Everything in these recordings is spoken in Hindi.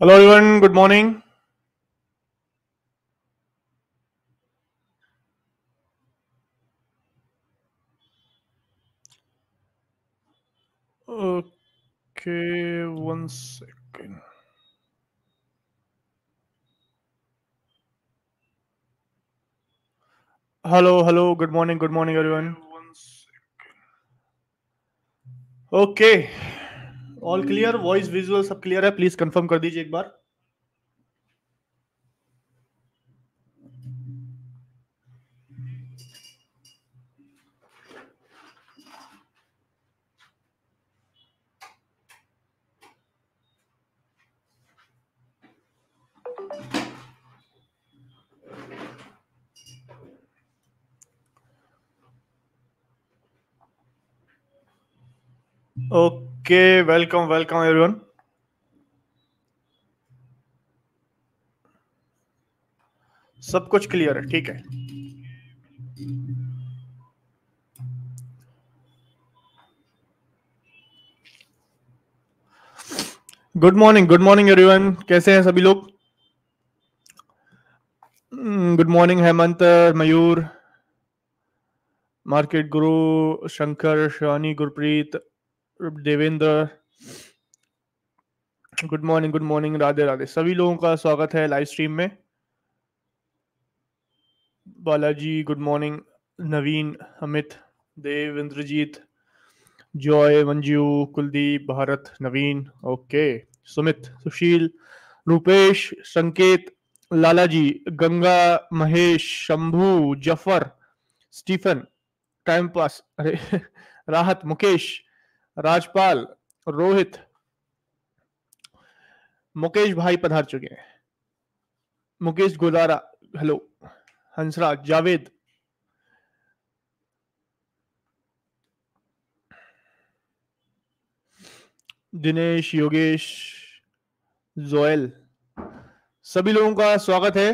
Hello everyone, good morning. Okay, one second. Hello, hello, good morning, good morning everyone. Okay. All clear voice visual सब क्लियर है प्लीज कंफर्म कर दीजिए एक बार ओके वेलकम वेलकम एवरीवन सब कुछ क्लियर है ठीक है good morning good morning everyone कैसे हैं सभी लोग good hmm, morning Hemant Mayur market Guru Shankar Shani Gurpreet Devendra good morning good morning Radhe Radhe सभी लोगों का स्वागत है लाइव स्ट्रीम में Balaji good morning Naveen Amit Dev Inderjeet Joy Manju Kuldeep Bharat Naveen okay Sumit Sushil Rupesh Sanket Lalaji Ganga Mahesh Shambhu Zafar Stephen time pass अरे राहत मुकेश राजपाल रोहित मुकेश भाई पधार चुके हैं मुकेश गोदारा हेलो हंसराज जावेद दिनेश योगेश जोयल सभी लोगों का स्वागत है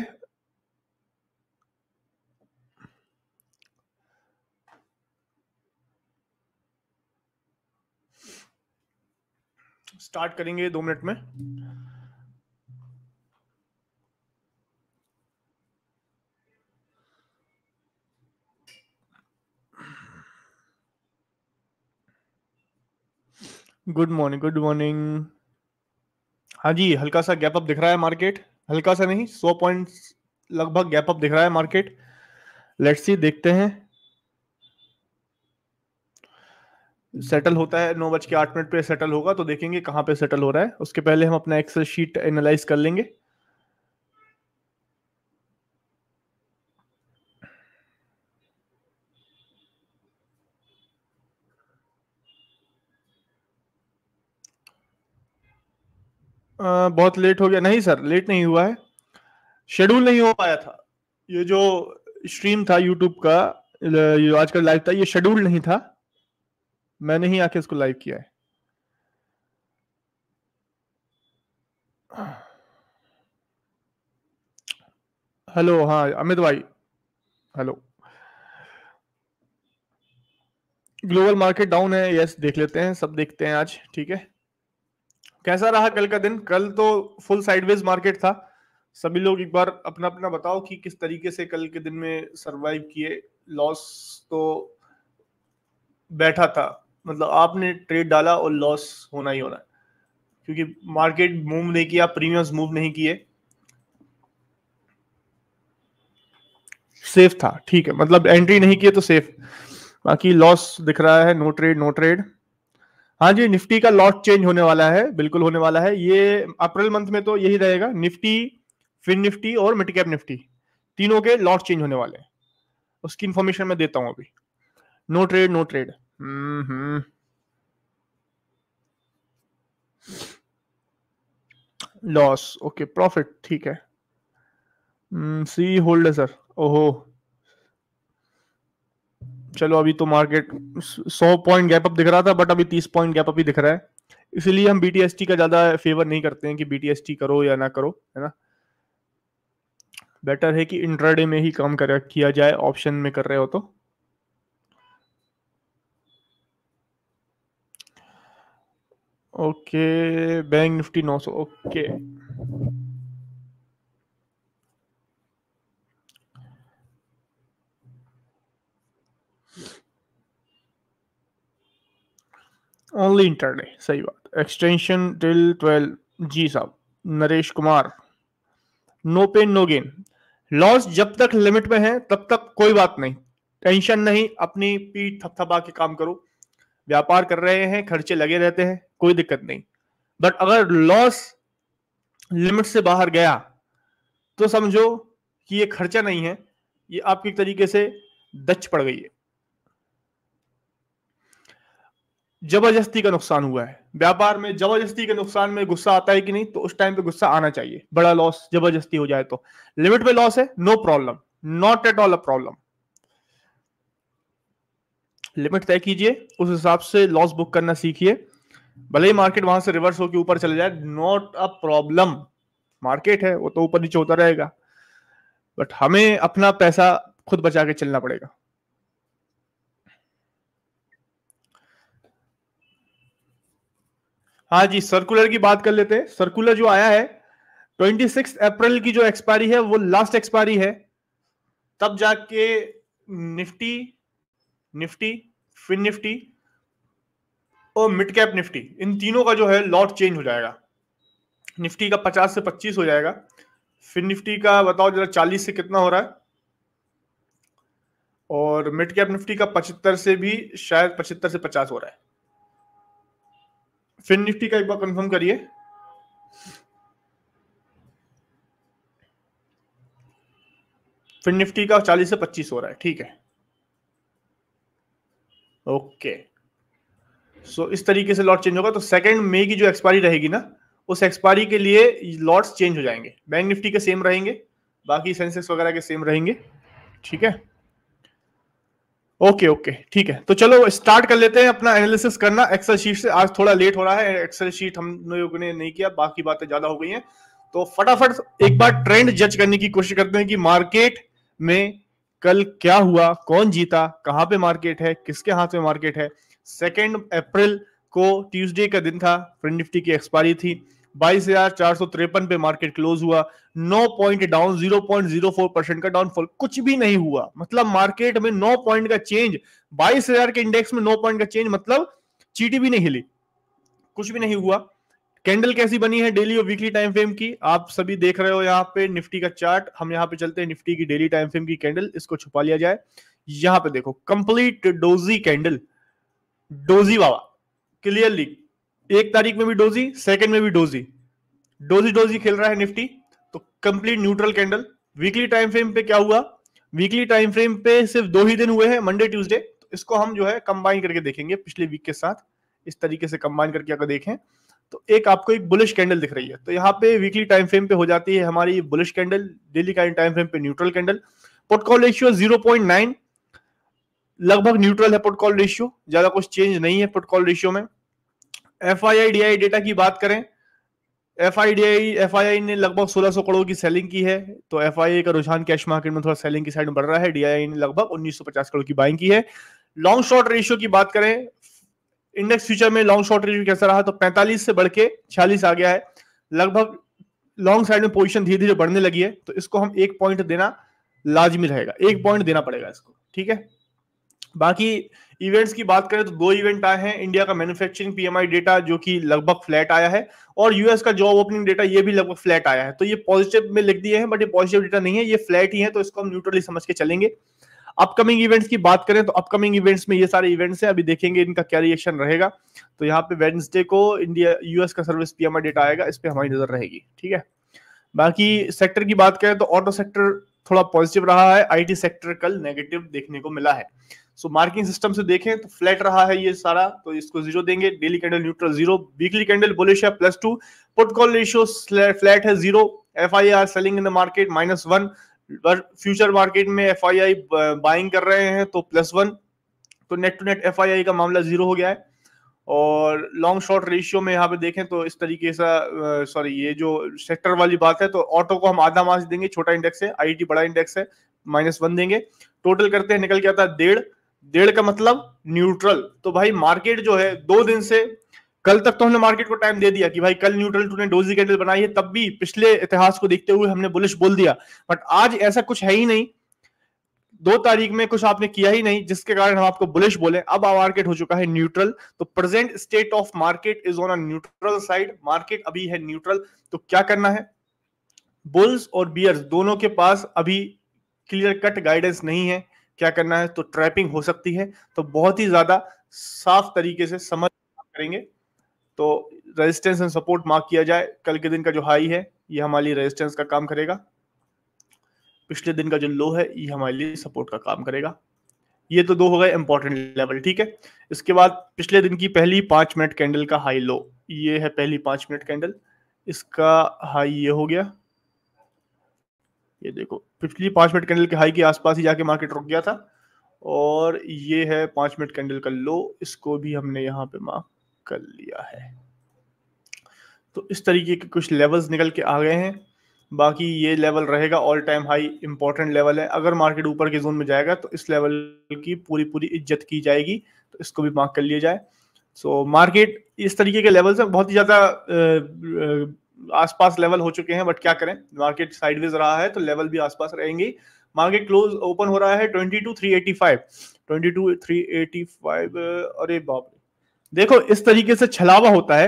स्टार्ट करेंगे दो मिनट में गुड मॉर्निंग गुड मॉर्निंग हाँ जी हल्का सा गैप अप दिख रहा है मार्केट हल्का सा नहीं सौ पॉइंट लगभग गैप अप दिख रहा है मार्केट लेट्स सी देखते हैं सेटल होता है नौ बज के आठ मिनट पे सेटल होगा तो देखेंगे कहां पे सेटल हो रहा है उसके पहले हम अपना एक्सेल शीट एनालाइज कर लेंगे आ, बहुत लेट हो गया नहीं सर लेट नहीं हुआ है शेड्यूल नहीं हो पाया था ये जो स्ट्रीम था यूट्यूब का आज लाइव था ये शेड्यूल नहीं था मैंने ही आके इसको लाइव किया है हेलो हाँ अमित भाई हेलो ग्लोबल मार्केट डाउन है यस देख लेते हैं सब देखते हैं आज ठीक है कैसा रहा कल का दिन कल तो फुल साइडवेज मार्केट था सभी लोग एक बार अपना अपना बताओ कि किस तरीके से कल के दिन में सरवाइव किए लॉस तो बैठा था मतलब आपने ट्रेड डाला और लॉस होना ही होना है क्योंकि मार्केट मूव नहीं किया प्रीमियम्स मूव नहीं किए सेफ था ठीक है मतलब एंट्री नहीं किए तो सेफ बाकी लॉस दिख रहा है नो ट्रेड नो ट्रेड हाँ जी निफ्टी का लॉट चेंज होने वाला है बिल्कुल होने वाला है ये अप्रैल मंथ में तो यही रहेगा निफ्टी फिन निफ्टी और मिटकैप निफ्टी तीनों के लॉट चेंज होने वाले हैं उसकी इन्फॉर्मेशन मैं देता हूँ अभी no trade no trade Mm-hmm. Loss okay profit ठीक है सी होल्ड है सर ओहो चलो अभी तो मार्केट सौ पॉइंट गैप अप दिख रहा था बट अभी तीस पॉइंट गैप अप ही दिख रहा है इसलिए हम बीटीएसटी का ज्यादा फेवर नहीं करते हैं कि बीटीएसटी करो या ना करो है ना बेटर है कि इंट्राडे में ही काम कर किया जाए ऑप्शन में कर रहे हो तो ओके बैंक निफ्टी नौ सौ ओके ओनली इंटरडे सही बात एक्सटेंशन टिल ट्वेल्व जी साहब Naresh Kumar no pain no gain loss जब तक लिमिट में है तब तक कोई बात नहीं टेंशन नहीं अपनी पीठ थपथपा के काम करो व्यापार कर रहे हैं खर्चे लगे रहते हैं कोई दिक्कत नहीं बट अगर लॉस लिमिट से बाहर गया तो समझो कि ये खर्चा नहीं है ये आपकी तरीके से दच पड़ गई है जबरदस्ती का नुकसान हुआ है व्यापार में जबरदस्ती के नुकसान में गुस्सा आता है कि नहीं तो उस टाइम पे गुस्सा आना चाहिए बड़ा लॉस जबरदस्ती हो जाए तो लिमिट पे लॉस है no problem not at all a problem limit तय कीजिए उस हिसाब से लॉस बुक करना सीखिए भले ही मार्केट वहां से रिवर्स होकर ऊपर चले जाए नॉट अ प्रॉब्लम मार्केट है वो तो ऊपर नीचे होता रहेगा बट हमें अपना पैसा खुद बचा के चलना पड़ेगा हाँ जी सर्कुलर की बात कर लेते हैं सर्कुलर जो आया है ट्वेंटी सिक्स अप्रैल की जो एक्सपायरी है वो लास्ट एक्सपायरी है तब जाके निफ्टी निफ्टी फिन निफ्टी और मिड कैप निफ्टी इन तीनों का जो है लॉट चेंज हो जाएगा निफ्टी का पचास से पच्चीस हो जाएगा फिन निफ्टी का बताओ जरा चालीस से कितना हो रहा है और मिड कैप निफ्टी का पचहत्तर से भी शायद पचहत्तर से पचास हो रहा है फिन निफ्टी का एक बार कंफर्म करिए फिन निफ्टी का चालीस से पच्चीस हो रहा है ठीक है ओके सो इस तरीके से लॉट चेंज होगा तो सेकेंड मे की जो एक्सपायरी रहेगी ना उस एक्सपायरी के लिए लॉट्स चेंज हो जाएंगे बैंक निफ्टी के सेम रहेंगे बाकी सेंसेक्स वगैरह के सेम रहेंगे ठीक है ओके ओके ठीक है तो चलो स्टार्ट कर लेते हैं अपना एनालिसिस करना एक्सेल शीट से आज थोड़ा लेट हो रहा है एक्सेल शीट हम लोगों ने नहीं किया बाकी बातें ज्यादा हो गई हैं तो फटाफट एक बार ट्रेंड जज करने की कोशिश करते हैं कि मार्केट में कल क्या हुआ कौन जीता कहाँ पे मार्केट है किसके हाथ में मार्केट है सेकेंड अप्रैल को ट्यूसडे का दिन था फ्रेंड निफ्टी की एक्सपायरी थी बाईस हजार चार सौ तिरपन पे मार्केट क्लोज हुआ नौ point down zero point zero four percent का डाउनफॉल कुछ भी नहीं हुआ मतलब मार्केट में नौ पॉइंट का चेंज बाईस हजार के इंडेक्स में नौ पॉइंट का चेंज मतलब चीटी भी नहीं हिली कुछ भी नहीं हुआ कैंडल कैसी बनी है डेली और वीकली टाइम फ्रेम की आप सभी देख रहे हो यहाँ पे निफ्टी का चार्ट हम यहाँ पे चलते हैं निफ्टी की डेली टाइम फ्रेम की कैंडल इसको छुपा लिया जाए यहाँ पे देखो कंप्लीट डोजी कैंडल डोजी बाबा क्लियरली एक तारीख में भी डोजी सेकंड में भी डोजी डोजी डोजी खेल रहा है निफ्टी तो complete neutral candle weekly time frame पे क्या हुआ वीकली टाइम फ्रेम पे सिर्फ दो ही दिन हुए हैं मंडे ट्यूसडे तो इसको हम जो है कंबाइन करके देखेंगे पिछले वीक के साथ इस तरीके से कंबाइन करके अगर देखें तो एक आपको एक बुलिश कैंडल दिख रही है तो यहाँ पे वीकली टाइम फ्रेम पे हो जाती है हमारी बुलिश कैंडल डेली का टाइम फ्रेम पे neutral candle put call ratio zero point nine लगभग न्यूट्रल है पोटकॉल रेशियो ज्यादा कुछ चेंज नहीं है पोटकॉल रेशियो में एफ आई डेटा की बात करें एफ आई डी ने लगभग 1600 करोड़ की सेलिंग की है तो एफ का रुझान कैश मार्केट में थोड़ा सेलिंग की साइड बढ़ रहा है डीआईआई ने लगभग 1950 करोड़ की बाइंग की है लॉन्ग शॉर्ट रेशियो की बात करें इंडेक्स फ्यूचर में लॉन्ग शॉर्ट रेशियो कैसा रहा तो 45 से बढ़ के छियालीस आ गया है लगभग लॉन्ग साइड में पोजिशन धीरे धीरे बढ़ने लगी है तो इसको हम एक पॉइंट देना लाजमी रहेगा एक पॉइंट देना पड़ेगा इसको ठीक है बाकी इवेंट्स की बात करें तो दो इवेंट आए हैं इंडिया का मैन्युफैक्चरिंग पीएमआई डेटा जो कि लगभग फ्लैट आया है और यूएस का जॉब ओपनिंग डेटा ये भी लगभग फ्लैट आया है तो ये पॉजिटिव में लिख दिए हैं बट ये पॉजिटिव डेटा नहीं है ये फ्लैट ही है तो इसको हम न्यूट्रली समझ के चलेंगे अपकमिंग इवेंट्स की बात करें तो अपकमिंग इवेंट्स में ये सारे इवेंट्स हैं अभी देखेंगे इनका क्या रिएक्शन रहेगा तो यहाँ पे वेडनेसडे को इंडिया यूएस का सर्विस पीएमआई डेटा आएगा इस पर हमारी नजर रहेगी ठीक है बाकी सेक्टर की बात करें तो ऑटो सेक्टर थोड़ा पॉजिटिव रहा है आईटी सेक्टर कल नेगेटिव देखने को मिला है सो मार्किंग सिस्टम से देखें तो फ्लैट रहा है ये सारा तो इसको जीरो देंगे daily candle neutral zero weekly candle bullish है plus two put call ratio flat है zero F I R selling in the market minus one future market में एफ बाइंग कर रहे हैं तो प्लस वन तो नेट टू नेट एफ का मामला जीरो हो गया है और लॉन्ग शॉर्ट रेशियो में यहाँ पे देखें तो इस तरीके से सॉरी ये जो सेक्टर वाली बात है तो ऑटो को हम आधा मास देंगे छोटा इंडेक्स है आईटी बड़ा इंडेक्स है माइनस वन देंगे टोटल करते हैं निकल के आता है डेढ़ डेढ़ का मतलब न्यूट्रल तो भाई मार्केट जो है दो दिन से कल तक तो हमने मार्केट को टाइम दे दिया कि भाई कल न्यूट्रल टू ने डोजी कैंडल बनाई है तब भी पिछले इतिहास को देखते हुए हमने बुलिश बोल दिया बट आज ऐसा कुछ है ही नहीं दो तारीख में कुछ आपने किया ही नहीं जिसके कारण हम आपको बुलिश बोले अब मार्केट हो चुका है न्यूट्रल तो present state of market is on a neutral side market अभी है न्यूट्रल तो क्या करना है बुल्स और बियर्स दोनों के पास अभी क्लियर कट गाइडेंस नहीं है क्या करना है तो ट्रैपिंग हो सकती है तो बहुत ही ज्यादा साफ तरीके से समझ करेंगे तो रेजिस्टेंस एंड सपोर्ट मार्क किया जाए कल के दिन का जो हाई है ये हमारे लिए रेजिस्टेंस का काम करेगा पिछले दिन का जो लो है ये हमारे लिए सपोर्ट का काम करेगा ये तो दो हो गए इंपॉर्टेंट लेवल ठीक है इसके बाद पिछले दिन की पहली पांच मिनट कैंडल का हाई लो ये है पहली पांच मिनट कैंडल इसका हाई ये हो गया ये देखो पिछली पांच मिनट कैंडल के हाई के आसपास ही जाके मार्केट रुक गया था और ये है पांच मिनट कैंडल का लो इसको भी हमने यहाँ पे मार्क कर लिया है तो इस तरीके के कुछ लेवल्स निकल के आ गए हैं बाकी ये लेवल रहेगा all time high important level है अगर मार्केट ऊपर के जोन में जाएगा तो इस लेवल की पूरी पूरी इज्जत की जाएगी तो इसको भी मार्क कर लिया जाए सो so, मार्केट इस तरीके के लेवल से बहुत ही ज़्यादा आसपास लेवल हो चुके हैं बट क्या करें मार्केट साइडवेज रहा है तो लेवल भी आसपास रहेंगे मार्केट क्लोज ओपन हो रहा है twenty two three eighty five twenty two three eighty five अरे बाप देखो इस तरीके से छलावा होता है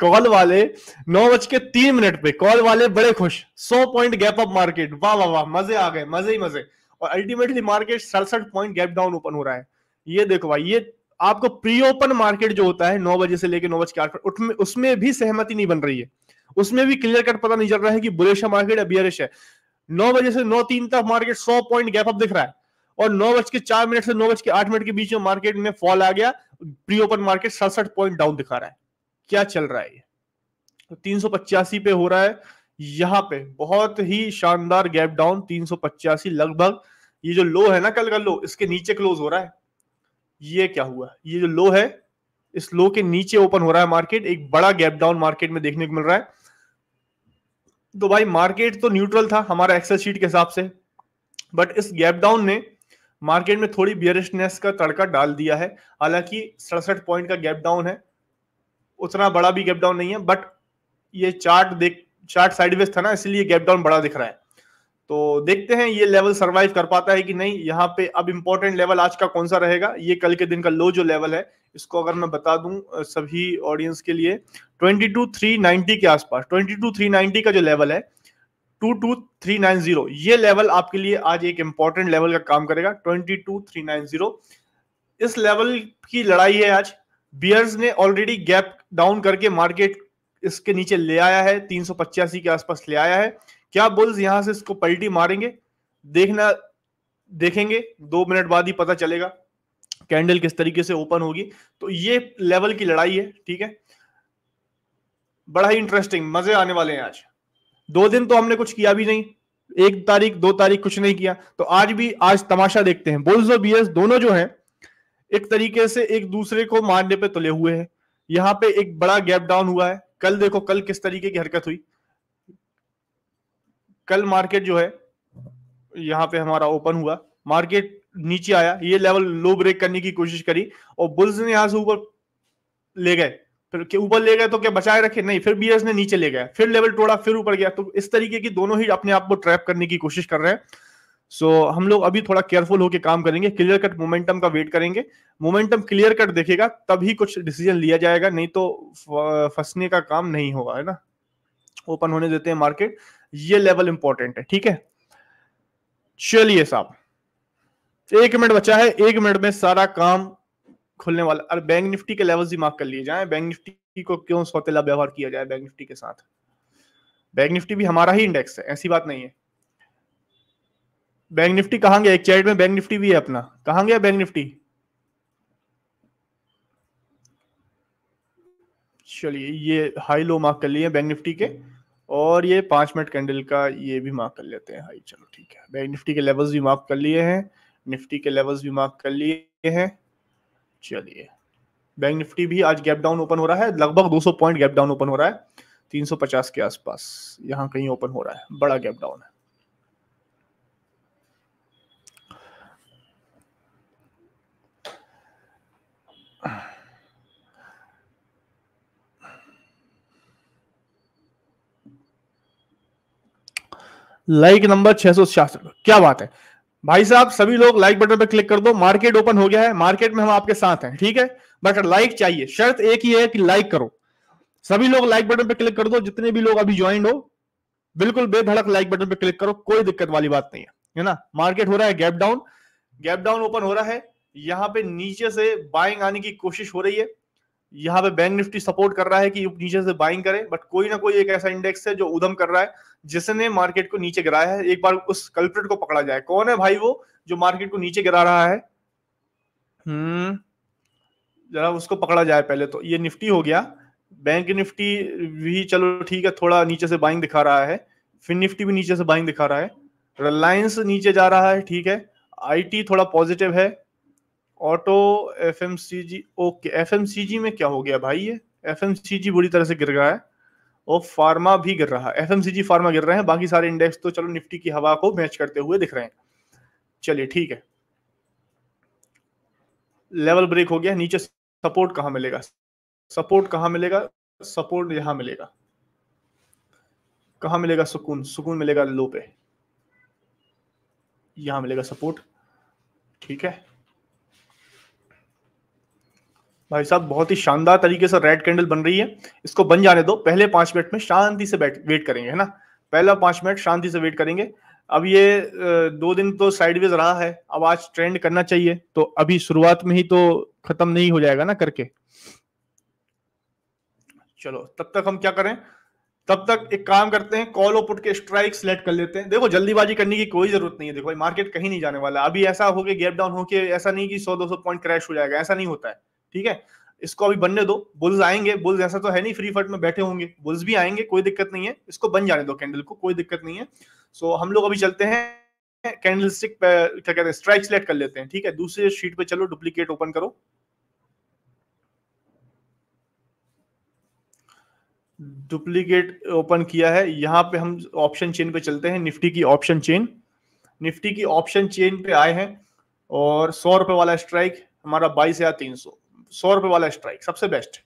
कॉल वाले नौ बज के तीन मिनट पे कॉल वाले बड़े खुश सौ पॉइंट गैप अप मार्केट वाह वाह वाह मजे आ गए मजे ही मजे और अल्टीमेटली मार्केट सड़सठ पॉइंट गैप डाउन ओपन हो रहा है ये देखो भाई ये आपको प्री ओपन मार्केट जो होता है नौ बजे से लेकर नौ बज के आठ पर उसमें भी सहमति नहीं बन रही है उसमें भी क्लियर कट पता नहीं चल रहा है कि बुरेश मार्केट या है नौ बजे से नौ तीन तक मार्केट सौ पॉइंट गैप अप दिख रहा है और नौ बज के चार मिनट से नौ बज के आठ मिनट के बीच में मार्केट में फॉल आ गया प्री ओपन मार्केट सड़सठ पॉइंट डाउन दिखा रहा है क्या चल रहा है ये तो तीन सौ पचासी पे हो रहा है यहाँ पे बहुत ही शानदार गैप डाउन तीन सौ पचासी लगभग ये जो लो है ना कल का लो इसके नीचे क्लोज हो रहा है ये क्या हुआ ये जो लो है इस लो के नीचे ओपन हो रहा है मार्केट एक बड़ा गैप डाउन मार्केट में देखने को मिल रहा है तो भाई मार्केट तो न्यूट्रल था हमारा एक्सेल शीट के हिसाब से बट इस गैप डाउन ने मार्केट में थोड़ी बियरिशनेस का तड़का डाल दिया है हालांकि सड़सठ पॉइंट का गैप डाउन है उतना बड़ा भी गैप डाउन नहीं है बट ये चार्ट देख चार्ट साइडवेज था ना इसलिए गैप डाउन बड़ा दिख रहा है तो देखते हैं ये लेवल सरवाइव कर पाता है कि नहीं यहाँ पे अब इम्पोर्टेंट लेवल आज का कौन सा रहेगा ये कल के दिन का लो जो लेवल है इसको अगर मैं बता दूं सभी ऑडियंस के लिए 22,390 के आसपास 22,390 का जो लेवल है two two three nine zero ये लेवल आपके लिए आज एक इंपॉर्टेंट लेवल का काम करेगा twenty two three nine zero इस लेवल की लड़ाई है आज बियर्स ने ऑलरेडी गैप डाउन करके मार्केट इसके नीचे ले आया है तीन सौ के आसपास ले आया है क्या बुल्स यहां से इसको पलटी मारेंगे देखना देखेंगे दो मिनट बाद ही पता चलेगा कैंडल किस तरीके से ओपन होगी तो ये लेवल की लड़ाई है ठीक है बड़ा ही इंटरेस्टिंग मजे आने वाले हैं आज दो दिन तो हमने कुछ किया भी नहीं एक तारीख दो तारीख कुछ नहीं किया तो आज भी आज तमाशा देखते हैं बुल्स और बियर्स दोनों जो हैं एक तरीके से एक दूसरे को मारने पे तुले हुए हैं यहाँ पे एक बड़ा गैप डाउन हुआ है कल देखो कल किस तरीके की हरकत हुई कल मार्केट जो है यहाँ पे हमारा ओपन हुआ मार्केट नीचे आया ये लेवल लो ब्रेक करने की कोशिश करी और बुल्स ने यहां से ऊपर ले गए फिर ऊपर ले गए तो क्या बचाए रखे नहीं फिर बीएस ने नीचे ले गया फिर लेवल तोड़ा फिर ऊपर गया तो इस तरीके की दोनों ही अपने आप को ट्रैप करने की कोशिश कर रहे हैं सो so, हम लोग अभी थोड़ा केयरफुल होकर काम करेंगे क्लियर कट मोमेंटम का वेट करेंगे मोमेंटम क्लियर कट देखेगा तभी कुछ डिसीजन लिया जाएगा नहीं तो फंसने का काम नहीं होगा है ना ओपन होने देते हैं मार्केट ये लेवल इंपॉर्टेंट है ठीक है चलिए साहब एक मिनट बचा है एक मिनट में सारा काम खुलने वाला और बैंक निफ्टी के लेवल्स भी मार्क कर लिए जाए बैंक निफ्टी को क्यों सौतेला व्यवहार किया जाए बैंक निफ्टी के साथ बैंक निफ्टी भी हमारा ही इंडेक्स है ऐसी बात नहीं है बैंक निफ्टी कहाँ गया एक चैट में बैंक निफ्टी भी है अपना कहाँ गया बैंक निफ्टी चलिए ये हाई लो मार्क कर लिए बैंक निफ्टी के और ये पांच मिनट कैंडल का ये भी मार्क कर लेते हैं हाई चलो ठीक है बैंक निफ्टी के लेवल्स भी मार्क कर लिए हैं निफ्टी के लेवल्स भी मार्क कर लिए हैं चलिए बैंक निफ्टी भी आज गैप डाउन ओपन हो रहा है लगभग 200 पॉइंट गैप डाउन ओपन हो रहा है 350 के आसपास यहां कहीं ओपन हो रहा है बड़ा गैप डाउन है लाइक नंबर छह सौ क्या बात है भाई साहब सभी लोग लाइक बटन पर क्लिक कर दो मार्केट ओपन हो गया है मार्केट में हम आपके साथ हैं ठीक है बट लाइक चाहिए शर्त एक ही है कि लाइक करो सभी लोग लाइक बटन पर क्लिक कर दो जितने भी लोग अभी ज्वाइन हो बिल्कुल बेधड़क लाइक बटन पर क्लिक करो कोई दिक्कत वाली बात नहीं है है ना मार्केट हो रहा है gap down gap down open हो रहा है यहाँ पे नीचे से बाइंग आने की कोशिश हो रही है यहाँ पे बैंक निफ्टी सपोर्ट कर रहा है कि नीचे से बाइंग करे बट कोई ना कोई एक ऐसा इंडेक्स है जो उधम कर रहा है जिसने मार्केट को नीचे गिराया है एक बार उस कल्प्रेट को पकड़ा जाए कौन है भाई वो जो मार्केट को नीचे गिरा रहा है हम्म जरा उसको पकड़ा जाए पहले तो ये निफ्टी हो गया बैंक निफ्टी भी चलो ठीक है थोड़ा नीचे से बाइंग दिखा रहा है फिर निफ्टी भी नीचे से बाइंग दिखा रहा है रिलायंस नीचे जा रहा है ठीक है आईटी थोड़ा पॉजिटिव है auto F M C G okay F M C G में क्या हो गया भाई ये एफ एम सी जी बुरी तरह से गिर रहा है और फार्मा भी गिर रहा है F M C G pharma गिर रहे हैं बाकी सारे इंडेक्स तो चलो निफ्टी की हवा को मैच करते हुए दिख रहे हैं चलिए ठीक है लेवल ब्रेक हो गया नीचे सपोर्ट कहाँ मिलेगा सपोर्ट कहाँ मिलेगा सपोर्ट यहाँ मिलेगा कहा मिलेगा सुकून सुकून मिलेगा लो पे यहां मिलेगा सपोर्ट ठीक है भाई साहब बहुत ही शानदार तरीके से रेड कैंडल बन रही है इसको बन जाने दो पहले पांच मिनट में शांति से बैठ वेट करेंगे है ना पहला पांच मिनट शांति से वेट करेंगे अब ये दो दिन तो साइडवेज रहा है अब आज ट्रेंड करना चाहिए तो अभी शुरुआत में ही तो खत्म नहीं हो जाएगा ना करके चलो तब तक हम क्या करें तब तक एक काम करते हैं कॉल ओपुट के स्ट्राइक सिलेक्ट कर लेते हैं देखो जल्दीबाजी करने की कोई जरूरत नहीं है देखो मार्केट कहीं नहीं जाने वाला अभी ऐसा हो गया गैप डाउन हो के ऐसा नहीं कि दो सौ पॉइंट क्रैश हो जाएगा ऐसा नहीं होता है ठीक है इसको अभी बनने दो बुल्स आएंगे बुल्स ऐसा तो है नहीं फ्री फट में बैठे होंगे बुल्स भी आएंगे कोई दिक्कत नहीं है इसको बन जाने दो कैंडल को कोई दिक्कत नहीं है सो हम लोग अभी चलते हैं कैंडल स्टिक क्या कहते हैं स्ट्राइक सिलेक्ट कर लेते हैं ठीक है दूसरे शीट पे चलो डुप्लीकेट ओपन करो डुप्लीकेट ओपन किया है यहाँ पे हम ऑप्शन चेन पे चलते हैं निफ्टी की ऑप्शन चेन निफ्टी की ऑप्शन चेन पे आए हैं और सौ रुपए वाला स्ट्राइक हमारा बाईस हजार तीन सौ सौ रुपए वाला स्ट्राइक सबसे बेस्ट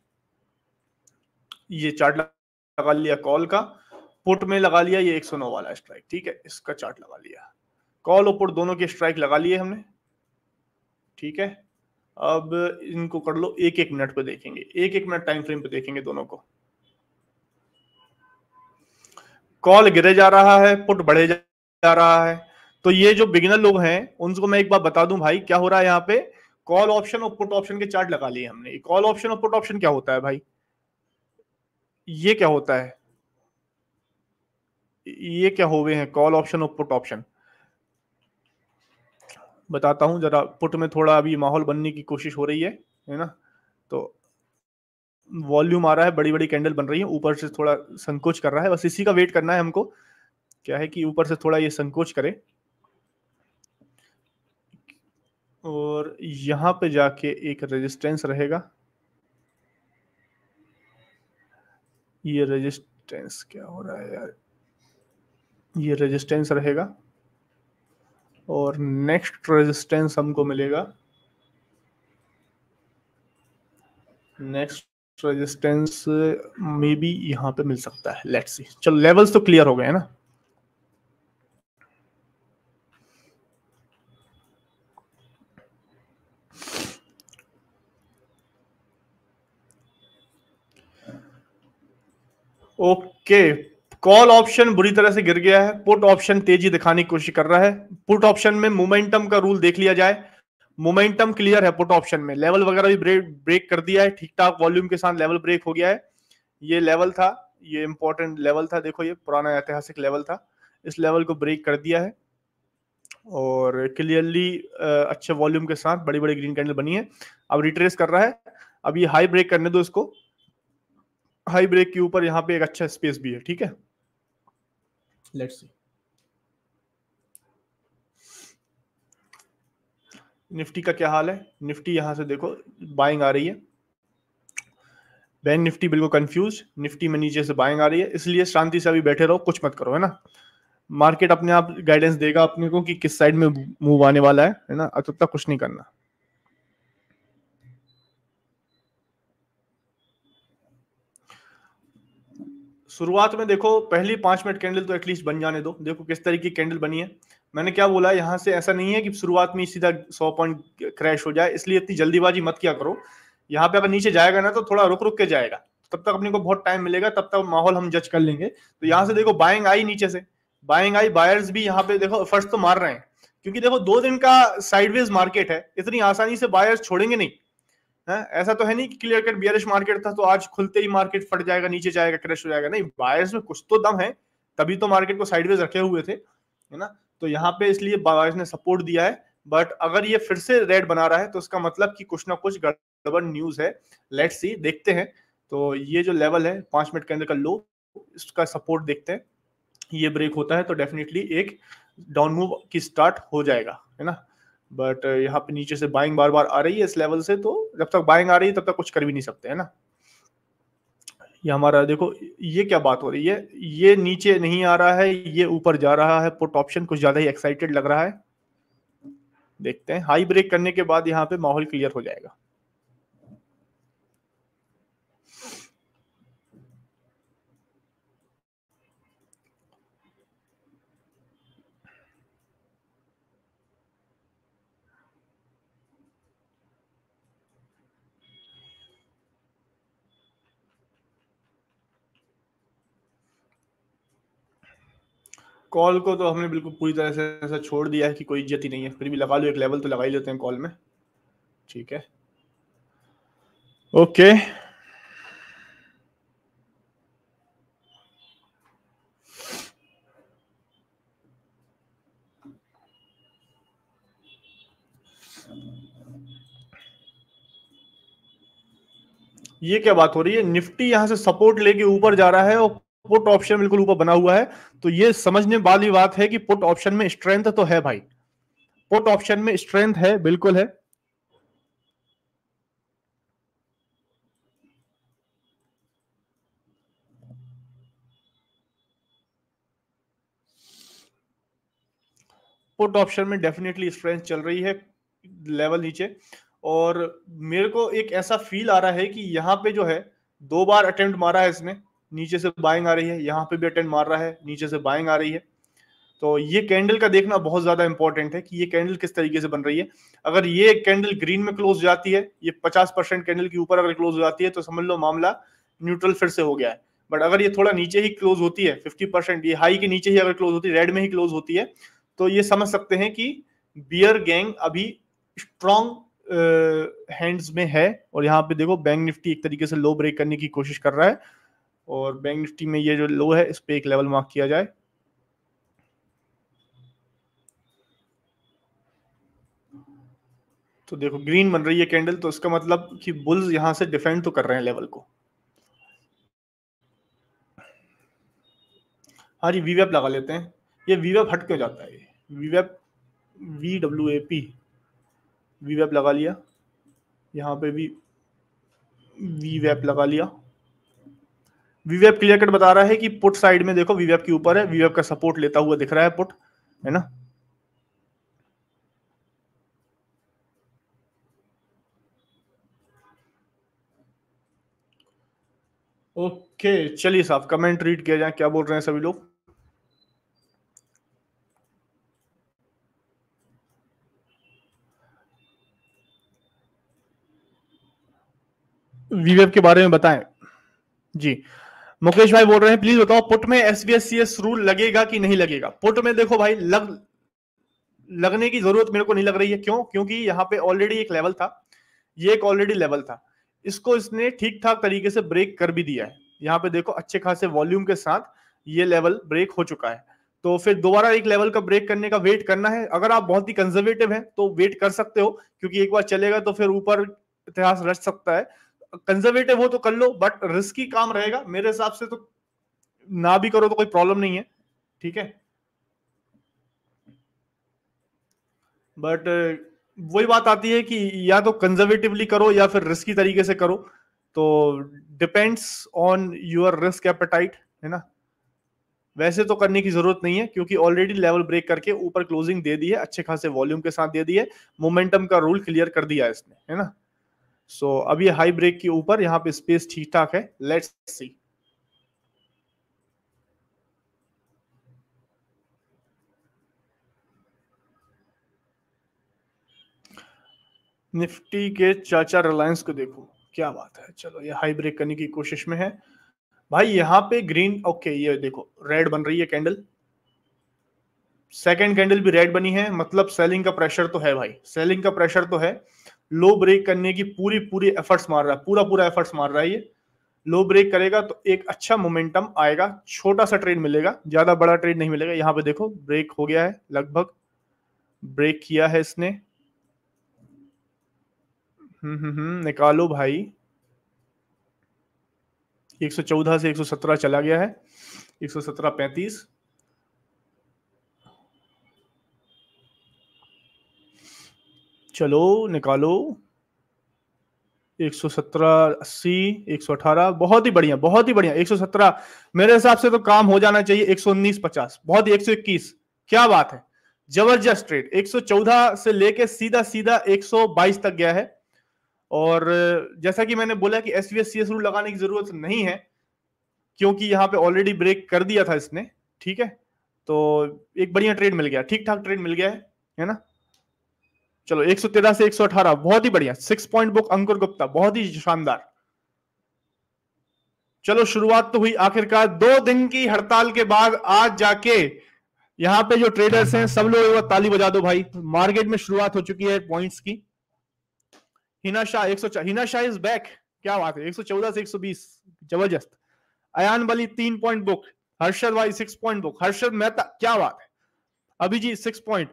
ये चार्ट लगा लिया कॉल का पुट में लगा लिया ये नौ वाला स्ट्राइक ठीक है इसका चार्ट लगा लिया कॉल और पुट दोनों के स्ट्राइक लगा लिए हमने ठीक है अब इनको कर लो एक एक मिनट पे देखेंगे एक एक मिनट टाइम फ्रेम पे देखेंगे दोनों को कॉल गिरे जा रहा है पुट बढ़े जा रहा है तो ये जो बिगिनर लोग हैं उनको मैं एक बार बता दूं भाई क्या हो रहा है यहाँ पे कॉल ऑप्शन और पुट ऑप्शन के चार्ट लगा लिए हमने कॉल ऑप्शन और पुट ऑप्शन क्या होता है भाई ये क्या होता है ये क्या हो गए हैं कॉल ऑप्शन और पुट ऑप्शन बताता हूं जरा पुट में थोड़ा अभी माहौल बनने की कोशिश हो रही है है ना तो वॉल्यूम आ रहा है बड़ी बड़ी कैंडल बन रही है ऊपर से थोड़ा संकोच कर रहा है बस इसी का वेट करना है हमको क्या है कि ऊपर से थोड़ा ये संकोच करे और यहाँ पे जाके एक रेजिस्टेंस रहेगा ये रेजिस्टेंस क्या हो रहा है यार ये रेजिस्टेंस रहेगा और नेक्स्ट रेजिस्टेंस हमको मिलेगा नेक्स्ट रेजिस्टेंस मे बी यहाँ पे मिल सकता है लेट्स सी चलो लेवल्स तो क्लियर हो गए हैं ना ओके कॉल ऑप्शन बुरी तरह से गिर गया है पुट ऑप्शन तेजी दिखाने की कोशिश कर रहा है पुट ऑप्शन में मोमेंटम का रूल देख लिया जाए मोमेंटम क्लियर है पुट ऑप्शन में लेवल वगैरह भी ब्रेक ब्रेक कर दिया है ठीक ठाक वॉल्यूम के साथ लेवल ब्रेक हो गया है ये लेवल था ये इंपॉर्टेंट लेवल था देखो ये पुराना ऐतिहासिक लेवल था इस लेवल को ब्रेक कर दिया है और क्लियरली अच्छे वॉल्यूम के साथ बड़ी बड़ी ग्रीन कैंडल बनी है अब रिट्रेस कर रहा है अब ये हाई ब्रेक करने दो इसको हाई ब्रेक के ऊपर यहाँ पे एक अच्छा स्पेस भी है ठीक है लेट्स सी निफ्टी का क्या हाल है निफ्टी यहां से देखो बाइंग आ रही है बैंक निफ्टी बिल्कुल कंफ्यूज निफ्टी में नीचे से बाइंग आ रही है इसलिए शांति से अभी बैठे रहो कुछ मत करो है ना मार्केट अपने आप गाइडेंस देगा अपने को कि किस साइड में मूव आने वाला है है ना अब तक कुछ नहीं करना शुरुआत में देखो पहली पांच मिनट कैंडल तो एटलीस्ट बन जाने दो देखो किस तरीके की कैंडल बनी है मैंने क्या बोला यहाँ से ऐसा नहीं है कि शुरुआत में सीधा सौ पॉइंट क्रैश हो जाए इसलिए इतनी जल्दीबाजी मत किया करो यहाँ पे अगर नीचे जाएगा ना तो थोड़ा रुक रुक के जाएगा तब तक अपने को बहुत टाइम मिलेगा तब तक माहौल हम जज कर लेंगे तो यहाँ से देखो बाइंग आई नीचे से बाइंग आई बायर्स भी यहाँ पे देखो फर्स्ट तो मार रहे हैं क्योंकि देखो दो दिन का साइडवेज मार्केट है इतनी आसानी से बायर्स छोड़ेंगे नहीं है ऐसा तो है नहीं कि क्लियर कट बियरिश मार्केट था तो आज खुलते ही मार्केट फट जाएगा नीचे जाएगा क्रैश हो जाएगा नहीं बायर्स में कुछ तो दम है तभी तो मार्केट को साइडवेज रखे हुए थे है ना तो यहाँ पे इसलिए बायर्स ने सपोर्ट दिया है बट अगर ये फिर से रेड बना रहा है तो इसका मतलब कि कुछ ना कुछ गड़बड़ न्यूज है लेट्स सी देखते हैं तो ये जो लेवल है पांच मिनट के अंदर का लो इसका सपोर्ट देखते हैं ये ब्रेक होता है तो डेफिनेटली एक डाउन मूव की स्टार्ट हो जाएगा है ना बट uh, यहाँ पे नीचे से बाइंग बार बार आ रही है इस लेवल से तो जब तक बाइंग आ रही है तब तक कुछ कर भी नहीं सकते है ना ये हमारा देखो ये क्या बात हो रही है ये नीचे नहीं आ रहा है ये ऊपर जा रहा है पुट ऑप्शन कुछ ज्यादा ही एक्साइटेड लग रहा है देखते हैं हाई ब्रेक करने के बाद यहाँ पे माहौल क्लियर हो जाएगा कॉल को तो हमने बिल्कुल पूरी तरह से ऐसा छोड़ दिया है कि कोई इज्जत ही नहीं है फिर भी लगा लो एक लेवल तो लगा ही लेते हैं कॉल में ठीक है ओके ये क्या बात हो रही है निफ्टी यहां से सपोर्ट लेके ऊपर जा रहा है और पुट ऑप्शन बिल्कुल ऊपर बना हुआ है तो ये समझने वाली बात है कि पुट ऑप्शन में स्ट्रेंथ तो है भाई पुट ऑप्शन में स्ट्रेंथ है बिल्कुल है पुट ऑप्शन में डेफिनेटली स्ट्रेंथ चल रही है लेवल नीचे और मेरे को एक ऐसा फील आ रहा है कि यहां पे जो है दो बार अटेम्प्ट मारा है इसने नीचे से बाइंग आ रही है यहाँ पे भी अटेंड मार रहा है नीचे से बाइंग आ रही है तो ये कैंडल का देखना बहुत ज्यादा इंपॉर्टेंट है कि ये कैंडल किस तरीके से बन रही है अगर ये कैंडल ग्रीन में क्लोज हो जाती है ये 50 परसेंट कैंडल के ऊपर अगर क्लोज हो जाती है तो समझ लो मामला न्यूट्रल फिर से हो गया है बट अगर ये थोड़ा नीचे ही क्लोज होती है 50 परसेंट ये हाई के नीचे ही अगर क्लोज होती है रेड में ही क्लोज होती है तो ये समझ सकते हैं कि बियर गैंग अभी स्ट्रॉन्ग हैंड्स में है और यहाँ पे देखो बैंक निफ्टी एक तरीके से लो ब्रेक करने की कोशिश कर रहा है और बैंक निफ्टी में ये जो लो है इस पर एक लेवल मार्क किया जाए तो देखो ग्रीन बन रही है कैंडल तो इसका मतलब कि बुल्स यहां से डिफेंड तो कर रहे हैं लेवल को हाँ जी वीवेप लगा लेते हैं ये वीवेप हट क्यों जाता है VVPAT V W A P VVPAT लगा लिया यहाँ पे भी वी लगा लिया वीवीएफ क्लियर कट बता रहा है कि पुट साइड में देखो वीवीएफ के ऊपर है वीवीएफ का सपोर्ट लेता हुआ दिख रहा है पुट है ना ओके चलिए साहब कमेंट रीड किया जाए क्या बोल रहे हैं सभी लोग वीवीएफ के बारे में बताएं जी मुकेश भाई बोल रहे हैं प्लीज बताओ पुट में एस रूल लगेगा कि नहीं लगेगा पुट में देखो भाई लग लगने की जरूरत मेरे को नहीं लग रही है क्यों क्योंकि यहाँ पे ऑलरेडी एक लेवल था ये एक ऑलरेडी लेवल था इसको इसने ठीक ठाक तरीके से ब्रेक कर भी दिया है यहाँ पे देखो अच्छे खासे वॉल्यूम के साथ ये लेवल ब्रेक हो चुका है तो फिर दोबारा एक लेवल का ब्रेक करने का वेट करना है अगर आप बहुत ही कंजर्वेटिव हैं तो वेट कर सकते हो क्योंकि एक बार चलेगा तो फिर ऊपर इतिहास रच सकता है कंजर्वेटिव हो तो कर लो बट रिस्की काम रहेगा मेरे हिसाब से तो ना भी करो तो कोई प्रॉब्लम नहीं है ठीक है बट uh, वही बात आती है कि या तो कंजर्वेटिवली करो या फिर रिस्की तरीके से करो तो depends on your risk appetite है ना वैसे तो करने की जरूरत नहीं है क्योंकि ऑलरेडी लेवल ब्रेक करके ऊपर क्लोजिंग दे दी है अच्छे खासे वॉल्यूम के साथ दे दी है मोमेंटम का रूल क्लियर कर दिया है इसने है ना सो so, अब ये हाई ब्रेक के ऊपर यहाँ पे स्पेस ठीक ठाक है लेट्स सी निफ्टी के चाचा रिलायंस को देखो क्या बात है चलो ये हाई ब्रेक करने की कोशिश में है भाई यहाँ पे ग्रीन ओके ये देखो रेड बन रही है कैंडल सेकंड कैंडल भी रेड बनी है मतलब सेलिंग का प्रेशर तो है भाई सेलिंग का प्रेशर तो है लो ब्रेक करने की पूरी पूरी एफर्ट्स मार रहा है पूरा पूरा एफर्ट्स मार रहा है ये लो ब्रेक करेगा तो एक अच्छा मोमेंटम आएगा छोटा सा ट्रेड मिलेगा ज्यादा बड़ा ट्रेड नहीं मिलेगा यहाँ पे देखो ब्रेक हो गया है लगभग ब्रेक किया है इसने हम्म हम्म, हम्म निकालो भाई 114 से 117 चला गया है 117 35 चलो निकालो 117 80 118 बहुत ही बढ़िया बहुत ही बढ़िया 117 मेरे हिसाब से तो काम हो जाना चाहिए 119 50 बहुत ही 121 क्या बात है जबरदस्त रेट 114 से लेके सीधा सीधा 122 तक गया है और जैसा कि मैंने बोला कि S V S C S rule लगाने की जरूरत नहीं है क्योंकि यहाँ पे ऑलरेडी ब्रेक कर दिया था इसने ठीक है तो एक बढ़िया ट्रेड मिल गया ठीक ठाक ट्रेड मिल गया है है ना चलो एक सौ तेरह से एक सौ अठारह बहुत ही बढ़िया six point book Ankur Gupta बहुत ही शानदार चलो शुरुआत तो हुई आखिरकार दो दिन की हड़ताल के बाद आज जाके यहाँ पे जो ट्रेडर्स हैं सब लोग एक ताली बजा दो भाई मार्केट में शुरुआत हो चुकी है पॉइंट्स की हिना शाह एक सौ हिना शाह इज बैक क्या बात है 114 से 120 जबरदस्त अयान बली तीन पॉइंट बुक हर्षद भाई six point book Harshad Mehta क्या बात है Abhijit six point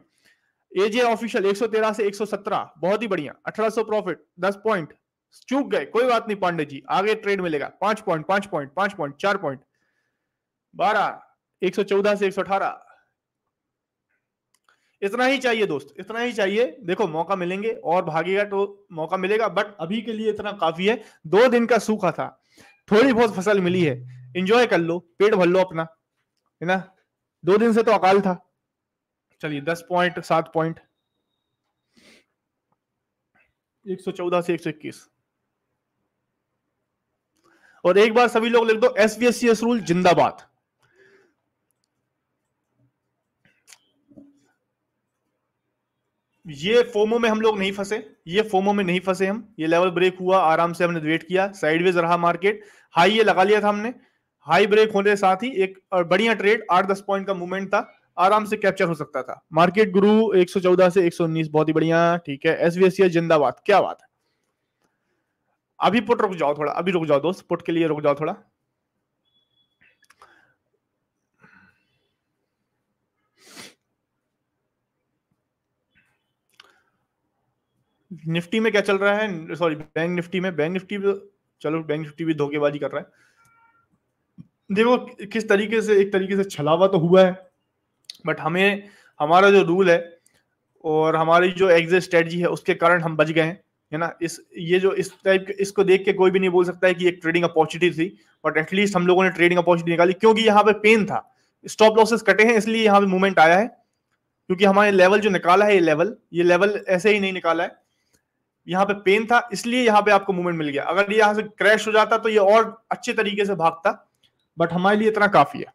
AJ official 113 से 117 बहुत ही बढ़िया 1800 प्रॉफिट 10 पॉइंट चूक गए कोई बात नहीं पांडे जी आगे ट्रेड मिलेगा पांच पॉइंट पांच पॉइंट पांच पॉइंट चार पॉइंट बारह एक सौ चौदह से एक सौ अठारह इतना ही चाहिए दोस्त इतना ही चाहिए देखो मौका मिलेंगे और भागेगा तो मौका मिलेगा बट अभी के लिए इतना काफी है दो दिन का सूखा था थोड़ी बहुत फसल मिली है इंजॉय कर लो पेट भर लो अपना है ना दो दिन से तो अकाल था चलिए दस पॉइंट सात पॉइंट एक सौ चौदह से एक सौ इक्कीस और एक बार सभी लोग लिख दो S B S C S rule जिंदाबाद ये फोमो में हम लोग नहीं फंसे ये फोमो में नहीं फंसे हम ये लेवल ब्रेक हुआ आराम से हमने वेट किया साइडवेज रहा मार्केट हाई ये लगा लिया था हमने हाई ब्रेक होने के साथ ही एक बढ़िया ट्रेड आठ दस पॉइंट का मूवमेंट था आराम से कैप्चर हो सकता था मार्केट गुरु 114 से 119 बहुत ही बढ़िया ठीक है एसवीएससीआई जिंदाबाद क्या बात है अभी पुट रुक जाओ थोड़ा अभी रुक जाओ दोस्त पुट के लिए रुक जाओ थोड़ा निफ्टी में क्या चल रहा है सॉरी बैंक निफ्टी में बैंक निफ्टी चलो बैंक निफ्टी भी धोखेबाजी कर रहा है देखो किस तरीके से एक तरीके से छलावा तो हुआ है बट हमें हमारा जो रूल है और हमारी जो एग्जिट स्ट्रेटजी है उसके कारण हम बच गए हैं है ना इस ये जो इस टाइप इसको देख के कोई भी नहीं बोल सकता है कि एक ट्रेडिंग अपॉर्चुनिटी थी बट एटलीस्ट हम लोगों ने ट्रेडिंग अपॉर्चुनिटी निकाली क्योंकि यहाँ पे पेन था स्टॉप लॉसेस कटे हैं इसलिए यहाँ पे मूवमेंट आया है क्योंकि हमारे लेवल जो निकाला है ये लेवल ये लेवल ऐसे ही नहीं निकाला है यहाँ पे पेन था इसलिए यहाँ पे आपको मूवमेंट मिल गया अगर यहाँ से क्रैश हो जाता तो ये और अच्छे तरीके से भागता बट हमारे लिए इतना काफी है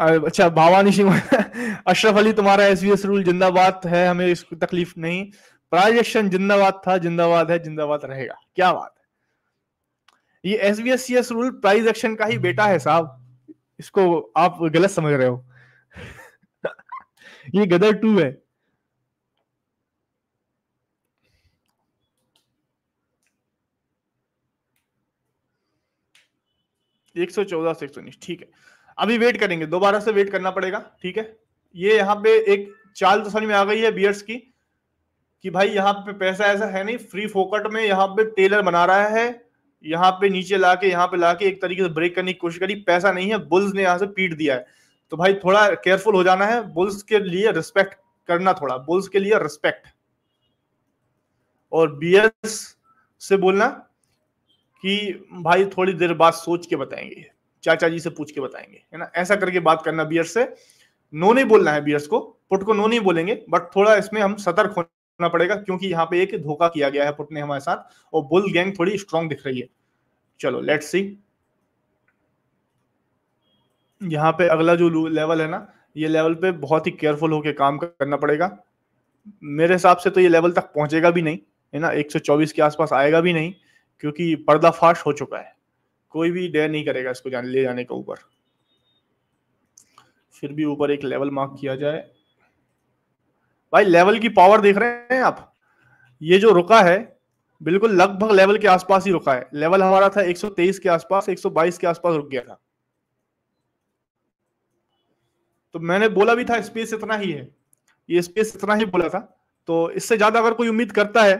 अच्छा भावानी सिंह अशरफ अली तुम्हारा एस रूल जिंदाबाद है हमें इसको तकलीफ नहीं प्राइजेक्शन जिंदाबाद था जिंदाबाद है जिंदाबाद रहेगा क्या बात है ये S B S C S rule price action का ही बेटा है साहब इसको आप गलत समझ रहे हो ये गदर टू है एक सौ चौदह से एक सौ उन्नीस ठीक है अभी वेट करेंगे दोबारा से वेट करना पड़ेगा ठीक है ये यहाँ पे एक चाल तो समझ में आ गई है बियर्स की कि भाई यहाँ पे पैसा ऐसा है नहीं फ्री फोकट में यहाँ पे टेलर बना रहा है यहाँ पे नीचे लाके यहाँ पे लाके एक तरीके से ब्रेक करने की कोशिश करी पैसा नहीं है बुल्स ने यहाँ से पीट दिया है तो भाई थोड़ा केयरफुल हो जाना है बुल्स के लिए रिस्पेक्ट करना थोड़ा बुल्स के लिए रिस्पेक्ट और बियर्स से बोलना कि भाई थोड़ी देर बाद सोच के बताएंगे चाचा जी से पूछ के बताएंगे है ना ऐसा करके बात करना बियर्स से नो नहीं बोलना है बियर्स को पुट को नो नहीं बोलेंगे बट थोड़ा इसमें हम सतर्क होना पड़ेगा क्योंकि यहाँ पे एक धोखा किया गया है पुट ने हमारे साथ और बुल गैंग थोड़ी स्ट्रांग दिख रही है चलो लेट सी यहाँ पे अगला जो लेवल है ना ये लेवल पे बहुत ही केयरफुल होकर काम करना पड़ेगा मेरे हिसाब से तो ये लेवल तक पहुंचेगा भी नहीं है ना 124 के आसपास आएगा भी नहीं क्योंकि पर्दाफाश हो चुका है कोई भी डेयर नहीं करेगा इसको जाने ले जाने का ऊपर फिर भी ऊपर एक लेवल मार्क किया जाए भाई लेवल की पावर देख रहे हैं आप ये जो रुका है बिल्कुल लगभग लेवल के आसपास ही रुका है लेवल हमारा था 123 के आसपास 122 के आसपास रुक गया था तो मैंने बोला भी था स्पेस इतना ही है ये स्पेस इतना ही बोला था तो इससे ज्यादा अगर कोई उम्मीद करता है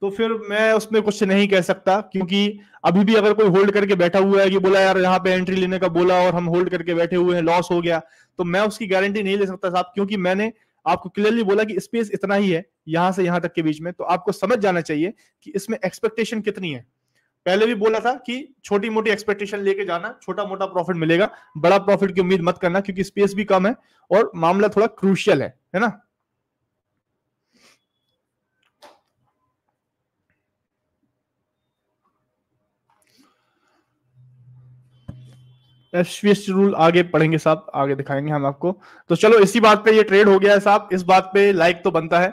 तो फिर मैं उसमें कुछ नहीं कह सकता क्योंकि अभी भी अगर कोई होल्ड करके बैठा हुआ है कि बोला यार यहाँ पे एंट्री लेने का बोला और हम होल्ड करके बैठे हुए हैं लॉस हो गया तो मैं उसकी गारंटी नहीं ले सकता साहब क्योंकि मैंने आपको क्लियरली बोला कि स्पेस इतना ही है यहां से यहां तक के बीच में तो आपको समझ जाना चाहिए कि इसमें एक्सपेक्टेशन कितनी है पहले भी बोला था कि छोटी मोटी एक्सपेक्टेशन लेके जाना छोटा मोटा प्रॉफिट मिलेगा बड़ा प्रॉफिट की उम्मीद मत करना क्योंकि स्पेस भी कम है और मामला थोड़ा क्रूशियल है है ना एसवीएस रूल आगे पढ़ेंगे साहब आगे दिखाएंगे हम आपको तो चलो इसी बात पे ये ट्रेड हो गया है साहब इस बात पे लाइक तो बनता है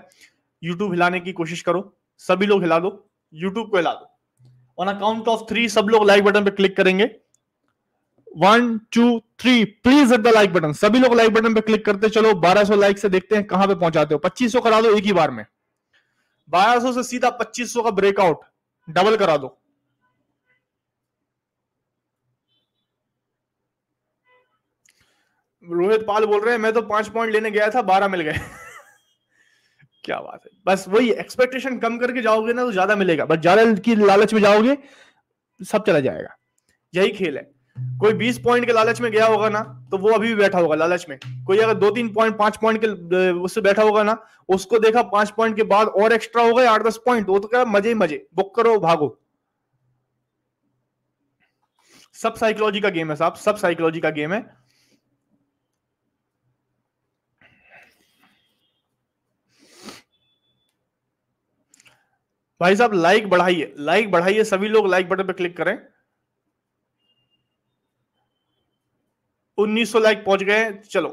यूट्यूब हिलाने की कोशिश करो सभी लोग हिला दो यूट्यूब को हिला दो ऑन अकाउंट ऑफ थ्री सब लोग लाइक बटन पे क्लिक करेंगे one two three please hit the like button सभी लोग लाइक बटन पे क्लिक करते चलो 1200 लाइक से देखते हैं कहां पे पहुंचाते हो 2500 करा दो एक ही बार में 1200 से सीधा 2500 का ब्रेकआउट डबल करा दो रोहित पाल बोल रहे हैं मैं तो पांच पॉइंट लेने गया था बारह मिल गए क्या बात है बस वही एक्सपेक्टेशन कम करके जाओगे ना तो ज्यादा मिलेगा बस ज्यादा की लालच में जाओगे सब चला जाएगा यही खेल है कोई बीस पॉइंट के लालच में गया होगा ना तो वो अभी भी बैठा होगा लालच में कोई अगर दो तीन पॉइंट पांच पॉइंट के उससे बैठा होगा ना उसको देखा पांच पॉइंट के बाद और एक्स्ट्रा हो गए आठ दस पॉइंट वो तो क्या मजे मजे बुक करो भागो सब साइकोलॉजी का गेम है साहब सब साइकोलॉजी का गेम है भाई साहब लाइक बढ़ाइए लाइक बढ़ाइए सभी लोग लाइक बटन पर क्लिक करें 1900 लाइक पहुंच गए चलो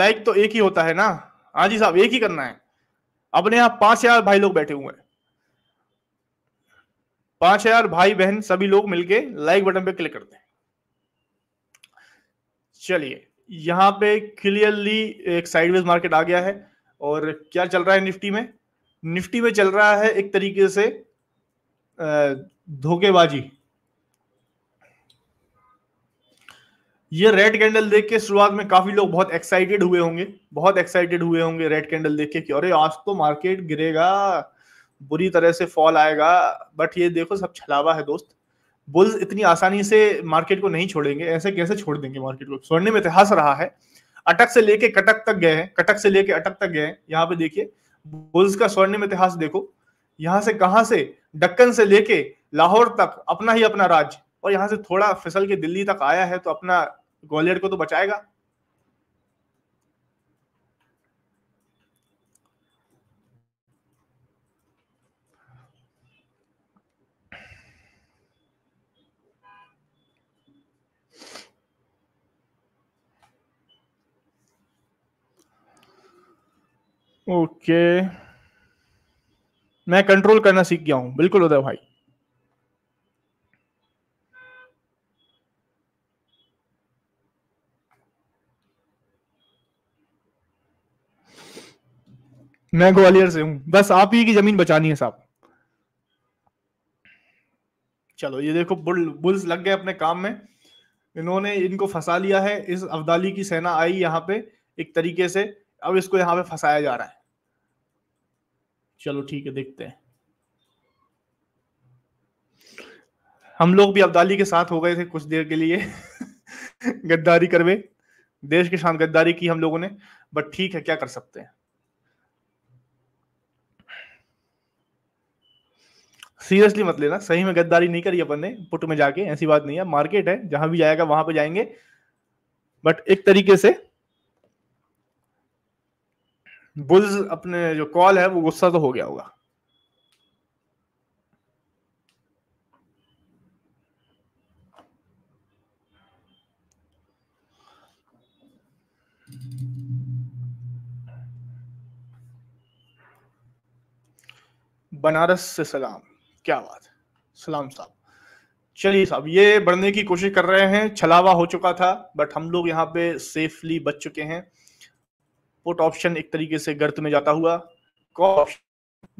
लाइक तो एक ही होता है ना हाँ जी साहब एक ही करना है अपने यहां पांच हजार भाई लोग बैठे हुए हैं पांच हजार भाई बहन सभी लोग मिलके लाइक बटन पे क्लिक करते हैं चलिए यहां पे क्लियरली एक साइडवेज मार्केट आ गया है और क्या चल रहा है निफ्टी में निफ्टी में चल रहा है एक तरीके से धोखेबाजी ये रेड कैंडल देख के शुरुआत में काफी लोग बहुत एक्साइटेड हुए होंगे बहुत एक्साइटेड हुए होंगे रेड कैंडल देख के कि अरे आज तो मार्केट गिरेगा बुरी तरह से फॉल आएगा बट ये देखो सब छलावा है दोस्त बुल्स इतनी आसानी से मार्केट को नहीं छोड़ेंगे ऐसे कैसे छोड़ देंगे मार्केट को छोड़ने में इतिहास रहा है अटक से लेके कटक तक गए हैं कटक से लेके अटक तक गए यहाँ पे देखिए बुल्स का स्वर्णिम इतिहास देखो यहां से कहां से डक्कन से लेके लाहौर तक अपना ही अपना राज्य और यहां से थोड़ा फिसल के दिल्ली तक आया है तो अपना ग्वालियर को तो बचाएगा ओके मैं कंट्रोल करना सीख गया हूं बिल्कुल उदय भाई मैं ग्वालियर से हूं बस आप ही की जमीन बचानी है साहब चलो ये देखो बुल बुल्स लग गए अपने काम में इन्होंने इनको फंसा लिया है इस अवदाली की सेना आई यहाँ पे एक तरीके से अब इसको यहाँ पे फंसाया जा रहा है चलो ठीक है देखते हैं हम लोग भी अब्दाली के साथ हो गए थे कुछ देर के लिए गद्दारी करवे देश के साथ गद्दारी की हम लोगों ने बट ठीक है क्या कर सकते हैं सीरियसली मत लेना सही में गद्दारी नहीं करी अपन ने पुट में जाके ऐसी बात नहीं है मार्केट है जहां भी जाएगा वहां पे जाएंगे बट एक तरीके से बुल्स अपने जो कॉल है वो गुस्सा तो हो गया होगा बनारस से सलाम क्या बात है सलाम साहब चलिए साहब ये बढ़ने की कोशिश कर रहे हैं छलावा हो चुका था बट हम लोग यहाँ पे सेफली बच चुके हैं पुट ऑप्शन एक तरीके से गर्त में जाता हुआ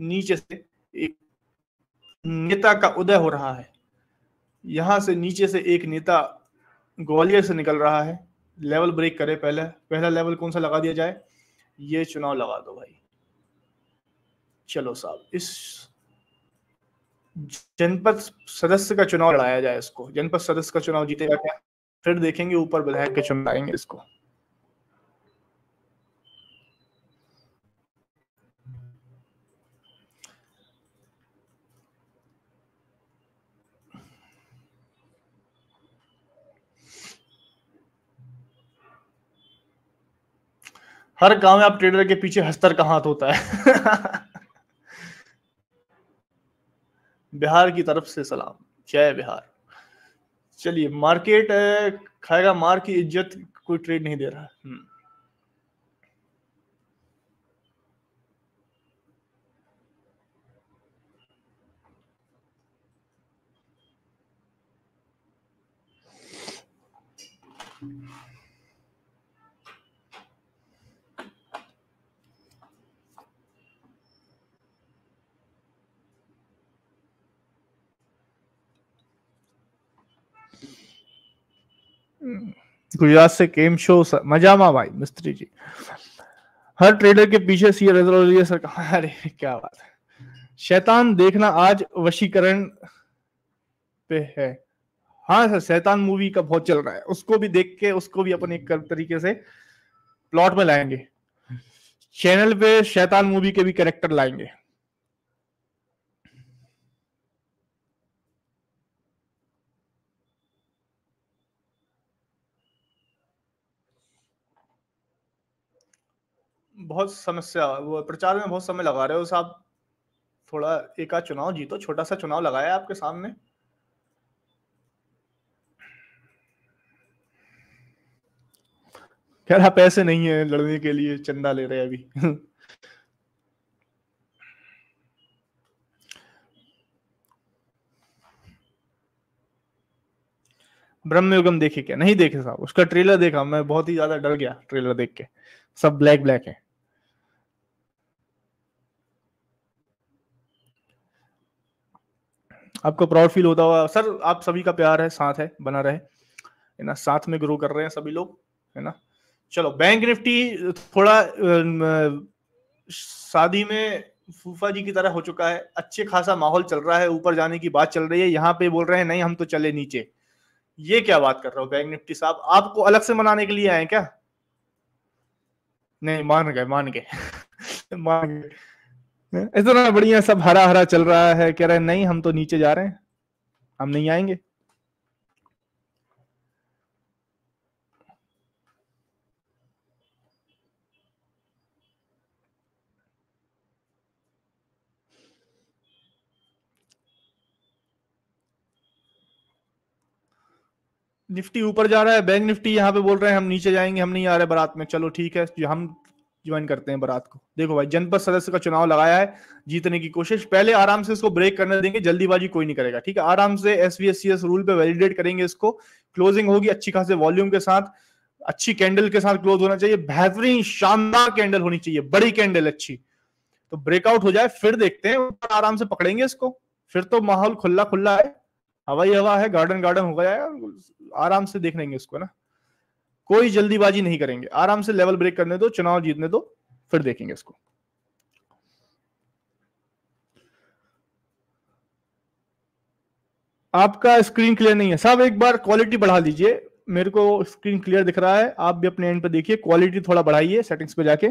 नीचे से एक नेता का उदय हो रहा है यहां से नीचे से एक नेता ग्वालियर से निकल रहा है लेवल ब्रेक करे पहले पहला लेवल कौन सा लगा दिया जाए ये चुनाव लगा दो भाई चलो साहब इस जनपद सदस्य का चुनाव लड़ाया जाए इसको जनपद सदस्य का चुनाव जीतेगा क्या फिर देखेंगे ऊपर विधायक के चुनाव लाएंगे इसको हर गांव में आप ट्रेडर के पीछे हस्तर का हाथ होता है बिहार की तरफ से सलाम जय बिहार चलिए मार्केट खाएगा मार की इज्जत कोई ट्रेड नहीं दे रहा है हम्म। गुजरात से केम शो मजामा भाई मिस्त्री जी हर ट्रेडर के पीछे सी रजरोलिया सर अरे क्या बात है शैतान देखना आज वशीकरण पे है हाँ सर शैतान मूवी का बहुत चल रहा है उसको भी देख के उसको भी अपन एक तरीके से प्लॉट में लाएंगे चैनल पे शैतान मूवी के भी कैरेक्टर लाएंगे बहुत समस्या वो प्रचार में बहुत समय लगा रहे हो साहब थोड़ा एक आध चुनाव जीतो छोटा सा चुनाव लगाया आपके सामने खैर आप हाँ, पैसे नहीं है लड़ने के लिए चंदा ले रहे अभी ब्रह्मयुगम देखे क्या नहीं देखे साहब उसका ट्रेलर देखा मैं बहुत ही ज्यादा डर गया ट्रेलर देख के सब ब्लैक ब्लैक है आपको प्राउड फील होता होगा सर आप सभी का प्यार है साथ है बना रहे है ना साथ में ग्रो कर रहे हैं सभी लोग है ना चलो बैंक निफ्टी थोड़ा शादी में फूफा जी की तरह हो चुका है अच्छे खासा माहौल चल रहा है ऊपर जाने की बात चल रही है यहाँ पे बोल रहे हैं नहीं हम तो चले नीचे ये क्या बात कर रहे हो बैंक निफ्टी साहब आपको अलग से मनाने के लिए आए क्या नहीं मान गए मान गए मान गए इस तरह बढ़िया सब हरा हरा चल रहा है कह रहे हैं नहीं हम तो नीचे जा रहे हैं हम नहीं आएंगे निफ्टी ऊपर जा रहा है बैंक निफ्टी यहाँ पे बोल रहे हैं हम नीचे जाएंगे हम नहीं आ रहे बारात में चलो ठीक है हम ज्वाइन करते हैं बारात को देखो भाई जनपद सदस्य का चुनाव लगाया है जीतने की कोशिश पहले आराम से इसको ब्रेक करने देंगे जल्दीबाजी कोई नहीं करेगा ठीक है आराम से S V S C S rule पे वैलिडेट करेंगे इसको क्लोजिंग होगी अच्छी खासे वॉल्यूम के साथ अच्छी कैंडल के साथ क्लोज होना चाहिए बेहतरीन शानदार कैंडल होनी चाहिए बड़ी कैंडल अच्छी तो ब्रेकआउट हो जाए फिर देखते हैं आराम से पकड़ेंगे इसको फिर तो माहौल खुला खुला है हवाई हवा है गार्डन गार्डन हो गया है आराम से देख लेंगे इसको ना कोई जल्दीबाजी नहीं करेंगे आराम से लेवल ब्रेक करने दो चुनाव जीतने दो फिर देखेंगे इसको आपका स्क्रीन क्लियर नहीं है साहब एक बार क्वालिटी बढ़ा लीजिए मेरे को स्क्रीन क्लियर दिख रहा है आप भी अपने एंड पर देखिए क्वालिटी थोड़ा बढ़ाइए सेटिंग्स पे जाके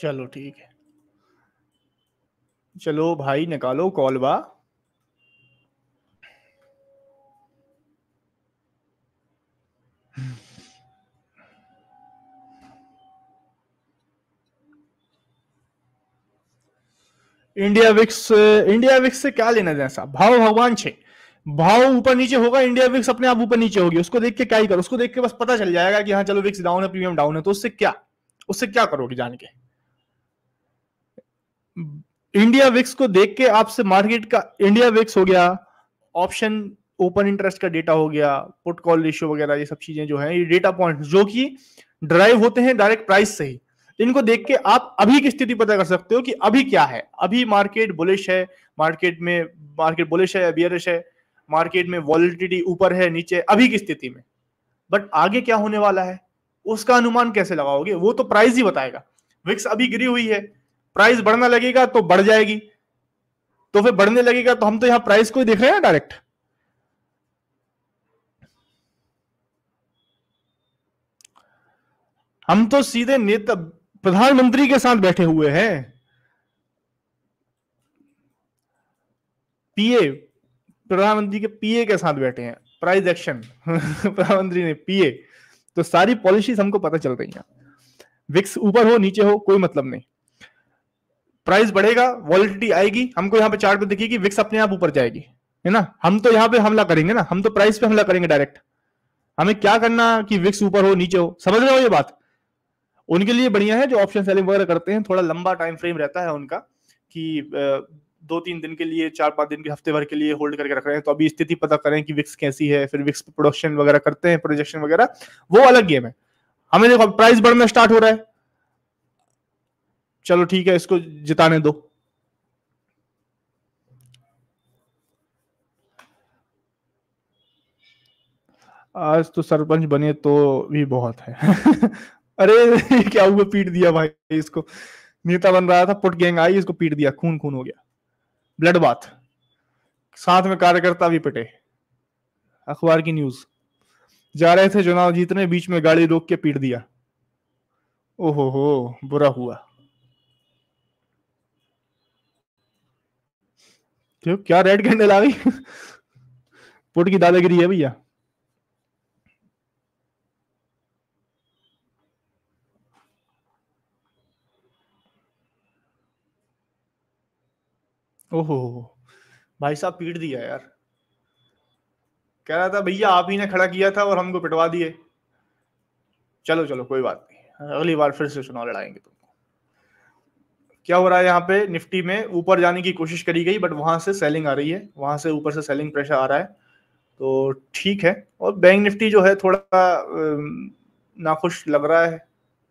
चलो ठीक है चलो भाई निकालो कॉलवा इंडिया विक्स इंडिया विक्स से क्या लेना देना साहब भाव भगवान छे भाव ऊपर नीचे होगा इंडिया विक्स अपने आप ऊपर नीचे होगी उसको देख के क्या ही करो उसको देख के बस पता चल जाएगा कि हाँ चलो विक्स डाउन है प्रीमियम डाउन है तो उससे क्या उससे क्या करोगे जान के इंडिया विक्स को देख के आपसे मार्केट का इंडिया विक्स हो गया ऑप्शन ओपन इंटरेस्ट का डेटा हो गया पुट कॉल रेशियो वगैरह ये सब चीजें जो है ये डेटा पॉइंट जो कि ड्राइव होते हैं डायरेक्ट प्राइस से ही इनको देख के आप अभी की स्थिति पता कर सकते हो कि अभी क्या है अभी मार्केट बुलिश है मार्केट में मार्केट बुलिश है बियरिश है मार्केट में वॉलिटिटी ऊपर है नीचे अभी की स्थिति में बट आगे क्या होने वाला है उसका अनुमान कैसे लगाओगे वो तो प्राइस ही बताएगा विक्स अभी गिरी हुई है प्राइस बढ़ना लगेगा तो बढ़ जाएगी तो फिर बढ़ने लगेगा तो हम तो यहां प्राइस को ही देख रहे हैं डायरेक्ट हम तो सीधे नेता प्रधानमंत्री के साथ बैठे हुए हैं पीए प्रधानमंत्री के पीए के साथ बैठे हैं प्राइस एक्शन प्रधानमंत्री ने पीए तो सारी पॉलिसीज हमको पता चल रही हैं विक्स ऊपर हो नीचे हो कोई मतलब नहीं प्राइस बढ़ेगा वॉलिडिटी आएगी हमको यहाँ पे चार्ट पे देखिए विक्स अपने आप ऊपर जाएगी है ना हम तो यहाँ पे हमला करेंगे ना हम तो प्राइस पे हमला करेंगे डायरेक्ट हमें क्या करना कि विक्स ऊपर हो नीचे हो समझ रहे हो ये बात उनके लिए बढ़िया है जो ऑप्शन सेलिंग वगैरह करते हैं थोड़ा लंबा टाइम फ्रेम रहता है उनका कि दो तीन दिन के लिए चार पांच दिन के हफ्ते भर के लिए होल्ड करके रख रहे हैं तो अभी स्थिति पता करें कि विक्स कैसी है फिर विक्स प्रोडक्शन वगैरह करते हैं प्रोजेक्शन वगैरह वो अलग गेम है हमें देखो प्राइस बढ़ना स्टार्ट हो रहा है चलो ठीक है इसको जिताने दो आज तो सरपंच बने तो भी बहुत है अरे क्या हुआ पीट दिया भाई इसको नेता बन रहा था पुट गैंग आई इसको पीट दिया खून खून हो गया ब्लड बात साथ में कार्यकर्ता भी पिटे अखबार की न्यूज जा रहे थे चुनाव जीतने बीच में गाड़ी रोक के पीट दिया ओहो हो बुरा हुआ क्यों क्या रेड कैंडल आ गई पुट की दादागिरी है भैया ओहो भाई साहब पीट दिया यार कह रहा था भैया आप ही ने खड़ा किया था और हमको पिटवा दिए चलो चलो कोई बात नहीं अगली बार फिर से चुनाव लड़ाएंगे तुम क्या हो रहा है यहाँ पे निफ्टी में ऊपर जाने की कोशिश करी गई बट वहां से सेलिंग आ रही है वहां से ऊपर से सेलिंग प्रेशर आ रहा है तो ठीक है और बैंक निफ्टी जो है थोड़ा नाखुश लग रहा है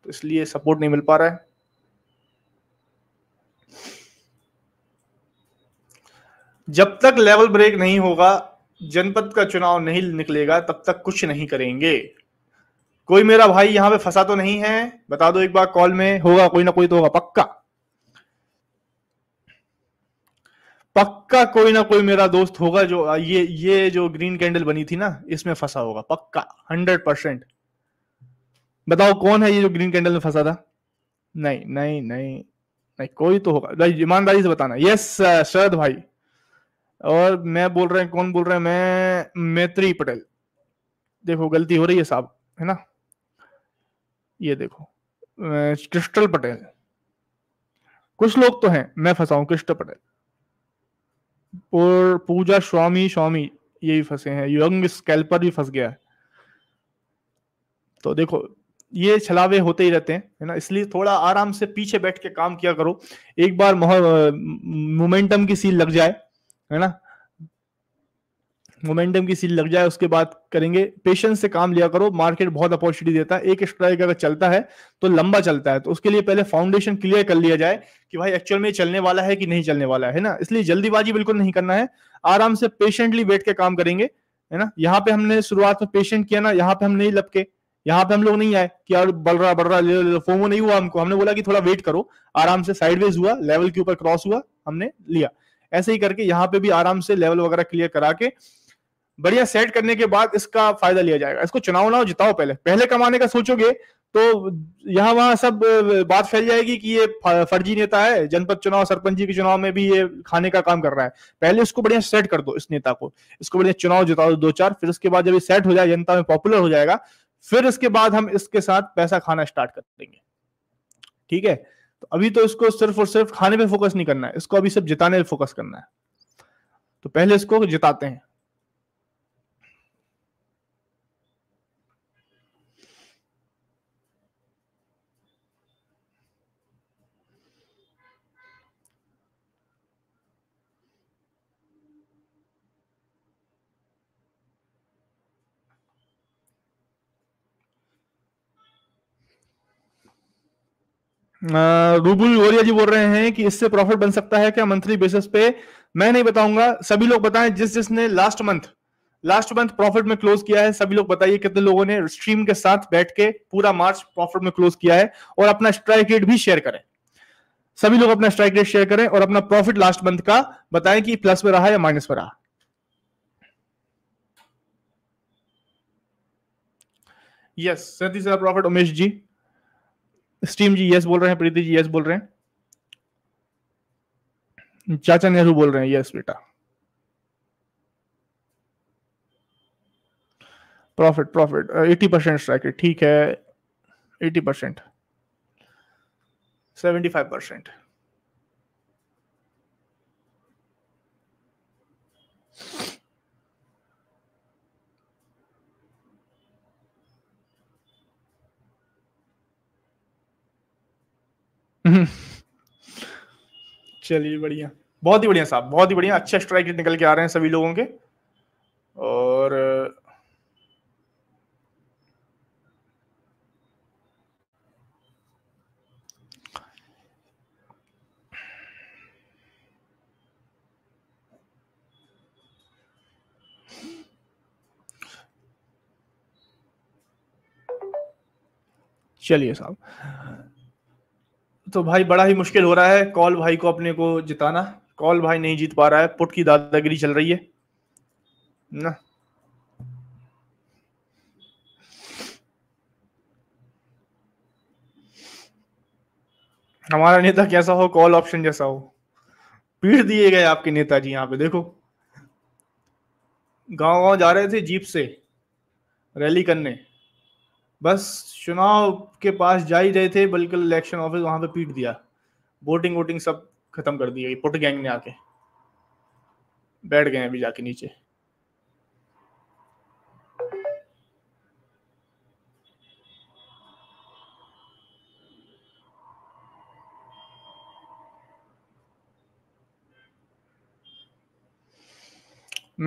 तो इसलिए सपोर्ट नहीं मिल पा रहा है जब तक लेवल ब्रेक नहीं होगा जनपद का चुनाव नहीं निकलेगा तब तक कुछ नहीं करेंगे कोई मेरा भाई यहां पे फंसा तो नहीं है बता दो एक बार कॉल में होगा कोई ना कोई तो होगा पक्का पक्का कोई ना कोई मेरा दोस्त होगा जो ये ये जो ग्रीन कैंडल बनी थी ना इसमें फंसा होगा पक्का हंड्रेड परसेंट बताओ कौन है ये जो ग्रीन कैंडल में फंसा था नहीं नहीं नहीं नहीं कोई तो होगा ईमानदारी से बताना यस शरद भाई और मैं बोल रहे हैं कौन बोल रहे हैं मैं मैत्री पटेल देखो गलती हो रही है साहब है ना ये देखो क्रिस्टल पटेल कुछ लोग तो हैं मैं फंसाऊं क्रिस्टल पटेल और पूजा स्वामी स्वामी ये भी फंसे हैं यंग स्कैल्पर भी फंस गया है तो देखो ये छलावे होते ही रहते हैं है ना इसलिए थोड़ा आराम से पीछे बैठ के काम किया करो एक बार मोमेंटम की सील लग जाए है ना मोमेंटम की सील लग जाए उसके बाद करेंगे पेशेंस से काम लिया करो मार्केट बहुत अपॉर्चुनिटी देता है एक स्ट्राइक अगर चलता है तो लंबा चलता है तो उसके लिए पहले फाउंडेशन क्लियर कर लिया जाए कि भाई एक्चुअल में चलने वाला है कि नहीं चलने वाला है ना इसलिए जल्दीबाजी बिल्कुल नहीं करना है आराम से पेशेंटली बैठ के काम करेंगे है ना यहाँ पे हमने शुरुआत में पेशेंट किया ना यहाँ पे हम नहीं लपके यहाँ पे हम लोग नहीं आए कि यार बढ़ रहा बढ़ रहा ले फोमो नहीं हुआ हमको हमने बोला कि थोड़ा वेट करो आराम से साइडवेज हुआ लेवल के ऊपर क्रॉस हुआ हमने लिया ऐसे ही करके यहाँ पे भी आराम से लेवल वगैरह क्लियर करा के बढ़िया सेट करने के बाद इसका फायदा लिया जाएगा इसको चुनाव ना जिताओ पहले पहले कमाने का सोचोगे तो यहाँ वहां सब बात फैल जाएगी कि ये फर्जी नेता है जनपद चुनाव सरपंच जी के चुनाव में भी ये खाने का काम कर रहा है पहले इसको बढ़िया सेट कर दो इस नेता को इसको बढ़िया चुनाव जिताओ दो चार फिर उसके बाद जब ये सेट हो जाए जनता में पॉपुलर हो जाएगा फिर इसके बाद हम इसके साथ पैसा खाना स्टार्ट कर देंगे ठीक है तो अभी तो इसको सिर्फ और सिर्फ खाने पे फोकस नहीं करना है इसको अभी सिर्फ जिताने पे फोकस करना है तो पहले इसको जिताते हैं रूबुल गोरिया जी बोल रहे हैं कि इससे प्रॉफिट बन सकता है क्या मंथली बेसिस पे मैं नहीं बताऊंगा सभी लोग बताएं जिस जिसने last month last month profit में क्लोज किया है सभी लोग बताइए कितने लोगों ने स्ट्रीम के साथ बैठ के पूरा मार्च प्रॉफिट में क्लोज किया है और अपना स्ट्राइक रेट भी शेयर करें सभी लोग अपना स्ट्राइक रेट शेयर करें और अपना प्रॉफिट लास्ट मंथ का बताएं कि प्लस में रहा या माइनस में रहा यस सैंतीस profit Umesh ji steam ji yes बोल रहे हैं प्रीति जी यस बोल रहे हैं चाचा नेहरू बोल रहे हैं यस बेटा profit profit eighty percent strike ठीक है eighty percent seventy five percent चलिए बढ़िया बहुत ही बढ़िया साहब बहुत ही बढ़िया अच्छे स्ट्राइक निकल के आ रहे हैं सभी लोगों के और चलिए साहब तो भाई बड़ा ही मुश्किल हो रहा है कॉल भाई को अपने को जिताना कॉल भाई नहीं जीत पा रहा है पुट की दादागिरी चल रही है ना हमारा नेता कैसा हो कॉल ऑप्शन जैसा हो पीट दिए गए आपके नेता जी यहाँ पे देखो गांव गांव जा रहे थे जीप से रैली करने बस चुनाव के पास जा ही रहे थे बल्कि इलेक्शन ऑफिस वहां पे पीट दिया वोटिंग वोटिंग सब खत्म कर दी गई पुट गैंग ने आके बैठ गए अभी जाके नीचे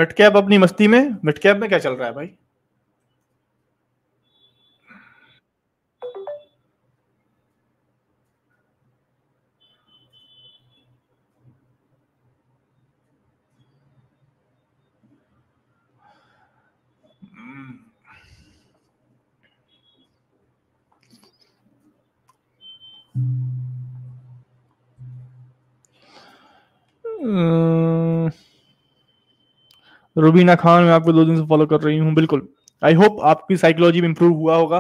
मिटकैप अपनी मस्ती में मिटकैप में क्या चल रहा है भाई रुबीना खान मैं आपको दो दिन से फॉलो कर रही हूँ बिल्कुल आई होप आपकी साइकोलॉजी में इंप्रूव हुआ होगा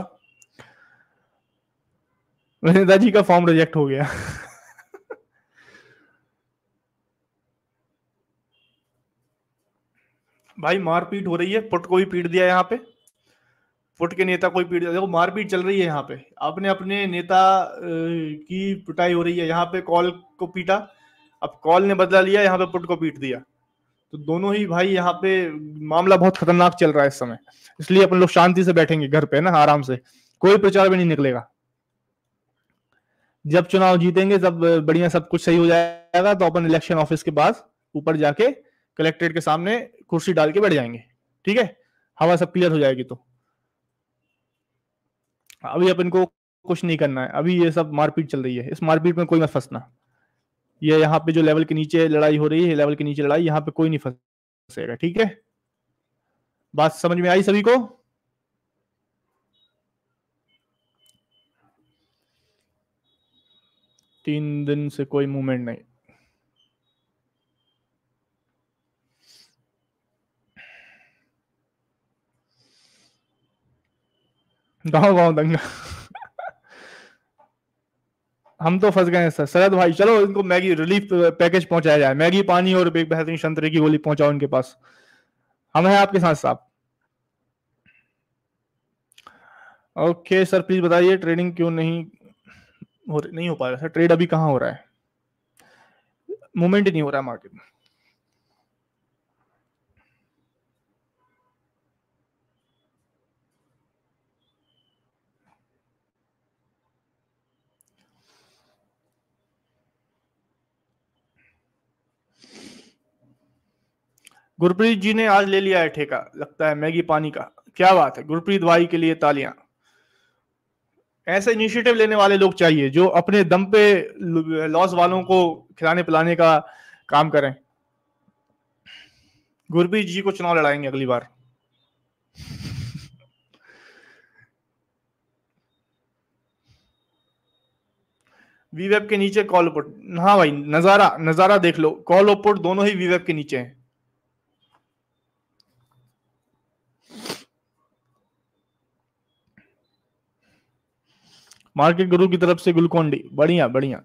वनिता जी का फॉर्म रिजेक्ट हो गया भाई मारपीट हो रही है पुट को भी पीट दिया यहाँ पे पुट के नेता कोई पीड़ित देखो मारपीट चल रही है यहाँ पे आपने अपने नेता की पिटाई हो रही है यहाँ पे कॉल को पीटा अब कॉल ने बदला लिया यहाँ पे पुट को पीट दिया तो दोनों ही भाई यहाँ पे मामला बहुत खतरनाक चल रहा है इस समय इसलिए अपन लोग शांति से बैठेंगे घर पे ना आराम से कोई प्रचार भी नहीं निकलेगा जब चुनाव जीतेंगे जब बढ़िया सब कुछ सही हो जाएगा तो अपन इलेक्शन ऑफिस के पास ऊपर जाके कलेक्ट्रेट के सामने कुर्सी डाल के बैठ जाएंगे ठीक है हवा सब क्लियर हो जाएगी तो अभी अपन को कुछ नहीं करना है अभी ये सब मारपीट चल रही है इस मारपीट में कोई मत फंसना ये यहाँ पे जो लेवल के नीचे लड़ाई हो रही है लेवल के नीचे लड़ाई यहाँ पे कोई नहीं फंसेगा ठीक है बात समझ में आई सभी को तीन दिन से कोई मूवमेंट नहीं गाँव गाँव दंगा हम तो फंस गए सर शरद भाई चलो इनको मैगी रिलीफ पैकेज पहुंचाया जाए मैगी पानी और एक बेहतरीन संतरे की गोली पहुंचाओ इनके पास हम हैं आपके साथ साहब ओके सर प्लीज बताइए ट्रेडिंग क्यों नहीं हो नहीं हो पा रहा सर ट्रेड अभी कहाँ हो रहा है मूवमेंट ही नहीं हो रहा है मार्केट में गुरप्रीत जी ने आज ले लिया है ठेका लगता है मैगी पानी का क्या बात है गुरप्रीत भाई के लिए तालियां ऐसे इनिशिएटिव लेने वाले लोग चाहिए जो अपने दम पे लॉस वालों को खिलाने पिलाने का काम करें गुरप्रीत जी को चुनाव लड़ाएंगे अगली बार वेब के नीचे कॉल ओपुट हाँ भाई नजारा नजारा देख लो कॉल ओपुट दोनों ही वेब के नीचे हैं मार्केट गुरु की तरफ से गुलकोंडी बढ़िया बढ़िया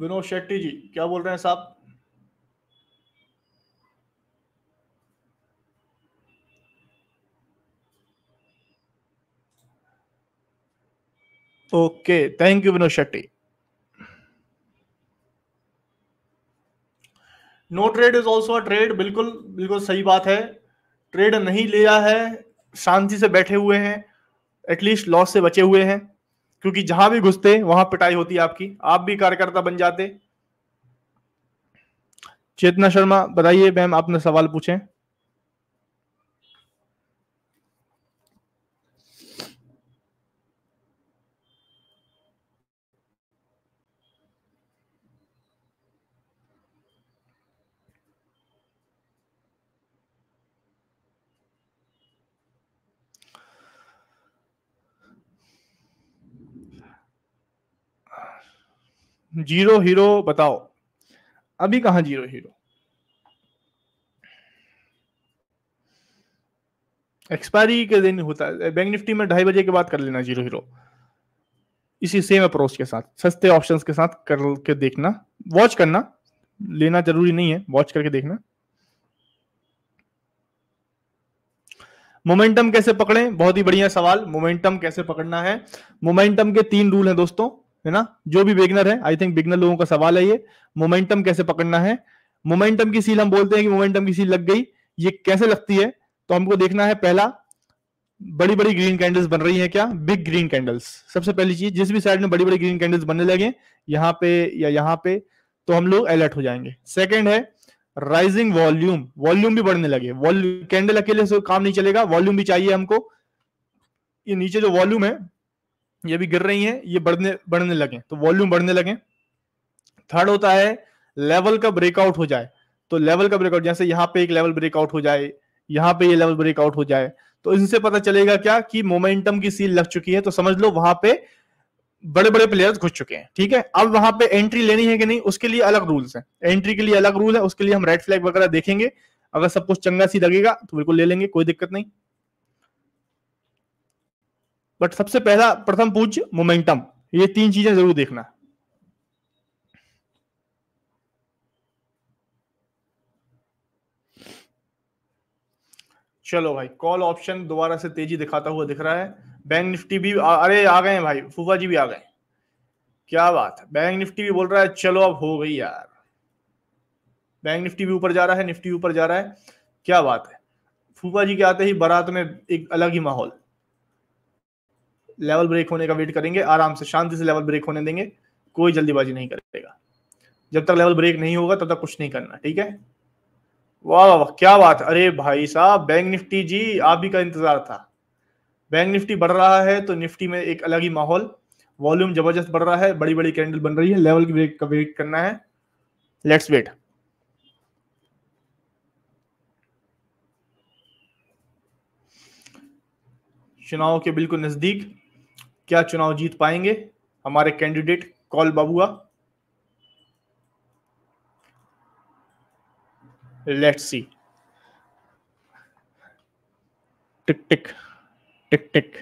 विनोद शेट्टी जी क्या बोल रहे हैं साहब okay thank you Vinod Shetty no trade is also a trade बिल्कुल बिल्कुल सही बात है ट्रेड नहीं लिया है शांति से बैठे हुए हैं एटलीस्ट लॉस से बचे हुए हैं क्योंकि जहां भी घुसते वहां पिटाई होती है आपकी आप भी कार्यकर्ता बन जाते चेतना शर्मा बताइए मैम आपने सवाल पूछे जीरो हीरो बताओ अभी कहा जीरो हीरो एक्सपायरी के दिन होता है बैंक निफ्टी में ढाई बजे के बाद कर लेना जीरो हीरो इसी सेम अप्रोच के साथ सस्ते ऑप्शंस के साथ कर के देखना वॉच करना लेना जरूरी नहीं है वॉच करके देखना मोमेंटम कैसे पकड़े बहुत ही बढ़िया सवाल मोमेंटम कैसे पकड़ना है मोमेंटम के तीन रूल हैं दोस्तों है ना जो भी बिगनर है आई थिंक बिगनर लोगों का सवाल है ये मोमेंटम कैसे पकड़ना है मोमेंटम की सील हम बोलते हैं कि मोमेंटम की सील लग गई ये कैसे लगती है तो हमको देखना है पहला बड़ी बड़ी ग्रीन कैंडल्स बन रही है क्या बिग ग्रीन कैंडल्स सबसे पहली चीज जिस भी साइड में बड़ी बड़ी ग्रीन कैंडल्स बनने लगे यहाँ पे या यहां पे तो हम लोग अलर्ट हो जाएंगे सेकेंड है राइजिंग वॉल्यूम वॉल्यूम भी बढ़ने लगे वॉल्यूम कैंडल अकेले से काम नहीं चलेगा वॉल्यूम भी चाहिए हमको ये नीचे जो वॉल्यूम है ये भी गिर रही हैं ये बढ़ने बढ़ने लगे तो वॉल्यूम बढ़ने लगे थर्ड होता है लेवल का ब्रेकआउट हो जाए तो लेवल का ब्रेकआउट जैसे यहाँ पे एक लेवल ब्रेकआउट हो जाए यहाँ पे ये लेवल ब्रेकआउट हो जाए तो इनसे पता चलेगा क्या कि मोमेंटम की सील लग चुकी है तो समझ लो वहां पे बड़े बड़े प्लेयर्स घुस चुके हैं ठीक है अब वहां पे एंट्री लेनी है कि नहीं उसके लिए अलग रूल्स हैं एंट्री के लिए अलग रूल है उसके लिए हम रेड फ्लैग वगैरह देखेंगे अगर सब कुछ चंगा सी लगेगा तो बिल्कुल ले लेंगे कोई दिक्कत नहीं बट सबसे पहला प्रथम पूज मोमेंटम ये तीन चीजें जरूर देखना चलो भाई कॉल ऑप्शन दोबारा से तेजी दिखाता हुआ दिख रहा है बैंक निफ्टी भी आ, अरे आ गए भाई फूफा जी भी आ गए क्या बात है बैंक निफ्टी भी बोल रहा है चलो अब हो गई यार बैंक निफ्टी भी ऊपर जा रहा है निफ्टी ऊपर जा रहा है क्या बात है फूफा जी के आते ही बारात में एक अलग ही माहौल लेवल ब्रेक होने का वेट करेंगे आराम से शांति से लेवल ब्रेक होने देंगे कोई जल्दीबाजी नहीं करेगा जब तक लेवल ब्रेक नहीं होगा तब तक कुछ नहीं करना ठीक है वाह वाह क्या बात अरे भाई साहब बैंक निफ्टी जी आप ही का इंतजार था बैंक निफ्टी बढ़ रहा है तो निफ्टी में एक अलग ही माहौल वॉल्यूम जबरदस्त बढ़ रहा है बड़ी बड़ी कैंडल बन रही है लेवल की ब्रेक का वेट करना है लेट्स वेट चुनाव के बिल्कुल नजदीक क्या चुनाव जीत पाएंगे हमारे कैंडिडेट कॉल बाबुआ let's see tick tick tick tick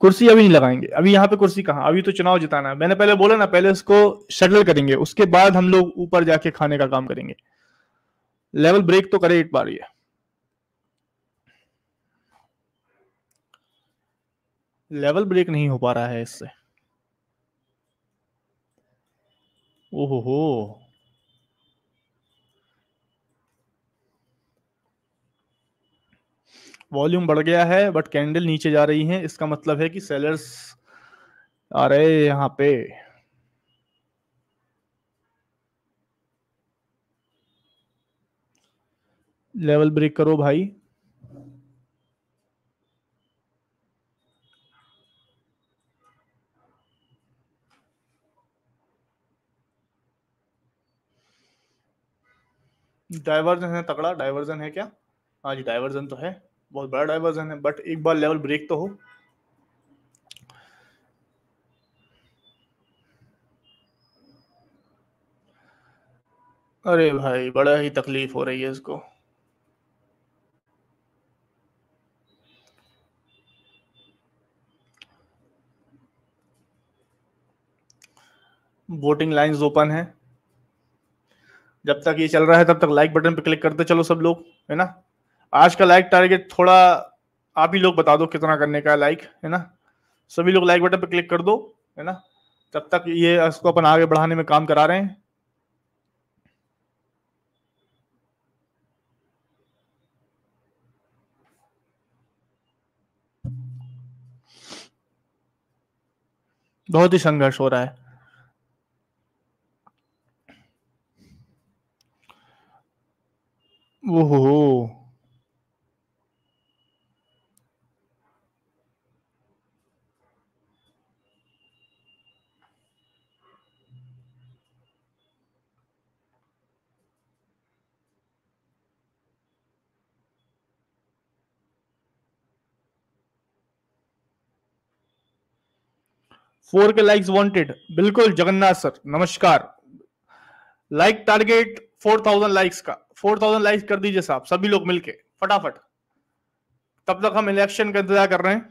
कुर्सी अभी नहीं लगाएंगे अभी यहां पे कुर्सी कहा अभी तो चुनाव जिताना है मैंने पहले बोला ना पहले इसको शटल करेंगे उसके बाद हम लोग ऊपर जाके खाने का काम करेंगे लेवल ब्रेक तो करे एक बार ये लेवल ब्रेक नहीं हो पा रहा है इससे ओहो हो वॉल्यूम बढ़ गया है बट कैंडल नीचे जा रही है इसका मतलब है कि सेलर्स आ रहे यहां पे लेवल ब्रेक करो भाई डाइवर्जन है तगड़ा डाइवर्जन है क्या हाँ जी डाइवर्जन तो है बहुत बड़ा डाइवर्जन है बट एक बार लेवल ब्रेक तो हो अरे भाई बड़ा ही तकलीफ हो रही है इसको वोटिंग लाइंस ओपन है जब तक ये चल रहा है तब तक लाइक बटन पे क्लिक करते चलो सब लोग है ना आज का लाइक टारगेट थोड़ा आप ही लोग बता दो कितना करने का है लाइक है ना सभी लोग लाइक बटन पे क्लिक कर दो है ना तब तक ये इसको अपन आगे बढ़ाने में काम करा रहे हैं बहुत ही संघर्ष हो रहा है ओहो फोर के लाइक्स वांटेड बिल्कुल जगन्नाथ सर नमस्कार like target four thousand likes का फोर थाउजेंड लाइक्स कर दीजिए साहब सभी लोग मिलके फटाफट तब तक हम इलेक्शन का इंतजार कर रहे हैं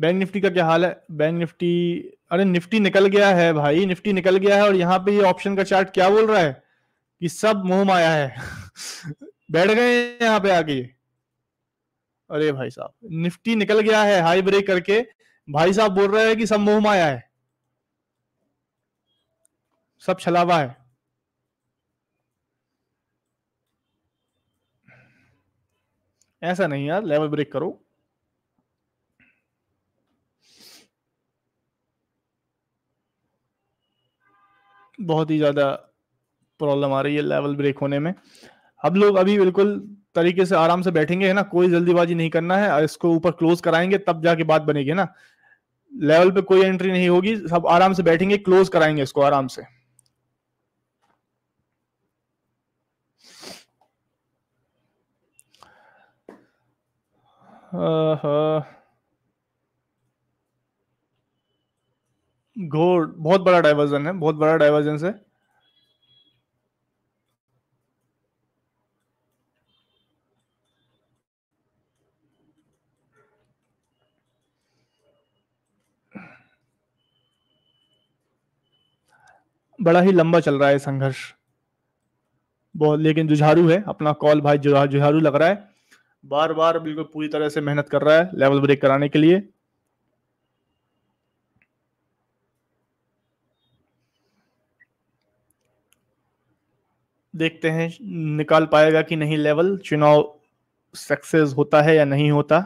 बैंक निफ्टी का क्या हाल है बैंक निफ्टी अरे निफ्टी निकल गया है भाई निफ्टी निकल गया है और यहाँ पे ये ऑप्शन का चार्ट क्या बोल रहा है कि सब मोह माया है बैठ गए यहाँ पे आके अरे भाई साहब निफ्टी निकल गया है हाई ब्रेक करके भाई साहब बोल रहे हैं कि सब मोह माया है सब छलावा है ऐसा नहीं यार लेवल ब्रेक करो बहुत ही ज्यादा प्रॉब्लम आ रही है लेवल ब्रेक होने में हम लोग अभी बिल्कुल तरीके से आराम से बैठेंगे है ना कोई जल्दीबाजी नहीं करना है इसको ऊपर क्लोज कराएंगे तब जाके बात बनेगी ना लेवल पे कोई एंट्री नहीं होगी सब आराम से बैठेंगे क्लोज कराएंगे इसको आराम से Uh-huh. घोड़ बहुत बड़ा डाइवर्जन है बहुत बड़ा डायवर्जेंस है बड़ा ही लंबा चल रहा है संघर्ष बहुत लेकिन जुझारू है अपना कॉल भाई जुझारू लग रहा है बार बार बिल्कुल पूरी तरह से मेहनत कर रहा है लेवल ब्रेक कराने के लिए देखते हैं निकाल पाएगा कि नहीं लेवल चुनाव सक्सेस होता है या नहीं होता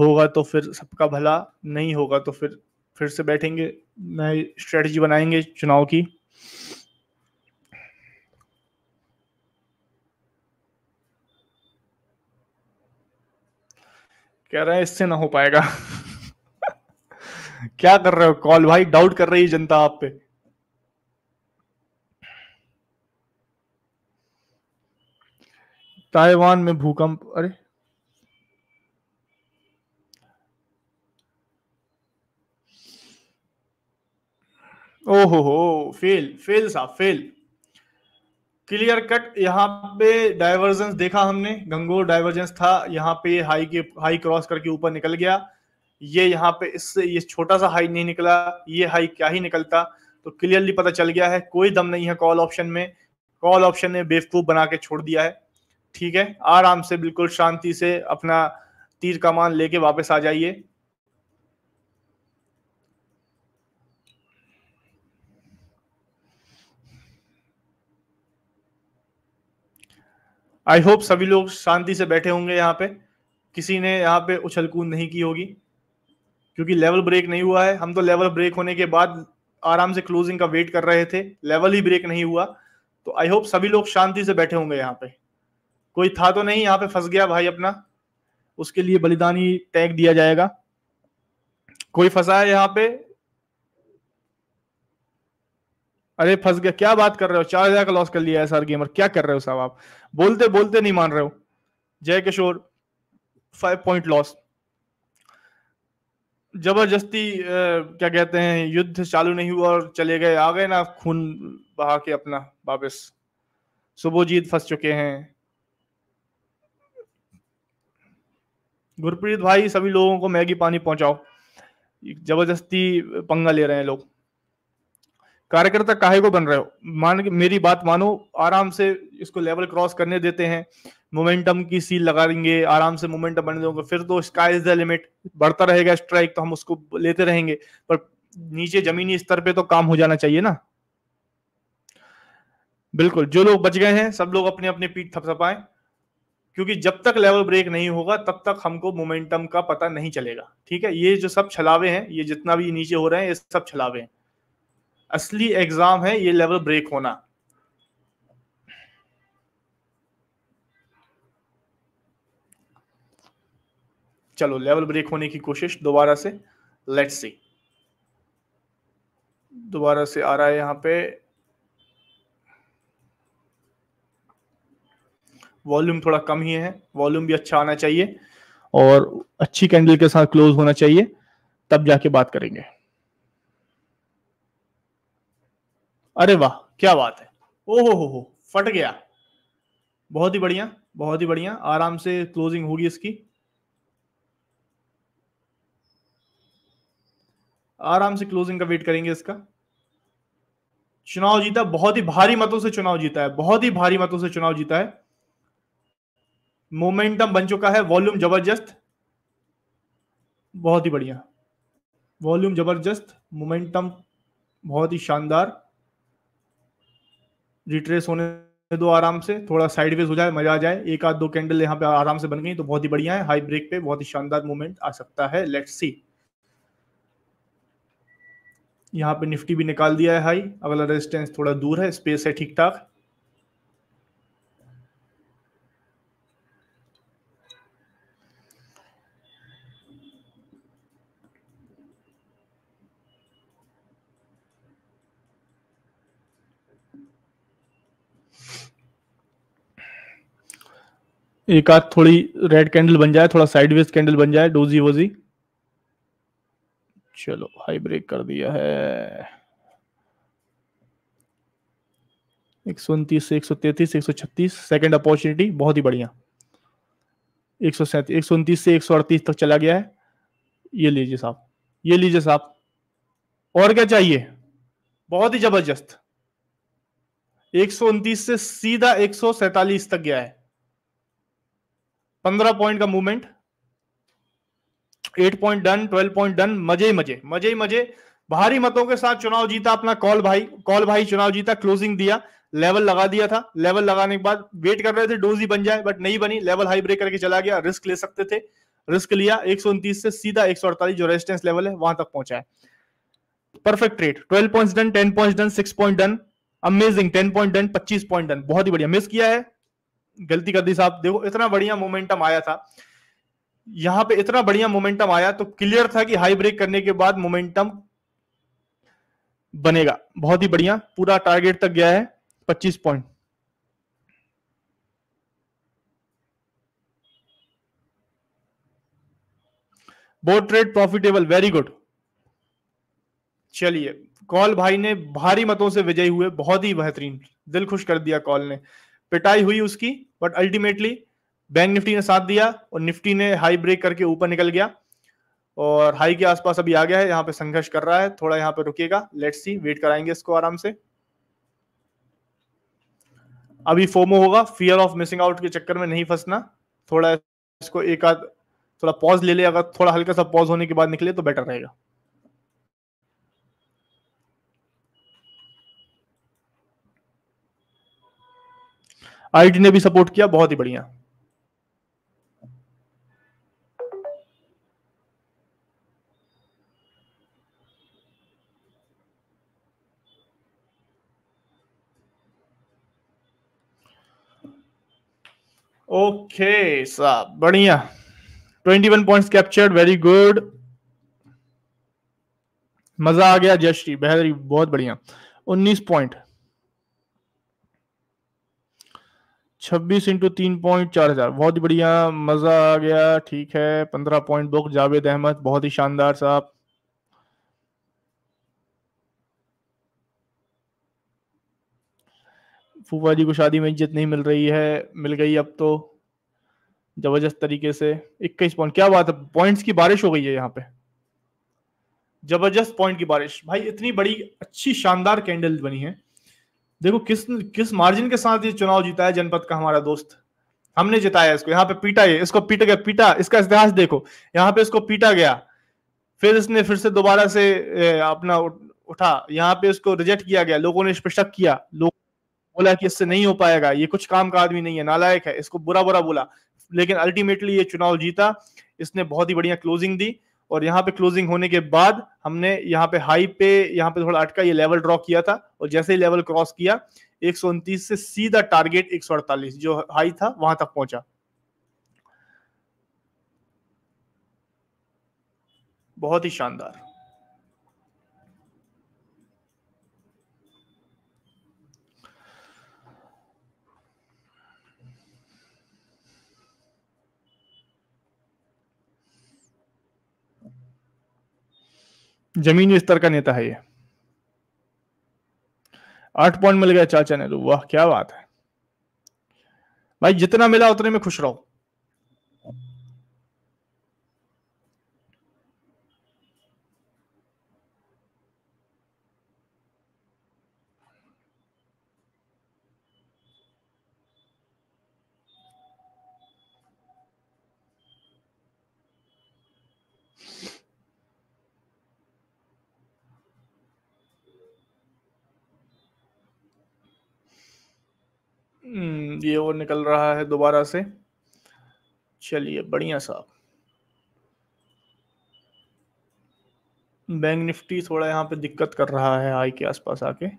होगा तो फिर सबका भला नहीं होगा तो फिर फिर से बैठेंगे नई स्ट्रेटजी बनाएंगे चुनाव की कह रहा है इससे ना हो पाएगा क्या कर रहे हो कॉल भाई डाउट कर रही है जनता आप पे ताइवान में भूकंप अरे ओहो हो फेल फेल साहब फेल क्लियर कट यहाँ पे डाइवर्जेंस देखा हमने गंगोर डाइवर्जेंस था यहाँ पे हाई के हाई क्रॉस करके ऊपर निकल गया ये यहाँ पे इससे ये छोटा सा हाई नहीं निकला ये हाई क्या ही निकलता तो क्लियरली पता चल गया है कोई दम नहीं है कॉल ऑप्शन में कॉल ऑप्शन ने बेवकूफ बना के छोड़ दिया है ठीक है आराम से बिल्कुल शांति से अपना तीर कमान लेके वापस आ जाइए आई होप सभी लोग शांति से बैठे होंगे यहाँ पे किसी ने यहाँ पे उछल कूद नहीं की होगी क्योंकि लेवल ब्रेक नहीं हुआ है हम तो लेवल ब्रेक होने के बाद आराम से क्लोजिंग का वेट कर रहे थे लेवल ही ब्रेक नहीं हुआ तो आई होप सभी लोग शांति से बैठे होंगे यहाँ पे कोई था तो नहीं यहाँ पे फंस गया भाई अपना उसके लिए बलिदानी टैग दिया जाएगा कोई फंसा है यहाँ पे अरे फंस गया क्या बात कर रहे हो चार हजार का लॉस कर लिया है सर गेमर क्या कर रहे हो साहब आप बोलते बोलते नहीं मान रहे हो जय किशोर फाइव पॉइंट लॉस जबरदस्ती क्या कहते हैं युद्ध चालू नहीं हुआ और चले गए आ गए ना खून बहा के अपना वापस सुबोजीत फंस चुके हैं गुरप्रीत भाई सभी लोगों को मैगी पानी पहुंचाओ जबरदस्ती पंगा ले रहे हैं लोग कार्यकर्ता काहे को बन रहे हो मान के मेरी बात मानो आराम से इसको लेवल क्रॉस करने देते हैं मोमेंटम की सील लगा देंगे आराम से मोमेंटम बने दोगे फिर तो स्काई इज द लिमिट बढ़ता रहेगा स्ट्राइक तो हम उसको लेते रहेंगे पर नीचे जमीनी स्तर पे तो काम हो जाना चाहिए ना बिल्कुल जो लोग बच गए हैं सब लोग अपने अपने पीठ थपथपाएं क्योंकि जब तक लेवल ब्रेक नहीं होगा तब तक हमको मोमेंटम का पता नहीं चलेगा ठीक है ये जो सब छलावे हैं ये जितना भी नीचे हो रहे हैं ये सब छलावे हैं असली एग्जाम है ये लेवल ब्रेक होना चलो लेवल ब्रेक होने की कोशिश दोबारा से लेट्स सी दोबारा से आ रहा है यहां पे वॉल्यूम थोड़ा कम ही है वॉल्यूम भी अच्छा आना चाहिए और अच्छी कैंडल के साथ क्लोज होना चाहिए तब जाके बात करेंगे अरे वाह क्या बात है ओ हो हो फट गया बहुत ही बढ़िया बहुत ही बढ़िया आराम से क्लोजिंग होगी इसकी आराम से क्लोजिंग का वेट करेंगे इसका चुनाव जीता बहुत ही भारी मतों से चुनाव जीता है बहुत ही भारी मतों से चुनाव जीता है मोमेंटम बन चुका है वॉल्यूम जबरदस्त बहुत ही बढ़िया वॉल्यूम जबरदस्त मोमेंटम बहुत ही शानदार रिट्रेस होने दो आराम से थोड़ा साइडवेज हो जाए मजा आ जाए एक आध दो कैंडल यहाँ पे आराम से बन गई तो बहुत ही बढ़िया है हाई ब्रेक पे बहुत ही शानदार मूवमेंट आ सकता है लेट्स सी यहाँ पे निफ्टी भी निकाल दिया है हाई अगला रेजिस्टेंस थोड़ा दूर है स्पेस है ठीक ठाक एक आध थोड़ी रेड कैंडल बन जाए थोड़ा साइडवेज कैंडल बन जाए डोजी वोजी चलो हाई ब्रेक कर दिया है एक सौ उनतीस एक सौ तैतीस एक सौ छत्तीस सेकेंड अपॉर्चुनिटी बहुत ही बढ़िया एक सौ सैंतीस एक सौ उनतीस से एक सौ अड़तीस तक चला गया है ये लीजिए साहब ये लीजिए साहब और क्या चाहिए बहुत ही जबरदस्त एक सौ उनतीस से सीधा एक सौ सैतालीस तक गया है पंद्रह पॉइंट का movement eight point done twelve point done मजे ही मजे मजे ही मजे भारी मतों के साथ चुनाव जीता अपना कॉल भाई कॉल भाई चुनाव जीता क्लोजिंग दिया लेवल लगा दिया था लेवल लगाने के बाद वेट कर रहे थे डोजी बन जाए बट नहीं बनी लेवल हाई ब्रेक करके चला गया रिस्क ले सकते थे रिस्क लिया एक से सीधा एक जो रेजिस्टेंस लेवल है वहां तक पहुंचा है perfect rate twelve point done ten point done six point done amazing ten point done पच्चीस पॉइंट डन बहुत ही बढ़िया मिस किया है गलती कर दी साहब देखो इतना बढ़िया मोमेंटम आया था यहां पे इतना बढ़िया मोमेंटम आया तो क्लियर था कि हाई ब्रेक करने के बाद मोमेंटम बनेगा बहुत ही बढ़िया पूरा टारगेट तक गया है 25 point board trade profitable very good चलिए कॉल भाई ने भारी मतों से विजयी हुए बहुत ही बेहतरीन दिल खुश कर दिया कॉल ने पिटाई हुई उसकी बट अल्टीमेटली बैंक निफ्टी ने साथ दिया और निफ्टी ने हाई ब्रेक करके ऊपर निकल गया और हाई के आसपास अभी आ गया है यहाँ पे संघर्ष कर रहा है थोड़ा यहाँ पे रुकेगा लेट्स सी वेट कराएंगे इसको आराम से अभी फोमो होगा फियर ऑफ मिसिंग आउट के चक्कर में नहीं फंसना थोड़ा इसको एक आध थोड़ा पॉज ले ले अगर थोड़ा हल्का सा पॉज होने के बाद निकले तो बेटर रहेगा आईडी ने भी सपोर्ट किया बहुत ही बढ़िया ओके साहब बढ़िया 21 पॉइंट्स कैप्चर्ड वेरी गुड मजा आ गया जयश्री बेहतरी बहुत बढ़िया 19 पॉइंट छब्बीस इंटू तीन पॉइंट चार हजार बहुत ही बढ़िया मजा आ गया ठीक है पंद्रह पॉइंट बुक जावेद अहमद बहुत ही शानदार साहब फूफा जी को शादी में इज्जत नहीं मिल रही है मिल गई अब तो जबरदस्त तरीके से इक्कीस पॉइंट क्या बात है पॉइंट्स की बारिश हो गई है यहाँ पे जबरदस्त पॉइंट की बारिश भाई इतनी बड़ी अच्छी शानदार कैंडल बनी है देखो किस किस मार्जिन के साथ ये चुनाव जीता है जनपद का हमारा दोस्त हमने जिताया इसको यहाँ पे पीटा ये इसको पीटा गया पीटा इसका इतिहास देखो यहाँ पे इसको पीटा गया फिर इसने फिर से दोबारा से अपना उठा यहाँ पे इसको रिजेक्ट किया गया लोगों ने शक किया लोग बोला कि इससे नहीं हो पाएगा ये कुछ काम का आदमी नहीं है नालायक है इसको बुरा बुरा बोला लेकिन अल्टीमेटली ये चुनाव जीता इसने बहुत ही बढ़िया क्लोजिंग दी और यहाँ पे क्लोजिंग होने के बाद हमने यहाँ पे हाई पे यहाँ पे थोड़ा अटका ये लेवल ड्रॉ किया था और जैसे ही लेवल क्रॉस किया एक से सीधा टारगेट एक जो हाई था वहां तक पहुंचा बहुत ही शानदार जमीनी स्तर का नेता है ये आठ पॉइंट मिल गया चाचा नेहरू तो, वाह क्या बात है भाई जितना मिला उतने में खुश रहो ये वो निकल रहा है दोबारा से चलिए बढ़िया साहब बैंक निफ्टी थोड़ा यहाँ पे दिक्कत कर रहा है आई के आसपास आके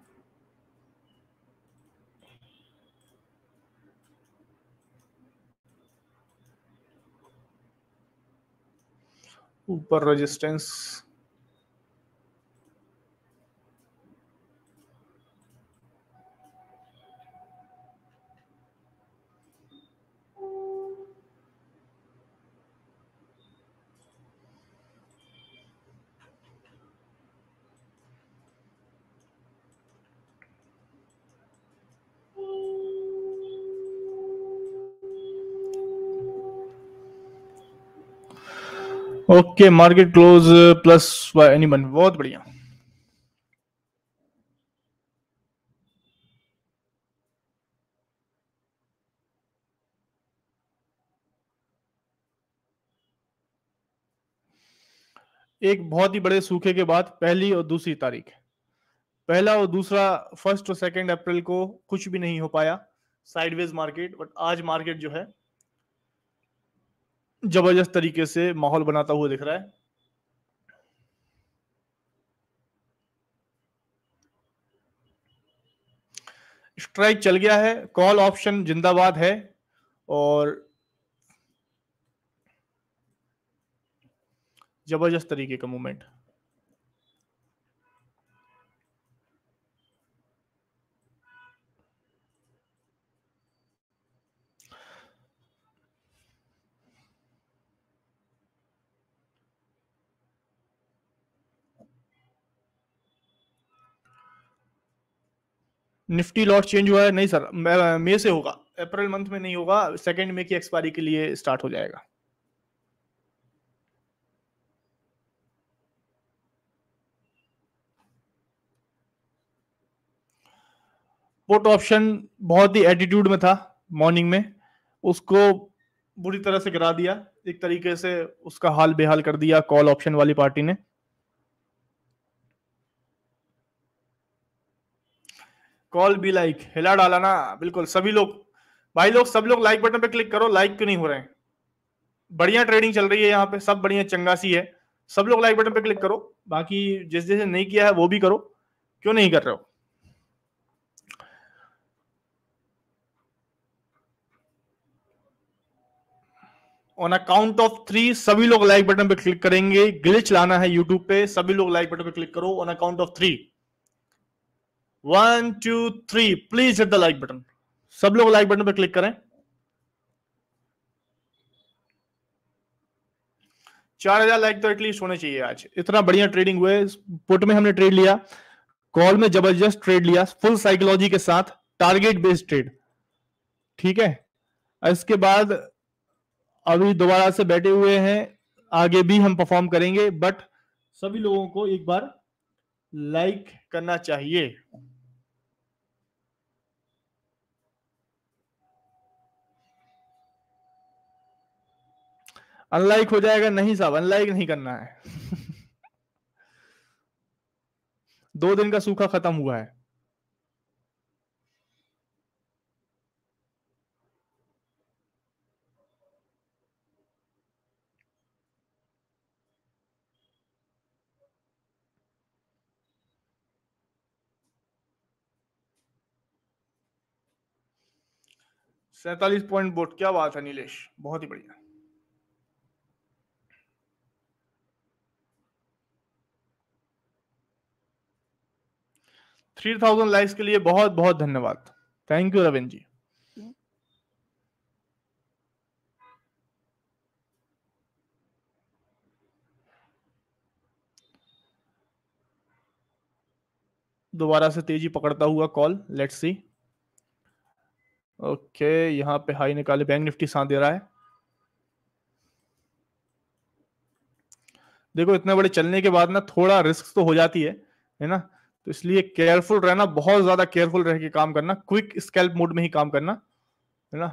ऊपर resistance okay market close plus any one बहुत बढ़िया एक बहुत ही बड़े सूखे के बाद पहली और दूसरी तारीख पहला और दूसरा फर्स्ट और सेकेंड अप्रैल को कुछ भी नहीं हो पाया साइडवेज मार्केट बट आज मार्केट जो है जबरदस्त तरीके से माहौल बनाता हुआ दिख रहा है स्ट्राइक चल गया है कॉल ऑप्शन जिंदाबाद है और जबरदस्त तरीके का मूवमेंट निफ्टी लॉट चेंज हुआ है नहीं सर मे से होगा अप्रैल मंथ में नहीं होगा सेकेंड मे की एक्सपायरी के लिए स्टार्ट हो जाएगा पुट ऑप्शन बहुत ही एटीट्यूड में था मॉर्निंग में उसको बुरी तरह से गिरा दिया एक तरीके से उसका हाल बेहाल कर दिया कॉल ऑप्शन वाली पार्टी ने कॉल बी लाइक हिला डाला ना बिल्कुल सभी लोग भाई लोग सब लोग लाइक बटन पे क्लिक करो लाइक क्यों नहीं हो रहे हैं बढ़िया ट्रेडिंग चल रही है यहाँ पे सब बढ़िया चंगासी है सब लोग लाइक बटन पे क्लिक करो बाकी जिस जैसे नहीं किया है वो भी करो क्यों नहीं कर रहे हो ऑन अकाउंट ऑफ थ्री सभी लोग लाइक बटन पे क्लिक करेंगे ग्लिच लाना है यूट्यूब पे सभी लोग लाइक बटन पे क्लिक करो on account of three one two three please hit the like button सब लोग लाइक बटन पर क्लिक करें चार हजार लाइक तो एटलीस्ट होने चाहिए आज इतना बढ़िया ट्रेडिंग हुए पुट में हमने ट्रेड लिया कॉल में जबरदस्त ट्रेड लिया फुल साइकोलॉजी के साथ टारगेट बेस्ड ट्रेड ठीक है इसके बाद अभी दोबारा से बैठे हुए हैं आगे भी हम परफॉर्म करेंगे बट सभी लोगों को एक बार लाइक करना चाहिए अनलाइक हो जाएगा नहीं साहब अनलाइक नहीं करना है दो दिन का सूखा खत्म हुआ है सैतालीस पॉइंट बोट क्या बात है नीलेश बहुत ही बढ़िया थ्री थाउजेंड लाइक्स के लिए बहुत बहुत धन्यवाद थैंक यू रविंद जी दोबारा से तेजी पकड़ता हुआ कॉल लेट्स सी ओके यहाँ पे हाई निकाले बैंक निफ्टी साथ दे रहा है देखो इतने बड़े चलने के बाद ना थोड़ा रिस्क तो हो जाती है है ना तो इसलिए केयरफुल रहना बहुत ज्यादा केयरफुल रह के काम करना क्विक स्कैल्प मोड में ही काम करना है ना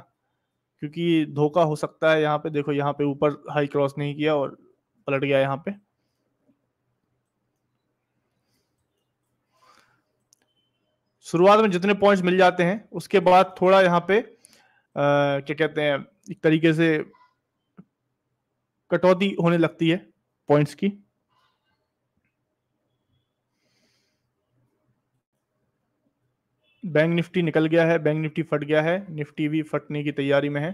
क्योंकि धोखा हो सकता है यहाँ पे देखो यहाँ पे ऊपर हाई क्रॉस नहीं किया और पलट गया यहाँ पे शुरुआत में जितने पॉइंट्स मिल जाते हैं उसके बाद थोड़ा यहाँ पे आ, क्या कहते हैं एक तरीके से कटौती होने लगती है पॉइंट्स की बैंक निफ्टी निकल गया है बैंक निफ्टी फट गया है निफ्टी भी फटने की तैयारी में है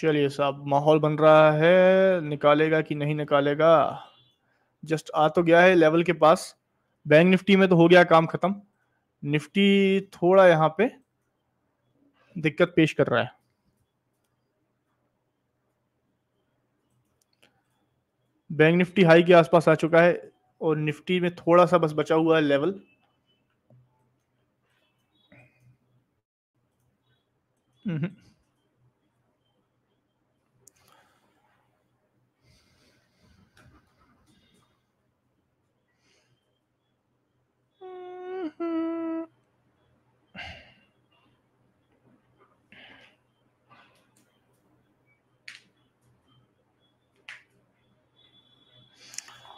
चलिए साहब माहौल बन रहा है निकालेगा कि नहीं निकालेगा जस्ट आ तो गया है लेवल के पास बैंक निफ्टी में तो हो गया काम खत्म निफ्टी थोड़ा यहाँ पे दिक्कत पेश कर रहा है बैंक निफ्टी हाई के आसपास आ चुका है और निफ्टी में थोड़ा सा बस बचा हुआ है level hmm, hmm.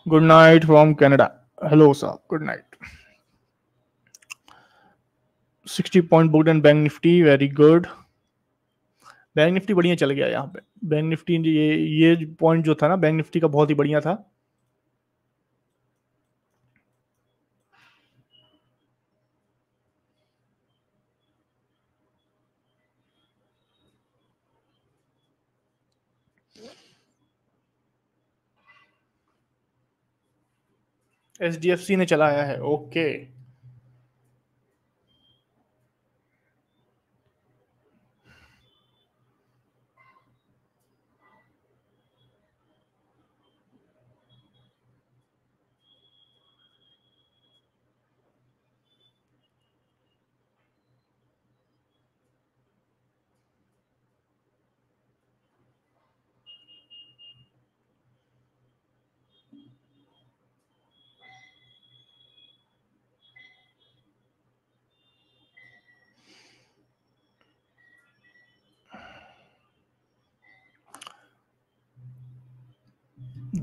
Good night from Canada hello साहब good night 60 point book and bank Nifty very good bank Nifty बढ़िया चल गया यहाँ पे बैंक निफ्टी ये ये पॉइंट जो था ना बैंक निफ्टी का बहुत ही बढ़िया था एच ने चलाया है ओके okay.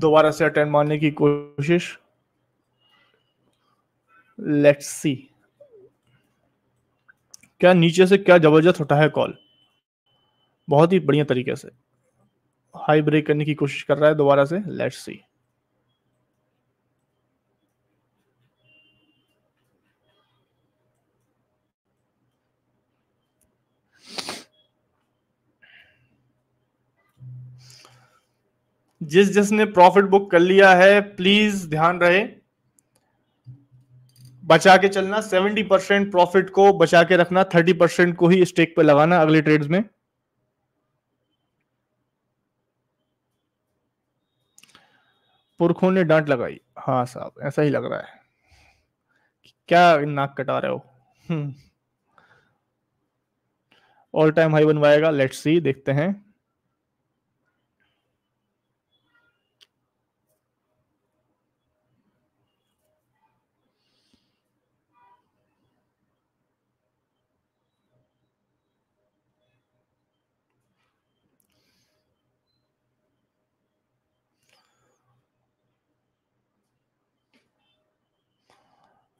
दोबारा से अटेंड मारने की कोशिश लेट्स सी क्या नीचे से क्या जबरदस्त उठा है कॉल बहुत ही बढ़िया तरीके से हाई ब्रेक करने की कोशिश कर रहा है दोबारा से लेट्स सी जिस जिसने प्रॉफिट बुक कर लिया है प्लीज ध्यान रहे बचा के चलना सेवेंटी परसेंट प्रॉफिट को बचा के रखना थर्टी परसेंट को ही स्टेक पे लगाना अगले ट्रेड्स में पुरखों ने डांट लगाई हाँ साहब ऐसा ही लग रहा है क्या नाक कटा रहे हो ऑल टाइम हाई बनवाएगा लेट्स सी देखते हैं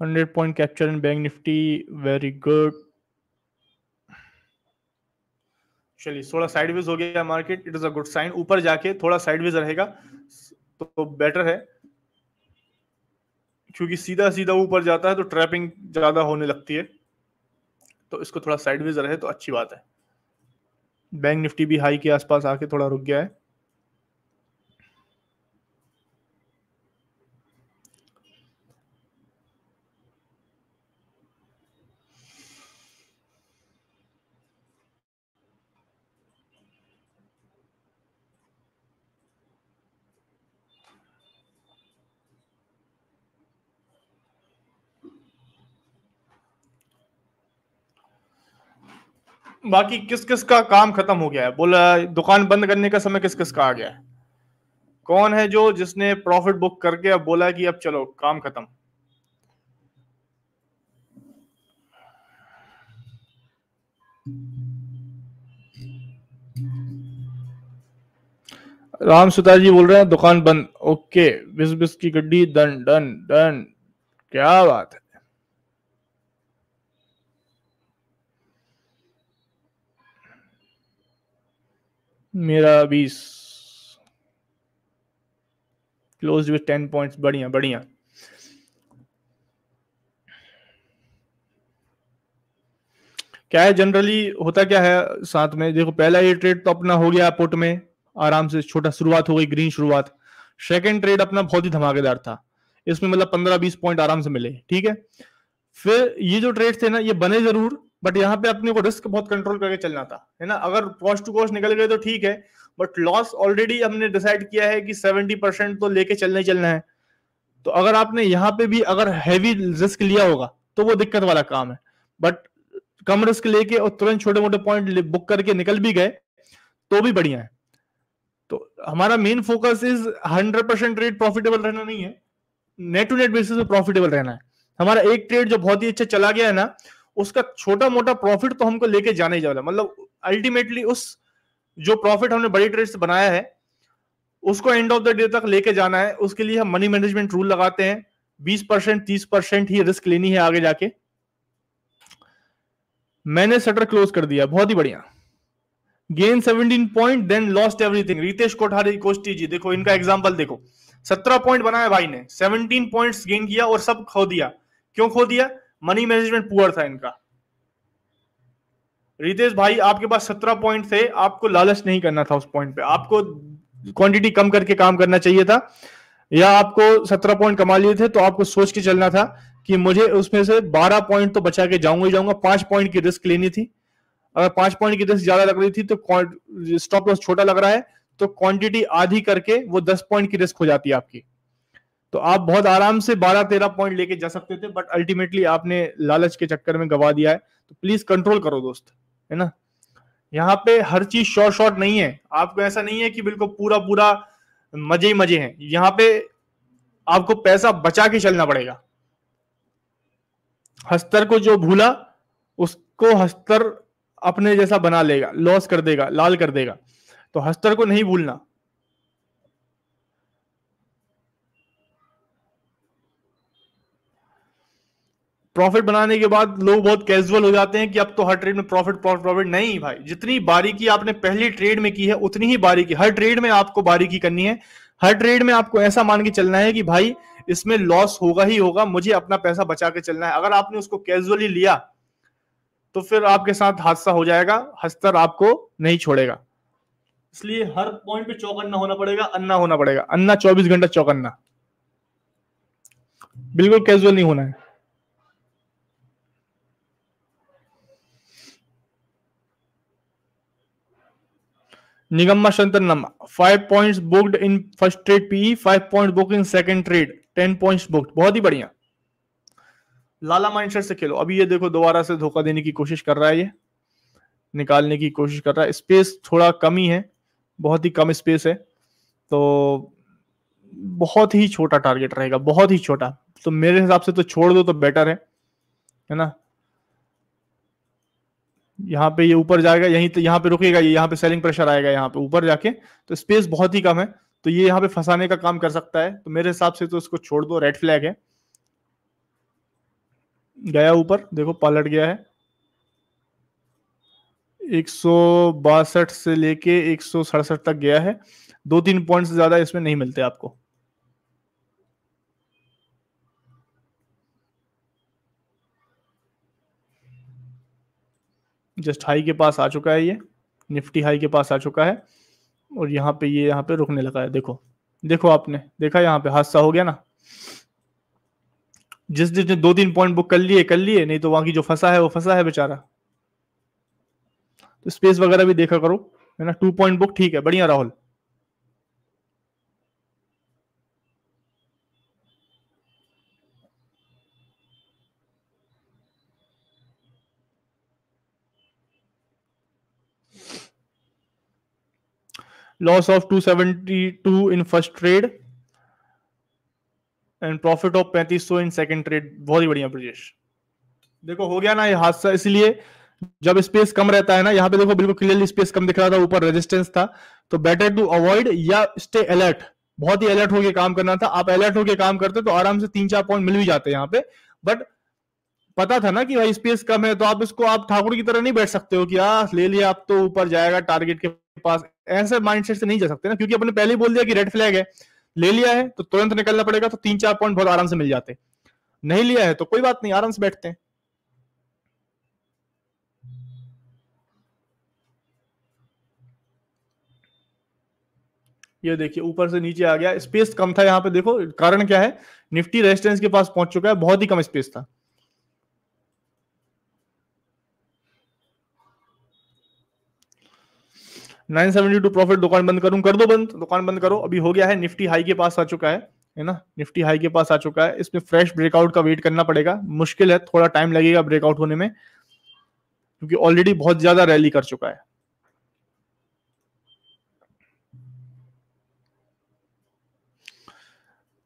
100 point capture in bank nifty very good चलिए थोड़ा साइडवेज हो गया market it is a good sign ऊपर जाके थोड़ा साइडवेज रहेगा तो बेटर है क्योंकि सीधा सीधा ऊपर जाता है तो ट्रैपिंग ज्यादा होने लगती है तो इसको थोड़ा साइडवेज रहे तो अच्छी बात है बैंक निफ्टी भी हाई के आसपास आके थोड़ा रुक गया है बाकी किस किस का काम खत्म हो गया है बोला दुकान बंद करने का समय किस किस का आ गया है कौन है जो जिसने प्रॉफिट बुक करके अब बोला कि अब चलो काम खत्म राम सुता जी बोल रहे हैं दुकान बंद ओके बिस बिस की गड्डी डन डन डन क्या बात है मेरा बीस क्लोज विथ टेन पॉइंट्स बढ़िया बढ़िया क्या है जनरली होता क्या है साथ में देखो पहला ये ट्रेड तो अपना हो गया पुट में आराम से छोटा शुरुआत हो गई ग्रीन शुरुआत सेकेंड ट्रेड अपना बहुत ही धमाकेदार था इसमें मतलब पंद्रह बीस पॉइंट आराम से मिले ठीक है फिर ये जो ट्रेड थे ना ये बने जरूर बट यहाँ पे अपने को रिस्क बहुत कंट्रोल करके चलना था है ना अगर कॉस्ट टू कॉस्ट निकल गए तो ठीक है बट लॉस ऑलरेडी हमने डिसाइड किया है कि सेवेंटी परसेंट तो लेके चलने चलना है तो अगर आपने यहाँ पे भी अगर हैवी रिस्क लिया होगा तो वो दिक्कत वाला काम है बट कम रिस्क लेके और तुरंत छोटे मोटे पॉइंट बुक करके निकल भी गए तो भी बढ़िया है तो हमारा main focus is hundred percent trade profitable रहना नहीं है नेट टू नेट बेसिस पे प्रॉफिटेबल रहना है हमारा एक ट्रेड जो बहुत ही अच्छा चला गया है ना उसका छोटा मोटा प्रॉफिट तो हमको लेके जाने ही वाला मतलब अल्टीमेटली उस जो प्रॉफिट हमने बड़ी ट्रेड से बनाया है उसको एंड ऑफ द डे तक लेके जाना है उसके लिए हम मनी मैनेजमेंट रूल लगाते हैं बीस परसेंट तीस परसेंट ही रिस्क लेनी है आगे जाके मैंने शटर क्लोज कर दिया बहुत ही बढ़िया gain seventeen point then lost everything Ritesh Kothari Koshti ji देखो इनका एग्जाम्पल देखो सत्रह पॉइंट बनाया भाई ने सेवनटीन पॉइंट गेन किया और सब खो दिया क्यों खो दिया मनी मैनेजमेंट पुअर था इनका रितेश भाई आपके पास सत्रह पॉइंट थे आपको लालच नहीं करना था उस पॉइंट पे आपको क्वांटिटी कम करके काम करना चाहिए था या आपको सत्रह पॉइंट कमा लिए थे तो आपको सोच के चलना था कि मुझे उसमें से बारह पॉइंट तो बचा के जाऊंगा ही जाऊंगा पांच पॉइंट की रिस्क लेनी थी अगर पांच पॉइंट की रिस्क ज्यादा लग रही थी तो स्टॉप लॉस छोटा लग रहा है तो क्वांटिटी आधी करके वो दस पॉइंट की रिस्क हो जाती है आपकी तो आप बहुत आराम से 12-13 पॉइंट लेके जा सकते थे बट अल्टीमेटली आपने लालच के चक्कर में गवा दिया है तो प्लीज कंट्रोल करो दोस्त है ना यहाँ पे हर चीज शॉर्ट शॉर्ट नहीं है आपको ऐसा नहीं है कि बिल्कुल पूरा पूरा मजे ही मजे हैं यहाँ पे आपको पैसा बचा के चलना पड़ेगा हस्तर को जो भूला उसको हस्तर अपने जैसा बना लेगा लॉस कर देगा लाल कर देगा तो हस्तर को नहीं भूलना प्रॉफिट बनाने के बाद लोग बहुत कैजुअल हो जाते हैं कि अब तो हर ट्रेड में प्रॉफिट प्रॉफिट प्रॉफिट नहीं भाई जितनी बारीकी आपने पहली ट्रेड में की है उतनी ही बारीकी हर ट्रेड में आपको बारीकी करनी है हर ट्रेड में आपको ऐसा मान के चलना है कि भाई इसमें लॉस होगा ही होगा मुझे अपना पैसा बचा के चलना है अगर आपने उसको कैजुअली लिया तो फिर आपके साथ हादसा हो जाएगा हस्तर आपको नहीं छोड़ेगा इसलिए हर पॉइंट पे चौकन्ना होना पड़ेगा अन्ना होना पड़ेगा अन्ना चौबीस घंटा चौकन्ना बिल्कुल कैजुअल नहीं होना है निगम शंतर नम five point booked in first trade PE five point book in second trade ten point booked बहुत ही बढ़िया लाला माइंडसेट से खेलो अभी ये देखो दोबारा से धोखा देने की कोशिश कर रहा है ये निकालने की कोशिश कर रहा है स्पेस थोड़ा कम ही है बहुत ही कम स्पेस है तो बहुत ही छोटा टारगेट रहेगा बहुत ही छोटा तो मेरे हिसाब से तो छोड़ दो तो बेटर है है ना यहाँ पे ये ऊपर जाएगा यहीं तो यहाँ पे रुकेगा ये यहाँ पे सेलिंग प्रेशर आएगा यहाँ पे ऊपर जाके तो स्पेस बहुत ही कम है तो ये यहाँ पे फंसाने का काम कर सकता है तो मेरे हिसाब से तो इसको छोड़ दो रेड फ्लैग है गया ऊपर देखो पलट गया है एक से लेके एक तक गया है दो तीन पॉइंट ज्यादा इसमें नहीं मिलते आपको जस्ट हाई के पास आ चुका है ये निफ्टी हाई के पास आ चुका है और यहाँ पे ये यहाँ पे रुकने लगा है देखो देखो आपने देखा यहाँ पे हादसा हो गया ना जिस जिसने दो तीन पॉइंट बुक कर लिए कर लिए नहीं तो वहां की जो फंसा है वो फंसा है बेचारा तो स्पेस वगैरह भी देखा करो है ना टू पॉइंट बुक ठीक है बढ़िया Rahul loss of 272 in first trade and profit of 3500 in second trade बहुत ही बढ़िया ब्रजेश देखो हो गया ना ये हादसा इसलिए जब स्पेस कम रहता है ना यहाँ पे देखो बिल्कुल क्लियरली स्पेस कम दिख रहा था ऊपर रेजिस्टेंस था तो बेटर टू अवॉइड या स्टे अलर्ट बहुत ही अलर्ट होके काम करना था आप अलर्ट होके काम करते तो आराम से तीन चार पॉइंट मिल भी जाते यहाँ पे बट पता था ना कि भाई स्पेस कम है तो आप इसको आप ठाकुर की तरह नहीं बैठ सकते हो कि आ ले लिया आप तो ऊपर जाएगा टारगेट के पास ऐसे माइंडसेट से नहीं जा सकते ना क्योंकि अपने पहले ही बोल दिया कि रेड फ्लैग है ले लिया है तो तुरंत निकलना पड़ेगा तो तीन चार पॉइंट बहुत आराम से मिल जाते नहीं लिया है तो कोई बात नहीं आराम से बैठते हैं ये देखिए ऊपर से नीचे आ गया स्पेस कम था यहाँ पे देखो कारण क्या है निफ्टी रेजिस्टेंस के पास पहुंच चुका है बहुत ही कम स्पेस था 972 प्रॉफिट दुकान बंद करूं कर दो बंद दुकान बंद करो अभी हो गया है निफ्टी हाई के पास आ चुका है है ना निफ्टी हाई के पास आ चुका है इसमें फ्रेश ब्रेकआउट का वेट करना पड़ेगा मुश्किल है थोड़ा टाइम लगेगा ब्रेकआउट होने में क्योंकि ऑलरेडी बहुत ज्यादा रैली कर चुका है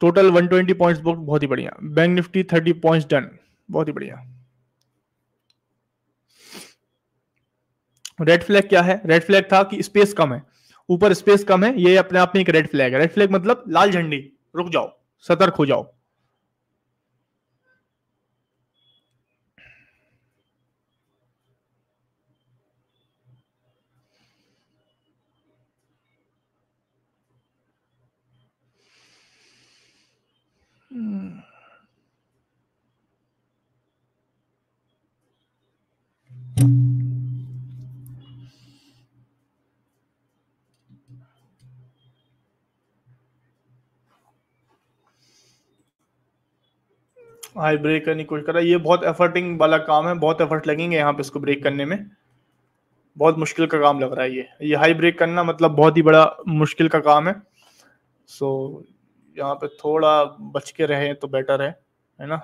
टोटल 120 पॉइंट्स बुक बहुत ही बढ़िया बैंक निफ्टी 30 पॉइंट्स डन बहुत ही बढ़िया रेड फ्लैग क्या है रेड फ्लैग था कि स्पेस कम है ऊपर स्पेस कम है ये अपने आप में एक रेड फ्लैग है रेड फ्लैग मतलब लाल झंडी रुक जाओ सतर्क हो जाओ हाई ब्रेक करने की कोशिश कर रहा है ये बहुत एफर्टिंग वाला काम है बहुत एफर्ट लगेंगे यहाँ पे इसको ब्रेक करने में बहुत मुश्किल का काम लग रहा है ये ये हाई ब्रेक करना मतलब बहुत ही बड़ा मुश्किल का काम है सो यहाँ पे थोड़ा बच के रहे तो बेटर है है ना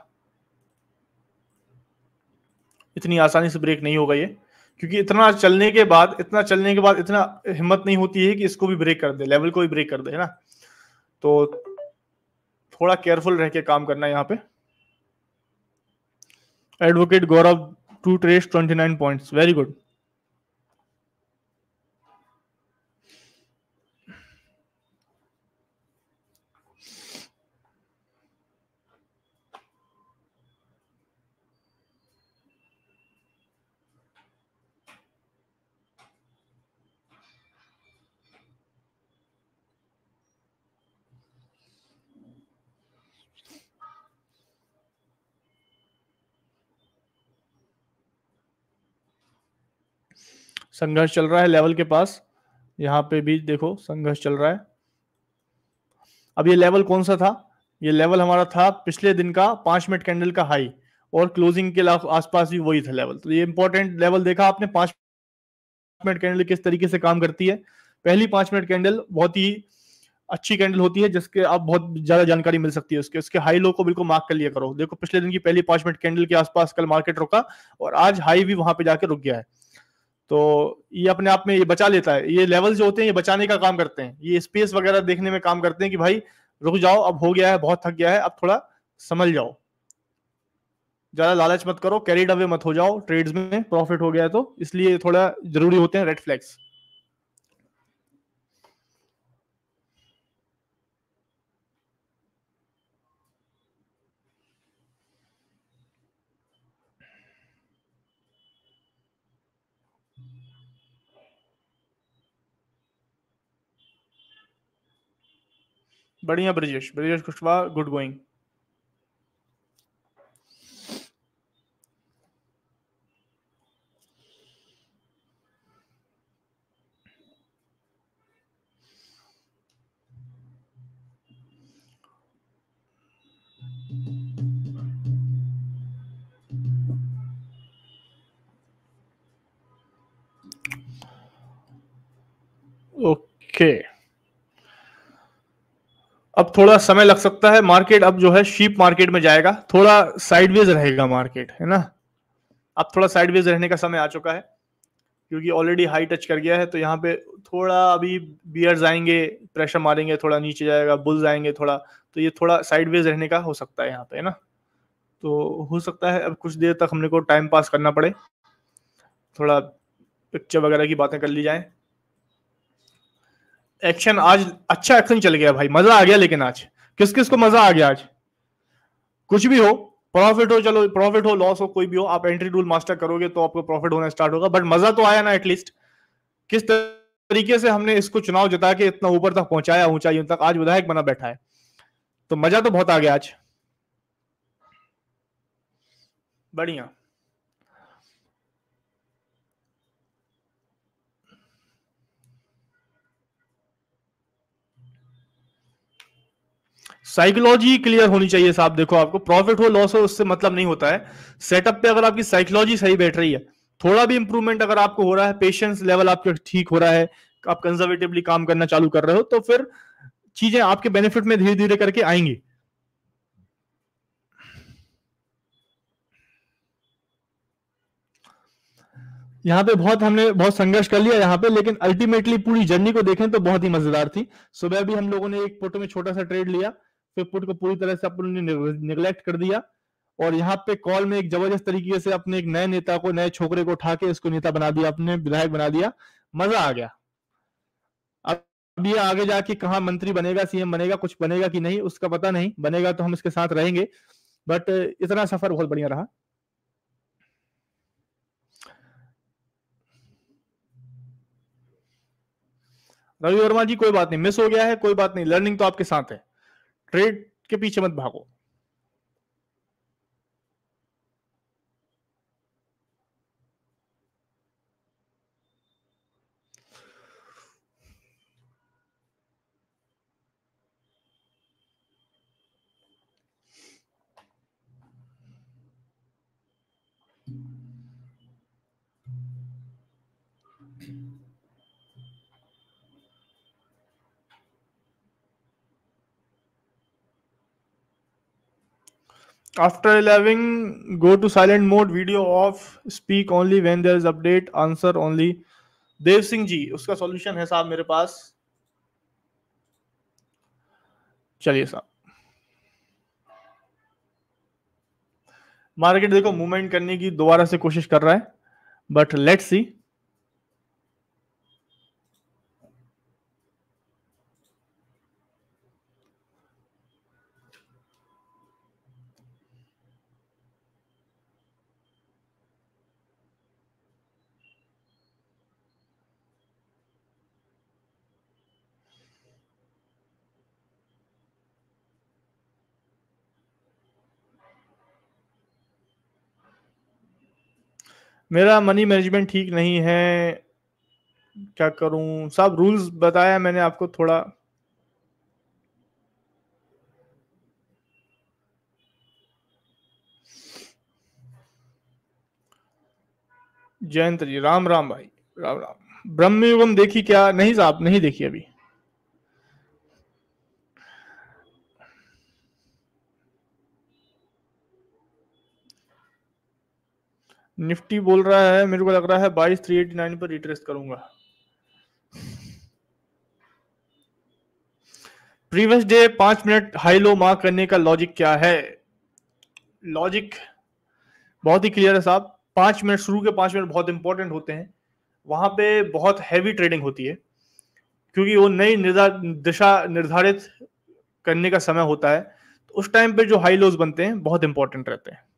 इतनी आसानी से ब्रेक नहीं होगा ये क्योंकि इतना चलने के बाद इतना चलने के बाद इतना हिम्मत नहीं होती है कि इसको भी ब्रेक कर दे लेवल को भी ब्रेक कर दे है ना तो थोड़ा केयरफुल रह के काम करना यहाँ पे Advocate Gaurav, two trades, 29 points. Very good. संघर्ष चल रहा है लेवल के पास यहाँ पे भी देखो संघर्ष चल रहा है अब ये लेवल कौन सा था ये लेवल हमारा था पिछले दिन का पांच मिनट कैंडल का हाई और क्लोजिंग के आसपास भी वही था लेवल तो ये इंपॉर्टेंट लेवल देखा आपने पांच मिनट कैंडल किस तरीके से काम करती है पहली पांच मिनट कैंडल बहुत ही अच्छी कैंडल होती है जिसके आप बहुत ज्यादा जानकारी मिल सकती है उसके उसके हाई लो को बिल्कुल मार्क कर लिया करो देखो पिछले दिन की पहली पांच मिनट कैंडल के आसपास कल मार्केट रुका और आज हाई भी वहां पे जाके रुक गया है तो ये अपने आप में ये बचा लेता है ये लेवल जो होते हैं ये बचाने का काम करते हैं ये स्पेस वगैरह देखने में काम करते हैं कि भाई रुक जाओ अब हो गया है बहुत थक गया है अब थोड़ा समझ जाओ ज्यादा लालच मत करो कैरिड अवे मत हो जाओ ट्रेड्स में प्रॉफिट हो गया है तो इसलिए थोड़ा जरूरी होते हैं रेड फ्लैग्स बढ़िया Brajesh Brajesh Kushwaha good going Okay. अब थोड़ा समय लग सकता है मार्केट अब जो है शीप मार्केट में जाएगा थोड़ा साइडवेज रहेगा मार्केट है ना अब थोड़ा साइडवेज रहने का समय आ चुका है क्योंकि ऑलरेडी हाई टच कर गया है तो यहाँ पे थोड़ा अभी बियर्स आएंगे प्रेशर मारेंगे थोड़ा नीचे जाएगा बुल्स आएंगे थोड़ा तो ये थोड़ा साइडवेज रहने का हो सकता है यहाँ पे है ना तो हो सकता है अब कुछ देर तक हमने को टाइम पास करना पड़े थोड़ा पिक्चर वगैरह की बातें कर ली जाए एक्शन आज अच्छा एक्शन चल गया भाई मजा आ गया लेकिन आज किस किस को मजा आ गया आज कुछ भी हो प्रॉफिट हो चलो प्रॉफिट हो लॉस हो कोई भी हो आप एंट्री रूल मास्टर करोगे तो आपको प्रॉफिट होना स्टार्ट होगा बट मजा तो आया ना एटलीस्ट किस तरीके से हमने इसको चुनाव जिता के इतना ऊपर तक पहुंचाया ऊंचाइयों तक आज विधायक बना बैठा है तो मजा तो बहुत आ गया आज बढ़िया साइकोलॉजी क्लियर होनी चाहिए साहब देखो आपको प्रॉफिट हो लॉस हो उससे मतलब नहीं होता है सेटअप पे अगर आपकी साइकोलॉजी सही बैठ रही है थोड़ा भी इंप्रूवमेंट अगर आपको हो रहा है पेशेंस लेवल आपका ठीक हो रहा है आप कंजर्वेटिवली काम करना चालू कर रहे हो तो फिर चीजें आपके बेनिफिट में धीरे धीरे करके आएंगी यहाँ पे बहुत हमने बहुत संघर्ष कर लिया यहाँ पे लेकिन अल्टीमेटली पूरी जर्नी को देखें तो बहुत ही मजेदार थी सुबह भी हम लोगों ने एक फोटो में छोटा सा ट्रेड लिया फिर को पूरी तरह से अपने निगलेक्ट कर दिया और यहाँ पे कॉल में एक जबरदस्त तरीके से अपने एक नए नेता को नए छोकरे को उठा के इसको नेता बना दिया अपने विधायक बना दिया मजा आ गया अब ये आगे जाके कहा मंत्री बनेगा सीएम बनेगा कुछ बनेगा कि नहीं उसका पता नहीं बनेगा तो हम इसके साथ रहेंगे बट इतना सफर बहुत बढ़िया रहा रवि वर्मा जी कोई बात नहीं मिस हो गया है कोई बात नहीं लर्निंग तो आपके साथ है ट्रेड के पीछे मत भागो After allowing, go to silent mode, video off, speak only when there is update, answer only. dev singh ji उसका solution है साहब मेरे पास चलिए साहब मार्केट देखो मूवमेंट करने की दोबारा से कोशिश कर रहा है बट लेट्स सी मेरा मनी मैनेजमेंट ठीक नहीं है क्या करूं सब रूल्स बताया मैंने आपको थोड़ा जयंत जी राम राम भाई राम राम ब्रह्म देखी क्या नहीं साहब नहीं देखी अभी निफ्टी बोल रहा है मेरे को लग रहा है बाईस थ्री एटी नाइन पर रिट्रेस करूंगा प्रीवियस डे पांच मिनट हाई लो मार्क करने का लॉजिक क्या है लॉजिक बहुत ही क्लियर है साहब पांच मिनट शुरू के पांच मिनट बहुत इंपॉर्टेंट होते हैं वहां पे बहुत हैवी ट्रेडिंग होती है क्योंकि वो नई दिशा निर्धारित करने का समय होता है तो उस टाइम पे जो हाई लोज बनते हैं बहुत इंपॉर्टेंट रहते हैं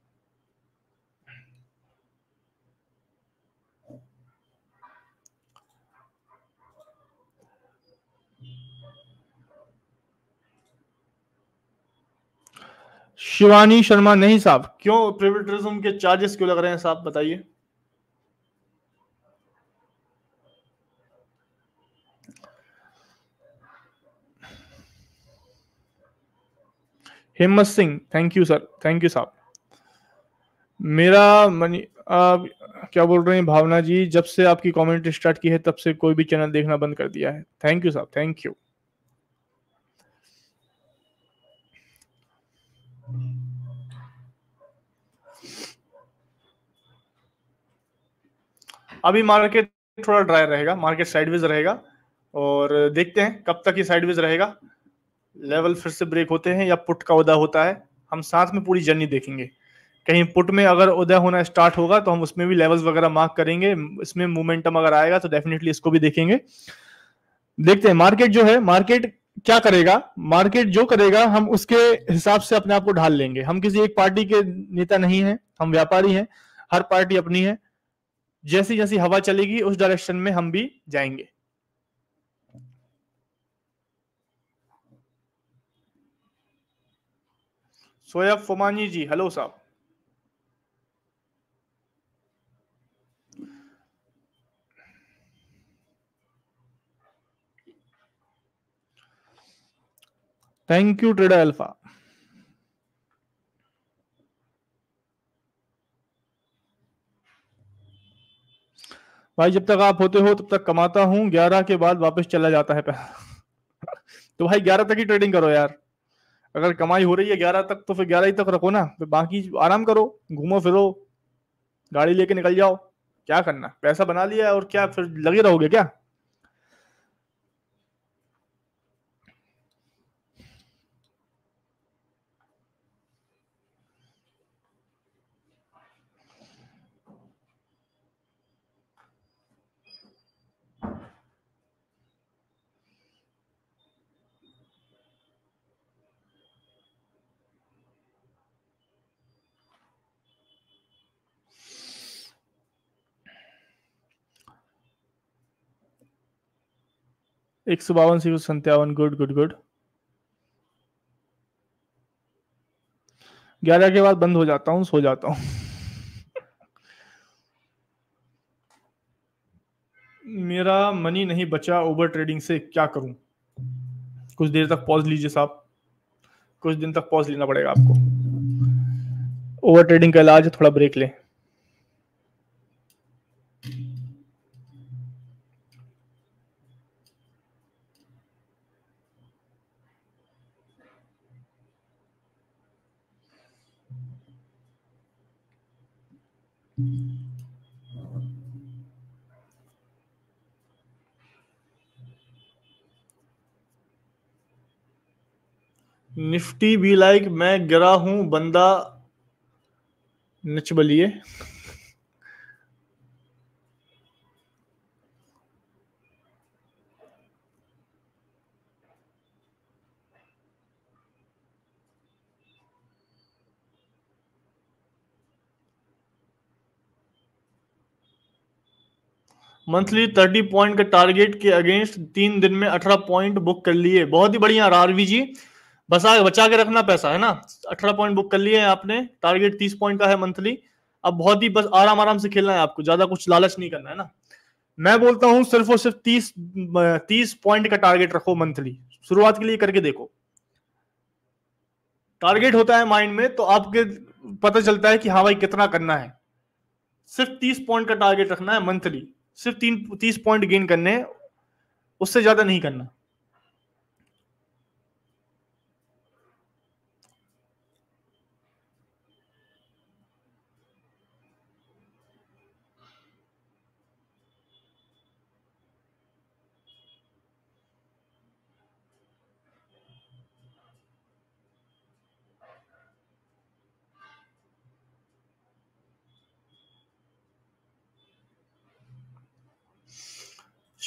शिवानी शर्मा नहीं साहब क्यों प्रिवेटरिज्म के चार्जेस क्यों लग रहे हैं साहब बताइए Himmat Singh thank you sir thank you साहब मेरा मनी आप क्या बोल रहे हैं भावना जी जब से आपकी कमेंट स्टार्ट की है तब से कोई भी चैनल देखना बंद कर दिया है थैंक यू साहब थैंक यू अभी मार्केट थोड़ा ड्राई रहेगा मार्केट साइडवेज रहेगा और देखते हैं कब तक ये साइडवेज रहेगा लेवल फिर से ब्रेक होते हैं या पुट का उदय होता है हम साथ में पूरी जर्नी देखेंगे कहीं पुट में अगर उदय होना स्टार्ट होगा तो हम उसमें भी लेवल्स वगैरह मार्क करेंगे इसमें मोमेंटम अगर आएगा तो डेफिनेटली इसको भी देखेंगे देखते हैं मार्केट जो है मार्केट क्या करेगा मार्केट जो करेगा हम उसके हिसाब से अपने आप को ढाल लेंगे हम किसी एक पार्टी के नेता नहीं है हम व्यापारी हैं हर पार्टी अपनी है जैसी जैसी हवा चलेगी उस डायरेक्शन में हम भी जाएंगे सोया फोमानी जी हेलो साहब थैंक यू ट्रेडर अल्फा भाई जब तक आप होते हो तब तक कमाता हूँ ग्यारह के बाद वापस चला जाता है पैसा तो भाई ग्यारह तक ही ट्रेडिंग करो यार अगर कमाई हो रही है ग्यारह तक तो फिर ग्यारह ही तक रखो ना फिर बाकी आराम करो घूमो फिरो गाड़ी लेके निकल जाओ क्या करना पैसा बना लिया और क्या फिर लगे रहोगे क्या एक सौ बावन सौ संत्यावन गुड गुड गुड ग्यारह के बाद बंद हो जाता हूं सो जाता हूं मेरा मनी नहीं बचा ओवर ट्रेडिंग से क्या करूं कुछ देर तक पॉज लीजिए साहब कुछ दिन तक पॉज लेना पड़ेगा आपको ओवर ट्रेडिंग का इलाज थोड़ा ब्रेक लें निफ्टी भी लाइक मैं गिरा हूं बंदा Nach Baliye monthly thirty point का टारगेट के अगेंस्ट तीन दिन में अठारह पॉइंट बुक कर लिए बहुत ही बढ़िया आरवी जी बसा बचा के रखना पैसा है ना अठारह पॉइंट बुक कर लिए हैं आपने टारगेट तीस पॉइंट का है मंथली अब बहुत ही बस आराम आराम से खेलना है आपको ज्यादा कुछ लालच नहीं करना है ना मैं बोलता हूँ सिर्फ और सिर्फ तीस तीस पॉइंट का टारगेट रखो मंथली शुरुआत के लिए करके देखो टारगेट होता है माइंड में तो आपके पता चलता है कि हाँ भाई कितना करना है सिर्फ तीस पॉइंट का टारगेट रखना है मंथली सिर्फ तीन तीस पॉइंट गेन करने उससे ज्यादा नहीं करना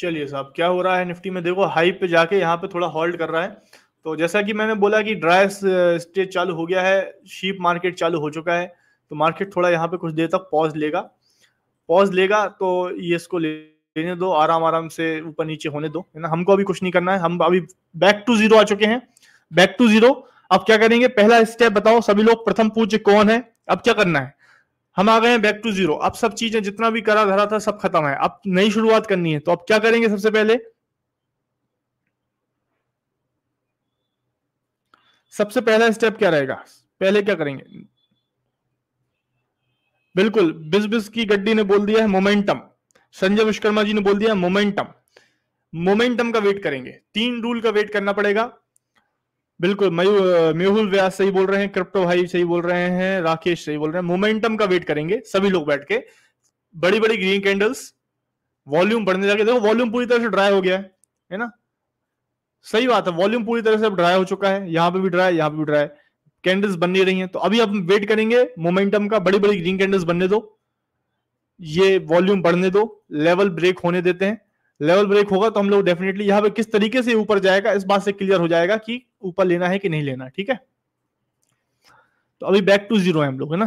चलिए साहब क्या हो रहा है निफ्टी में देखो हाई पे जाके यहाँ पे थोड़ा होल्ड कर रहा है तो जैसा कि मैंने बोला कि ड्राई स्टेज चालू हो गया है शीप मार्केट चालू हो चुका है तो मार्केट थोड़ा यहाँ पे कुछ देर तक पॉज लेगा पॉज लेगा तो ये इसको लेने दो आराम आराम से ऊपर नीचे होने दो है ना हमको अभी कुछ नहीं करना है हम अभी बैक टू जीरो आ चुके हैं बैक टू जीरो अब क्या करेंगे पहला स्टेप बताओ सभी लोग प्रथम पूछ कौन है अब क्या करना है हम आ गए हैं बैक टू जीरो अब सब चीजें जितना भी करा धरा था सब खत्म है अब नई शुरुआत करनी है तो अब क्या करेंगे सबसे पहले सबसे पहला स्टेप क्या रहेगा पहले क्या करेंगे बिल्कुल बिज बिज की गड्डी ने बोल दिया है मोमेंटम संजय विश्वकर्मा जी ने बोल दिया मोमेंटम मोमेंटम का वेट करेंगे तीन रूल का वेट करना पड़ेगा बिल्कुल मयू मेहुल व्यास सही बोल रहे हैं क्रिप्टो भाई सही बोल रहे हैं राकेश सही बोल रहे हैं मोमेंटम का वेट करेंगे सभी लोग बैठ के बड़ी बड़ी ग्रीन कैंडल्स वॉल्यूम बढ़ने जाके देखो वॉल्यूम पूरी तरह से ड्राई हो गया है है ना सही बात है वॉल्यूम पूरी तरह से अब ड्राई हो चुका है यहाँ पे भी ड्राई यहाँ पे भी ड्राई कैंडल्स बन नहीं रही हैं तो अभी हम वेट करेंगे मोमेंटम का बड़ी बड़ी ग्रीन कैंडल्स बनने दो ये वॉल्यूम बढ़ने दो लेवल ब्रेक होने देते हैं लेवल ब्रेक होगा तो हम लोग डेफिनेटली यहाँ पे किस तरीके से ऊपर जाएगा इस बात से क्लियर हो जाएगा कि ऊपर लेना है कि नहीं लेना ठीक है तो अभी बैक टू जीरो है हम लोग है ना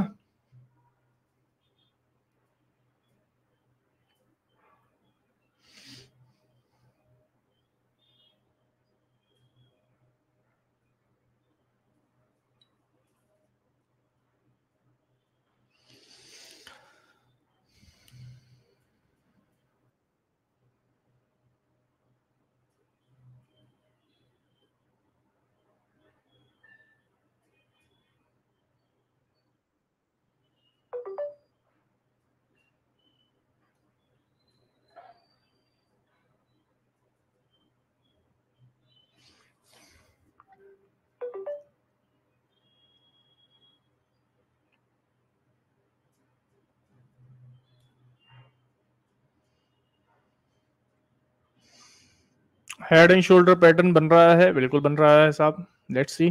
हेड एंड शोल्डर पैटर्न बन रहा है बिल्कुल बन रहा है साहब लेट्स सी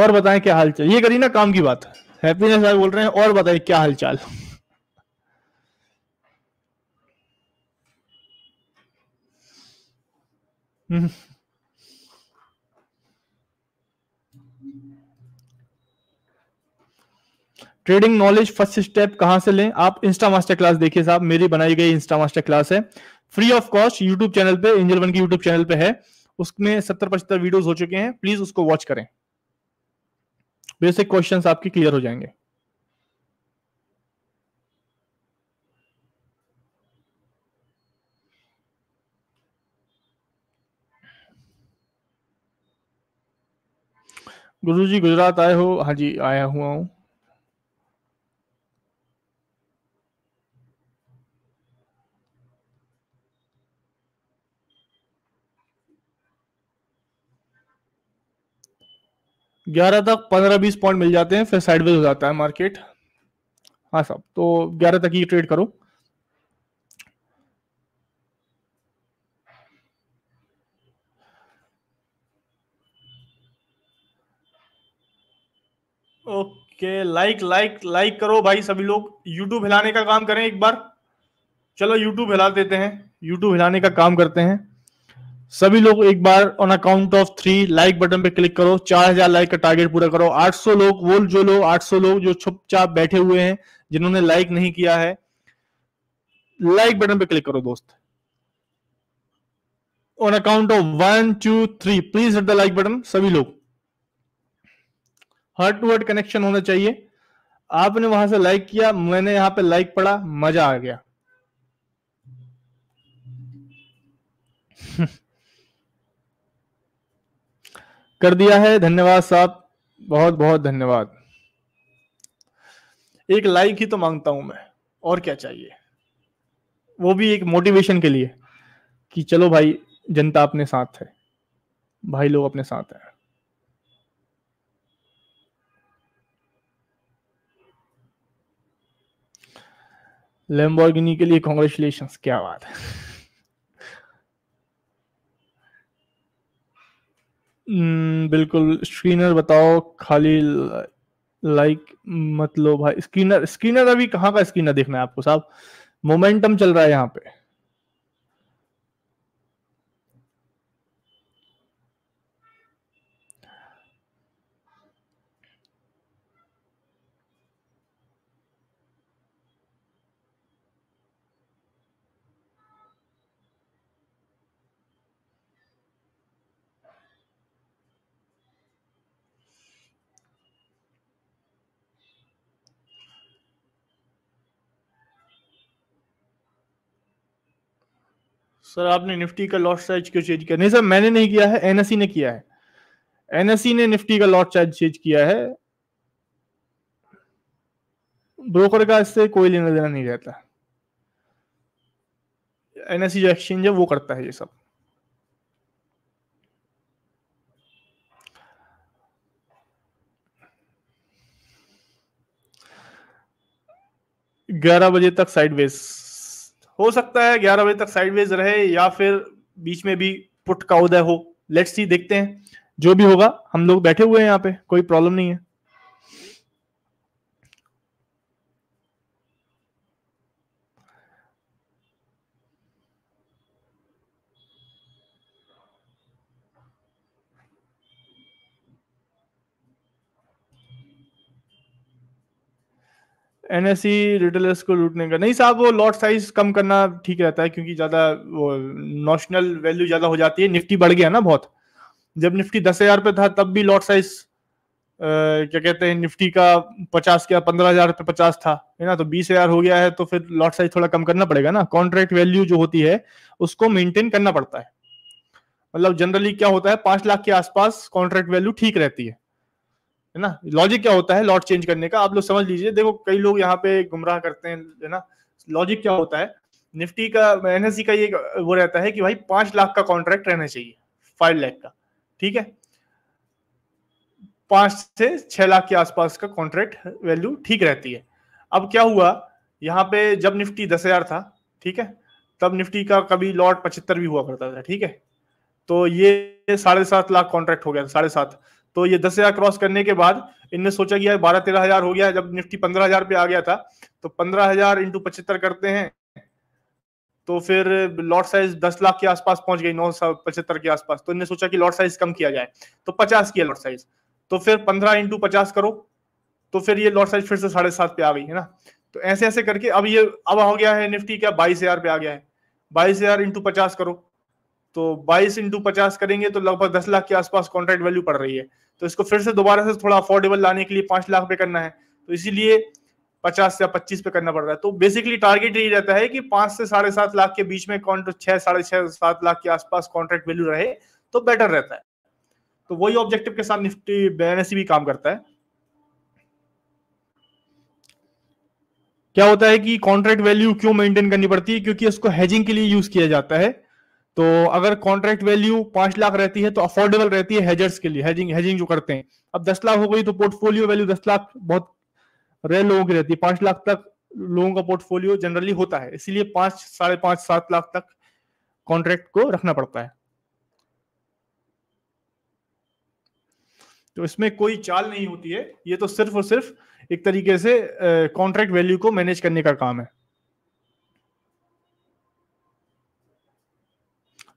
और बताएं क्या हाल चाल ये करी ना काम की बात हैप्पीनेस बोल रहे हैं और बताएं क्या हाल चाल hmm trading knowledge first step कहां से लें आप इंस्टा मास्टर क्लास देखिए साहब मेरी बनाई गई इंस्टा मास्टर क्लास है free of cost YouTube channel पे इंजल वन की यूट्यूब चैनल पे है उसमें सत्तर पचहत्तर वीडियोज हो चुके हैं प्लीज उसको वॉच करें बेसिक क्वेश्चन आपके क्लियर हो जाएंगे गुरुजी गुजरात आए हो हाँ जी आया हुआ हूँ ग्यारह तक पंद्रह बीस पॉइंट मिल जाते हैं फिर साइडवेज हो जाता है मार्केट हाँ साहब तो ग्यारह तक ही ट्रेड करो ओके लाइक लाइक लाइक करो भाई सभी लोग यूट्यूब हिलाने का काम करें एक बार चलो यूट्यूब हिला देते हैं यूट्यूब हिलाने का काम करते हैं सभी लोग एक बार on account of three like button पे क्लिक करो 4000 लाइक का टारगेट पूरा करो 800 लोग वो जो लोग 800 लोग जो चुपचाप बैठे हुए हैं जिन्होंने लाइक नहीं किया है लाइक बटन पे क्लिक करो दोस्त on account of one two three please hit the like button सभी लोग हर्ट टू हर्ट कनेक्शन होना चाहिए आपने वहां से लाइक किया मैंने यहां पे लाइक पढ़ा मजा आ गया कर दिया है धन्यवाद साहब बहुत बहुत धन्यवाद एक लाइक ही तो मांगता हूं मैं और क्या चाहिए वो भी एक मोटिवेशन के लिए कि चलो भाई जनता अपने साथ है भाई लोग अपने साथ हैं लेम्बोर्गिनी के लिए कॉन्ग्रेचुलेशन क्या बात है हम्म, बिल्कुल स्क्रीनर बताओ खाली लाइक मतलब भाई स्क्रीनर स्क्रीनर अभी कहाँ का स्क्रीनर देखना है आपको साहब मोमेंटम चल रहा है यहाँ पे सर आपने निफ्टी का लॉट साइज क्यों चेंज किया नहीं सर मैंने नहीं किया है एनएससी e ने किया है एनएससी e ने निफ्टी का लॉट साइज चेंज किया है ब्रोकर का इससे कोई लेना देना नहीं रहता एनएससी e जो एक्सचेंज है वो करता है ये सब ग्यारह बजे तक साइडवेज हो सकता है ग्यारह बजे तक साइडवेज रहे या फिर बीच में भी पुट का उदय हो लेट्स सी देखते हैं जो भी होगा हम लोग बैठे हुए हैं यहाँ पे कोई प्रॉब्लम नहीं है एन एस सी रिटेलर्स को लूटने का नहीं साहब वो लॉट साइज कम करना ठीक रहता है क्योंकि ज्यादा वो नॉशनल वैल्यू ज्यादा हो जाती है निफ्टी बढ़ गया ना बहुत जब निफ्टी दस हजार पे था तब भी लॉट साइज क्या कहते हैं निफ्टी का पचास क्या पंद्रह हजार पे पचास था है ना तो बीस हजार हो गया है तो फिर लॉट साइज थोड़ा कम करना पड़ेगा ना कॉन्ट्रैक्ट वैल्यू जो होती है उसको मेंटेन करना पड़ता है मतलब जनरली क्या होता है पांच लाख के आसपास कॉन्ट्रैक्ट वैल्यू ठीक रहती है है ना लॉजिक क्या होता है लॉट चेंज करने का आप लोग समझ लीजिए देखो कई लोग यहाँ पे गुमराह करते हैं है ना लॉजिक क्या होता है निफ्टी का एनएससी e का ये वो रहता है कि भाई पांच लाख का कॉन्ट्रैक्ट रहना चाहिए फाइव लाख का ठीक है पांच से छह लाख के आसपास का कॉन्ट्रैक्ट वैल्यू ठीक रहती है अब क्या हुआ यहाँ पे जब निफ्टी दस हजार था ठीक है तब निफ्टी का कभी लॉट पचहत्तर भी हुआ करता था ठीक है तो ये साढ़े सात लाख कॉन्ट्रैक्ट हो गया साढ़े सात तो ये दस हजार क्रॉस करने के बाद इनने सोचा कि यार बारह तेरह हजार हो गया जब निफ्टी पंद्रह हजार पे आ गया था तो पंद्रह हजार इंटू पचहत्तर करते हैं तो फिर लॉट साइज दस लाख के आसपास पहुंच गई नौ सौ पचहत्तर के आसपास तो इनने सोचा कि लॉट साइज कम किया जाए तो पचास किया लॉट साइज तो फिर पंद्रह इंटू पचास करो तो फिर ये लॉट साइज फिर से साढ़े सात पे आ गई है ना तो ऐसे ऐसे करके अब ये अब हो गया है निफ्टी क्या बाईस हजार पे आ गया है बाईस हजार इंटू पचास करो तो 22 इंटू पचास करेंगे तो लगभग 10 लाख के आसपास कॉन्ट्रैक्ट वैल्यू पड़ रही है तो इसको फिर से दोबारा से थोड़ा अफोर्डेबल लाने के लिए पांच लाख पे करना है तो इसीलिए पचास या पच्चीस पे करना पड़ रहा है तो बेसिकली टारगेट यही रहता है कि पांच से साढ़े सात लाख के बीच में छह साढ़े छह सात लाख के आसपास कॉन्ट्रैक्ट वैल्यू रहे तो बेटर रहता है तो वही ऑब्जेक्टिव के साथ निफ्टी एनएससी भी काम करता है क्या होता है कि कॉन्ट्रैक्ट वैल्यू क्यों मेंटेन करनी पड़ती है क्योंकि उसको हेजिंग के लिए यूज किया जाता है तो अगर कॉन्ट्रैक्ट वैल्यू पांच लाख रहती है तो अफोर्डेबल रहती है हेजर्स के लिए हेजिंग हेजिंग जो करते हैं अब दस लाख हो गई तो पोर्टफोलियो वैल्यू दस लाख बहुत रेयर लोगों की रहती है पांच लाख तक लोगों का पोर्टफोलियो जनरली होता है इसीलिए पांच साढ़े पांच सात लाख तक कॉन्ट्रैक्ट को रखना पड़ता है तो इसमें कोई चाल नहीं होती है ये तो सिर्फ और सिर्फ एक तरीके से कॉन्ट्रैक्ट वैल्यू को मैनेज करने का काम है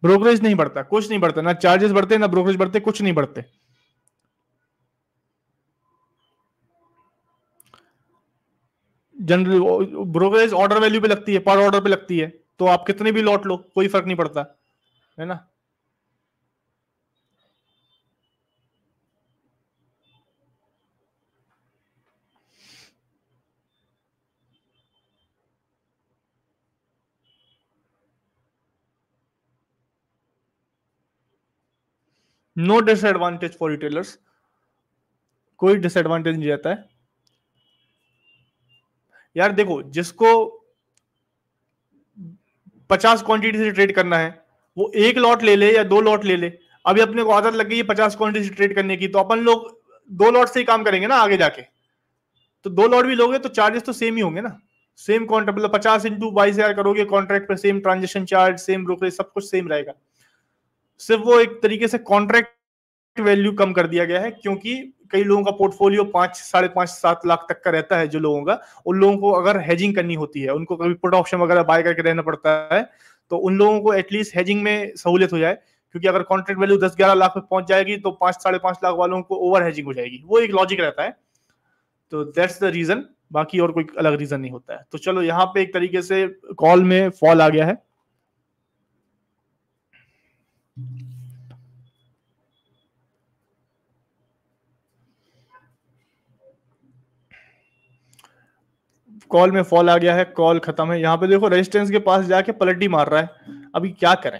ब्रोकरेज नहीं बढ़ता कुछ नहीं बढ़ता ना चार्जेस बढ़ते ना ब्रोकरेज बढ़ते कुछ नहीं बढ़ते जनरल ब्रोकरेज ऑर्डर वैल्यू पे लगती है पर ऑर्डर पे लगती है तो आप कितने भी लॉट लो कोई फर्क नहीं पड़ता है ना नो डिसएडवांटेज फॉर रिटेलर्स कोई डिसएडवांटेज नहीं रहता है यार देखो जिसको पचास क्वांटिटी से ट्रेड करना है वो एक लॉट ले ले या दो लॉट ले ले अभी अपने को आदत लग गई है पचास क्वांटिटी से ट्रेड करने की तो अपन लोग दो लॉट से ही काम करेंगे ना आगे जाके तो दो लॉट भी लोगे तो चार्जेस तो सेम ही होंगे ना सेम कॉन्ट्रैक्ट मतलब पचास इंटू बाईस हजार करोगे कॉन्ट्रैक्ट पर same transaction charge same brokerage सब कुछ सेम रहेगा सिर्फ वो एक तरीके से कॉन्ट्रैक्ट वैल्यू कम कर दिया गया है क्योंकि कई लोगों का पोर्टफोलियो पांच साढ़े पांच सात लाख तक का रहता है जो लोगों का उन लोगों को अगर हेजिंग करनी होती है उनको कभी पुट ऑप्शन वगैरह बाय करके रहना पड़ता है तो उन लोगों को एटलीस्ट हेजिंग में सहूलियत हो जाए क्योंकि अगर कॉन्ट्रैक्ट वैल्यू दस ग्यारह लाख में पहुंच जाएगी तो पांच साढ़े पांच लाख वालों को ओवर हेजिंग हो जाएगी वो एक लॉजिक रहता है तो दैट्स द रीजन बाकी और कोई अलग रीजन नहीं होता है तो चलो यहाँ पे एक तरीके से कॉल में फॉल आ गया है कॉल में फॉल आ गया है कॉल खत्म है यहां पे देखो रेजिस्टेंस के पास जाके पलटी मार रहा है अभी क्या करें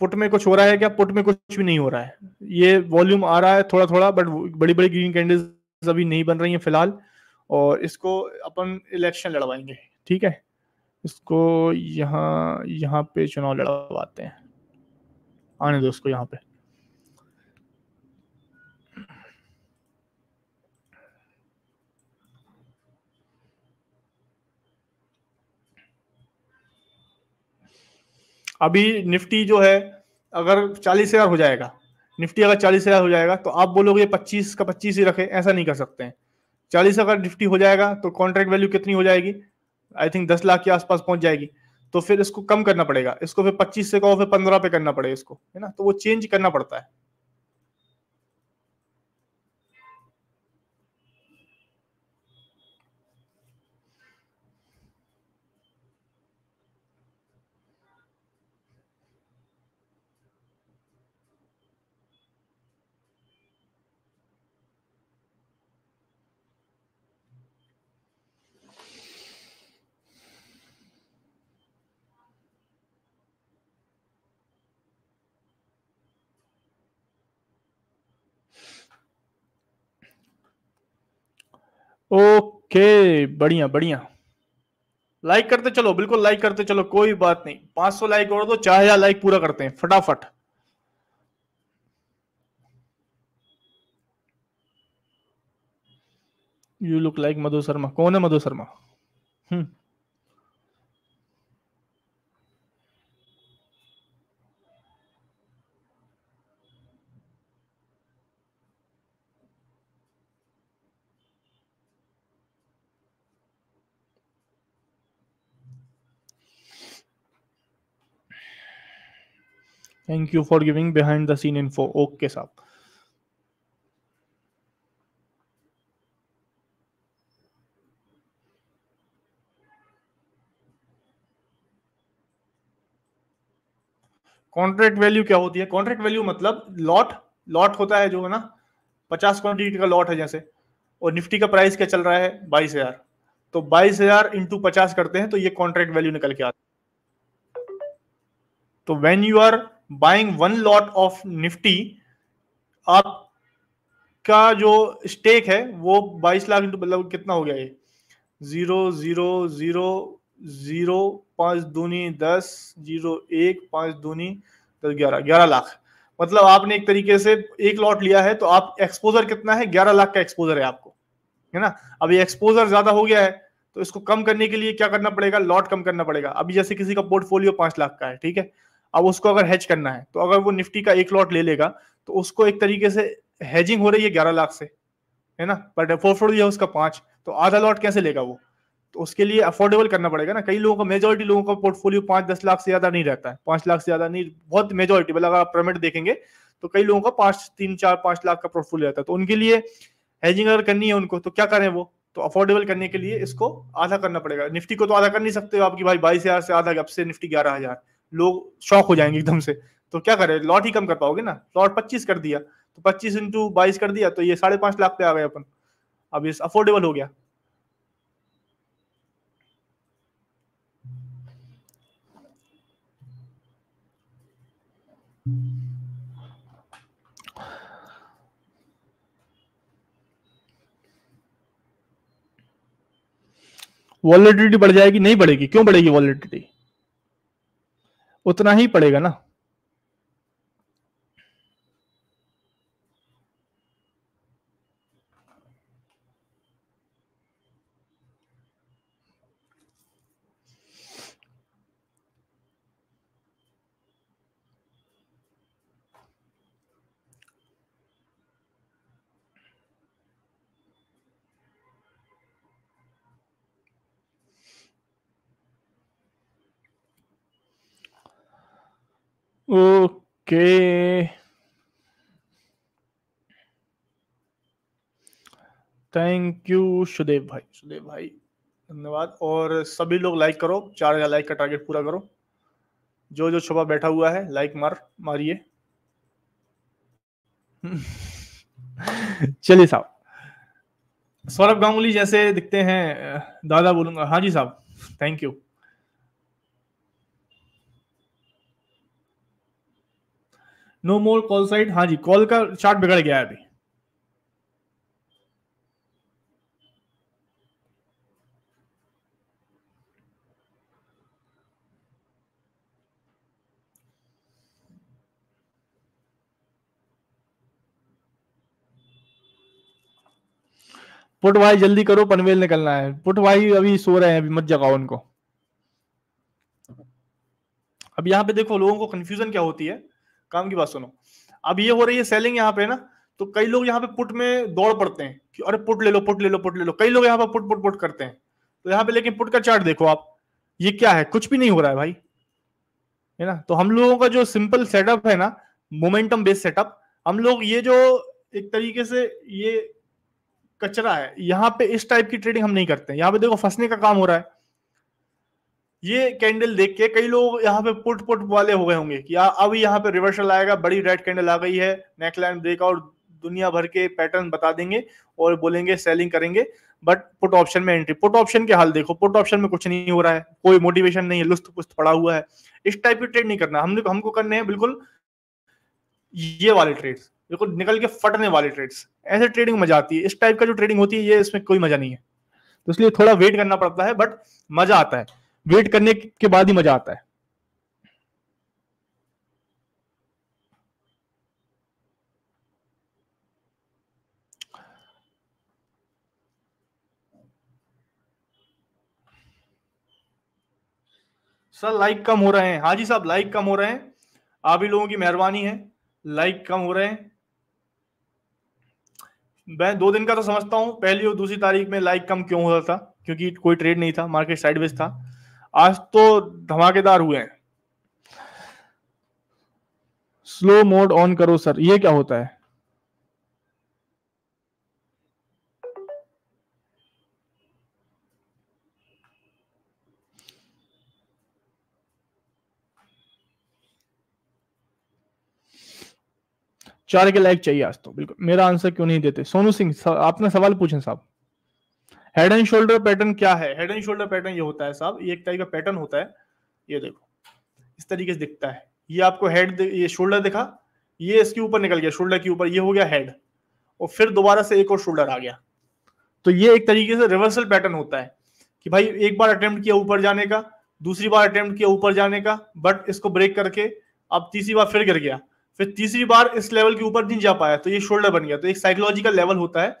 पुट में कुछ हो रहा है क्या पुट में कुछ भी नहीं हो रहा है ये वॉल्यूम आ रहा है थोड़ा थोड़ा बट बड़ी बड़ी ग्रीन कैंडल्स अभी नहीं बन रही है फिलहाल और इसको अपन इलेक्शन लड़वाएंगे ठीक है इसको यहाँ यहाँ पे चुनाव लड़वाते हैं आने दो इसको यहाँ पे अभी निफ्टी जो है अगर चालीस हजार हो जाएगा निफ्टी अगर चालीस हजार हो जाएगा तो आप बोलोगे पच्चीस का पच्चीस ही रखे ऐसा नहीं कर सकते हैं चालीस अगर निफ्टी हो जाएगा तो कॉन्ट्रैक्ट वैल्यू कितनी हो जाएगी आई थिंक दस लाख के आसपास पहुंच जाएगी तो फिर इसको कम करना पड़ेगा इसको फिर पच्चीस से कहो फिर पंद्रह पे करना पड़ेगा इसको है ना तो वो चेंज करना पड़ता है ओके बढ़िया बढ़िया लाइक करते चलो बिल्कुल लाइक करते चलो कोई बात नहीं 500 लाइक और दो चार हजार लाइक पूरा करते हैं फटाफट you look like Madhu Sharma कौन है Madhu Sharma hmm thank you for giving behind the scene info okay साहब कॉन्ट्रैक्ट वैल्यू क्या होती है कॉन्ट्रैक्ट वैल्यू मतलब लॉट लॉट होता है जो है ना पचास क्वांटिटी का लॉट है जैसे और निफ्टी का प्राइस क्या चल रहा है बाईस हजार तो बाईस हजार इंटू पचास करते हैं तो ये कॉन्ट्रैक्ट वैल्यू निकल के आता है तो when you are buying one lot of Nifty आपका जो स्टेक है वो बाईस लाख इंटू मतलब कितना हो गया ये जीरो जीरो जीरो जीरो पांच दूनी दस जीरो एक पांच दूनी दस ग्यारह ग्यारह लाख मतलब आपने एक तरीके से एक लॉट लिया है तो आप एक्सपोजर कितना है ग्यारह लाख का एक्सपोजर है आपको है ना अभी एक्सपोजर ज्यादा हो गया है तो इसको कम करने के लिए क्या करना पड़ेगा लॉट कम करना पड़ेगा अभी जैसे किसी का पोर्टफोलियो पांच लाख का है ठीक है अब उसको अगर हैज करना है तो अगर वो निफ्टी का एक लॉट ले लेगा तो उसको एक तरीके से हैजिंग हो रही है ग्यारह लाख से है ना बट फोर फोर दिया उसका पांच तो आधा लॉट कैसे लेगा वो तो उसके लिए अफोर्डेबल करना पड़ेगा ना कई लोगों का मेजोरिटी लोगों का पोर्टफोलियो पांच दस लाख से ज्यादा नहीं रहता है पांच लाख से ज्यादा नहीं बहुत मेजोरिटी मतलब अगर आप प्रमेट देखेंगे तो कई लोगों का पांच तीन चार पांच लाख का पोर्टफोलियो रहता है तो उनके लिए हेजिंग अगर करनी है उनको तो क्या करें वो तो अफोर्डेबल करने के लिए इसको आधा करना पड़ेगा निफ्टी को तो आधा कर नहीं सकते हो आपकी भाई बाईस हजार से आधा अब से निफ्टी ग्यारह हजार लोग शौक हो जाएंगे एकदम से तो क्या करे लॉट ही कम कर पाओगे ना लॉट पच्चीस कर दिया तो पच्चीस इंटू बाईस कर दिया तो ये साढ़े पांच लाख पे आ गए अपन अब ये अफोर्डेबल हो गया वॉलेटिलिटी बढ़ जाएगी नहीं बढ़ेगी क्यों बढ़ेगी वॉलेटिलिटी उतना ही पड़ेगा ना Okay. थैंक यू सुदेव भाई सुदेव भाई धन्यवाद और सभी लोग लाइक करो चार हजार लाइक का टारगेट पूरा करो जो जो छुपा बैठा हुआ है लाइक मार मारिए चलिए साहब सौरभ गांगुली जैसे दिखते हैं दादा बोलूंगा हाँ जी साहब thank you no more call side हाँ जी कॉल का चार्ट बिगड़ गया है अभी पुट भाई जल्दी करो पनवेल निकलना है पुट भाई अभी सो रहे हैं अभी मत जगाओ उनको अब यहां पे देखो लोगों को कंफ्यूजन क्या होती है काम की बात सुनो अब ये हो रही है सेलिंग यहाँ पे ना तो कई लोग यहाँ पे पुट में दौड़ पड़ते हैं कि अरे पुट ले लो पुट ले लो पुट ले लो कई लोग यहाँ पे पुट पुट पुट करते हैं तो यहाँ पे लेकिन पुट का चार्ट देखो आप ये क्या है कुछ भी नहीं हो रहा है भाई है ना तो हम लोगों का जो सिंपल सेटअप है ना मोमेंटम बेस्ड सेटअप हम लोग ये जो एक तरीके से ये कचरा है यहाँ पे इस टाइप की ट्रेडिंग हम नहीं करते यहाँ पे देखो फंसने का काम हो रहा है ये कैंडल देख के कई लोग यहाँ पे पुट पुट वाले हो गए होंगे कि आ, अब यहाँ पे रिवर्सल आएगा बड़ी रेड कैंडल आ गई है नेकलाइन ब्रेक और दुनिया भर के पैटर्न बता देंगे और बोलेंगे सेलिंग करेंगे बट पुट ऑप्शन में एंट्री पुट ऑप्शन के हाल देखो पुट ऑप्शन में कुछ नहीं हो रहा है कोई मोटिवेशन नहीं है लुस्त पुस्त पड़ा हुआ है इस टाइप की ट्रेड नहीं करना हमने हमको करने हैं बिल्कुल ये वाले ट्रेड्स बिल्कुल निकल के फटने वाले ट्रेड्स ऐसे ट्रेडिंग मजा आती है इस टाइप का जो ट्रेडिंग होती है ये इसमें कोई मजा नहीं है तो इसलिए थोड़ा वेट करना पड़ता है बट मजा आता है वेट करने के बाद ही मजा आता है सर लाइक कम हो रहे हैं हाँ जी साहब लाइक कम हो रहे हैं आप ही लोगों की मेहरबानी है लाइक कम हो रहे हैं मैं दो दिन का तो समझता हूं पहली और दूसरी तारीख में लाइक कम क्यों हो रहा था क्योंकि कोई ट्रेड नहीं था मार्केट साइडवेज था आज तो धमाकेदार हुए हैं स्लो मोड ऑन करो सर ये क्या होता है चार के लायक चाहिए आज तो बिल्कुल मेरा आंसर क्यों नहीं देते सोनू सिंह आपने सवाल पूछे साहब हेड एंड शोल्डर पैटर्न क्या है हेड एंड शोल्डर पैटर्न ये होता है साहब ये एक टाइप का पैटर्न होता है ये देखो इस तरीके से दिखता है ये आपको हेड ये शोल्डर दिखा ये इसके ऊपर निकल गया शोल्डर के ऊपर ये हो गया हेड और फिर दोबारा से एक और शोल्डर आ गया तो ये एक तरीके से रिवर्सल पैटर्न होता है कि भाई एक बार अटेम्प्ट किया ऊपर जाने का दूसरी बार अटेम्प्ट किया ऊपर जाने का बट इसको ब्रेक करके अब तीसरी बार फिर गिर गया फिर तीसरी बार इस लेवल के ऊपर नहीं जा पाया तो ये शोल्डर बन गया तो एक साइकोलॉजिकल लेवल होता है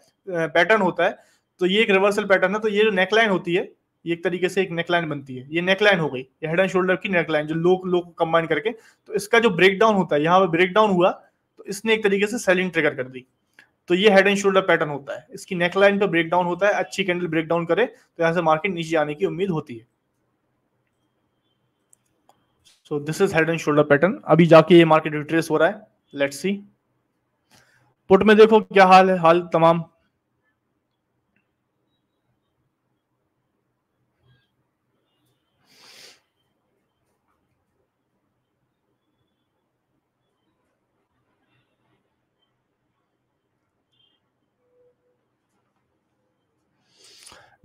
पैटर्न होता है तो ये एक रिवर्सल पैटर्न है तो ये जो नेकलाइन होती है ये एक तरीके से एक नेकलाइन बनती है ये नेकलाइन हो गई ये हेड एंड शोल्डर की नेकलाइन जो लो लो कंबाइन करके तो इसका जो ब्रेकडाउन होता है यहाँ पे ब्रेकडाउन हुआ तो इसने एक तरीके से सेलिंग ट्रिगर कर दी तो ये हेड एंड शोल्डर पैटर्न होता है इसकी नेकलाइन पे ब्रेकडाउन होता है अच्छी कैंडल ब्रेकडाउन करे तो यहां से मार्केट नीचे आने की उम्मीद होती है so this is head and shoulder pattern अभी जाके ये मार्केट रिट्रेस हो रहा है लेट्स सी पुट में देखो क्या हाल है हाल तमाम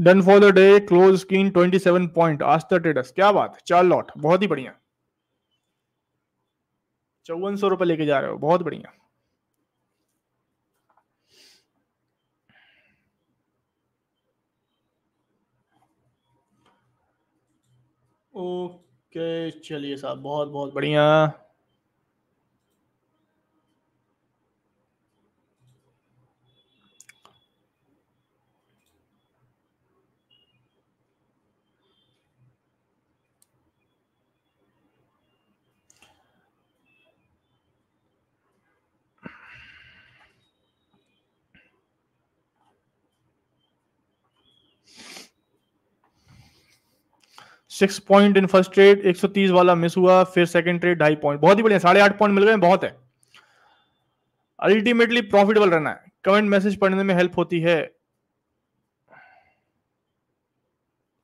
done for the day close screen seven point आज तक ट्रेडर्स क्या बात चार लॉट बहुत ही बढ़िया चौवन सौ रुपए लेके जा रहे हो बहुत बढ़िया ओके चलिए साहब बहुत बहुत बढ़िया six point in first trade एक सौ तीस वाला मिस हुआ फिर सेकंड ट्रेड ढाई पॉइंट बहुत ही बढ़िया साढ़े आठ पॉइंट मिल गए बहुत है अल्टीमेटली प्रॉफिटेबल रहना है कमेंट मैसेज पढ़ने में हेल्प होती है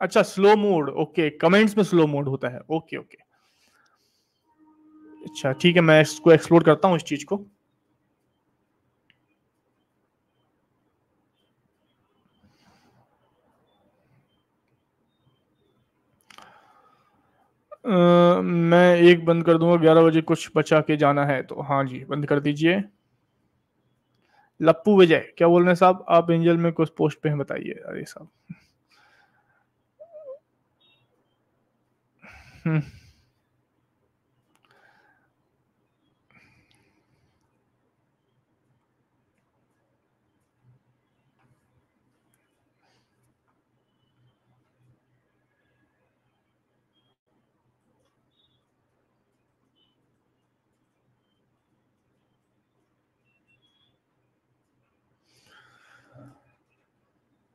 अच्छा स्लो मोड ओके कमेंट्स में स्लो मोड होता है ओके ओके अच्छा ठीक है मैं इसको एक्सप्लोर करता हूँ इस चीज को आ, मैं एक बंद कर दूंगा ग्यारह बजे कुछ बचा के जाना है तो हाँ जी बंद कर दीजिए लप्पू विजय क्या बोल रहे हैं साहब आप एंजल में कुछ पोस्ट पे हैं बताइए अरे साहब hmm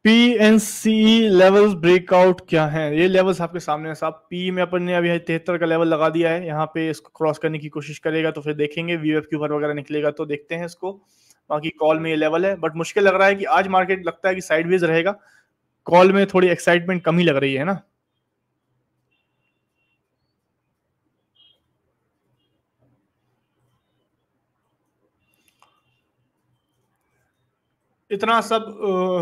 P N C level breakout क्या है ये लेवल्स आपके सामने हैं साहब पी में अपन ने अभी तिहत्तर का लेवल लगा दिया है यहाँ पे इसको क्रॉस करने की कोशिश करेगा तो फिर देखेंगे वी एफ क्यूबर वगैरह निकलेगा तो देखते हैं इसको बाकी कॉल में ये लेवल है बट मुश्किल लग रहा है कि आज मार्केट लगता है कि साइडवेज रहेगा कॉल में थोड़ी एक्साइटमेंट कम ही लग रही है ना इतना सब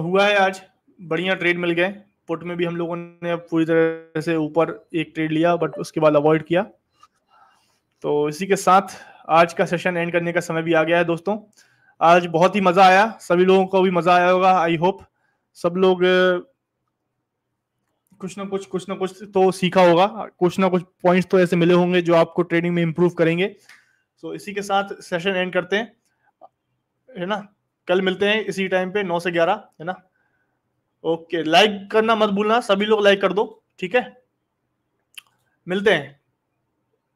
हुआ है आज बढ़िया ट्रेड मिल गए पुट में भी हम लोगों ने अब पूरी तरह से ऊपर एक ट्रेड लिया बट उसके बाद अवॉइड किया तो इसी के साथ आज का सेशन एंड करने का समय भी आ गया है दोस्तों आज बहुत ही मजा आया सभी लोगों को भी मजा आया होगा आई होप सब लोग कुछ ना कुछ कुछ ना कुछ तो सीखा होगा कुछ ना कुछ पॉइंट्स तो ऐसे मिले होंगे जो आपको ट्रेडिंग में इम्प्रूव करेंगे सो so, इसी के साथ सेशन एंड करते हैं है ना कल मिलते हैं इसी टाइम पे नौ से ग्यारह है ना ओके लाइक करना मत भूलना सभी लोग लाइक कर दो ठीक है मिलते हैं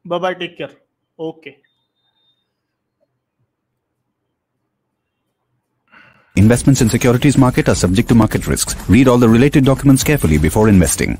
bye bye take care okay investments in securities market are subject to market risk read all the related documents carefully before investing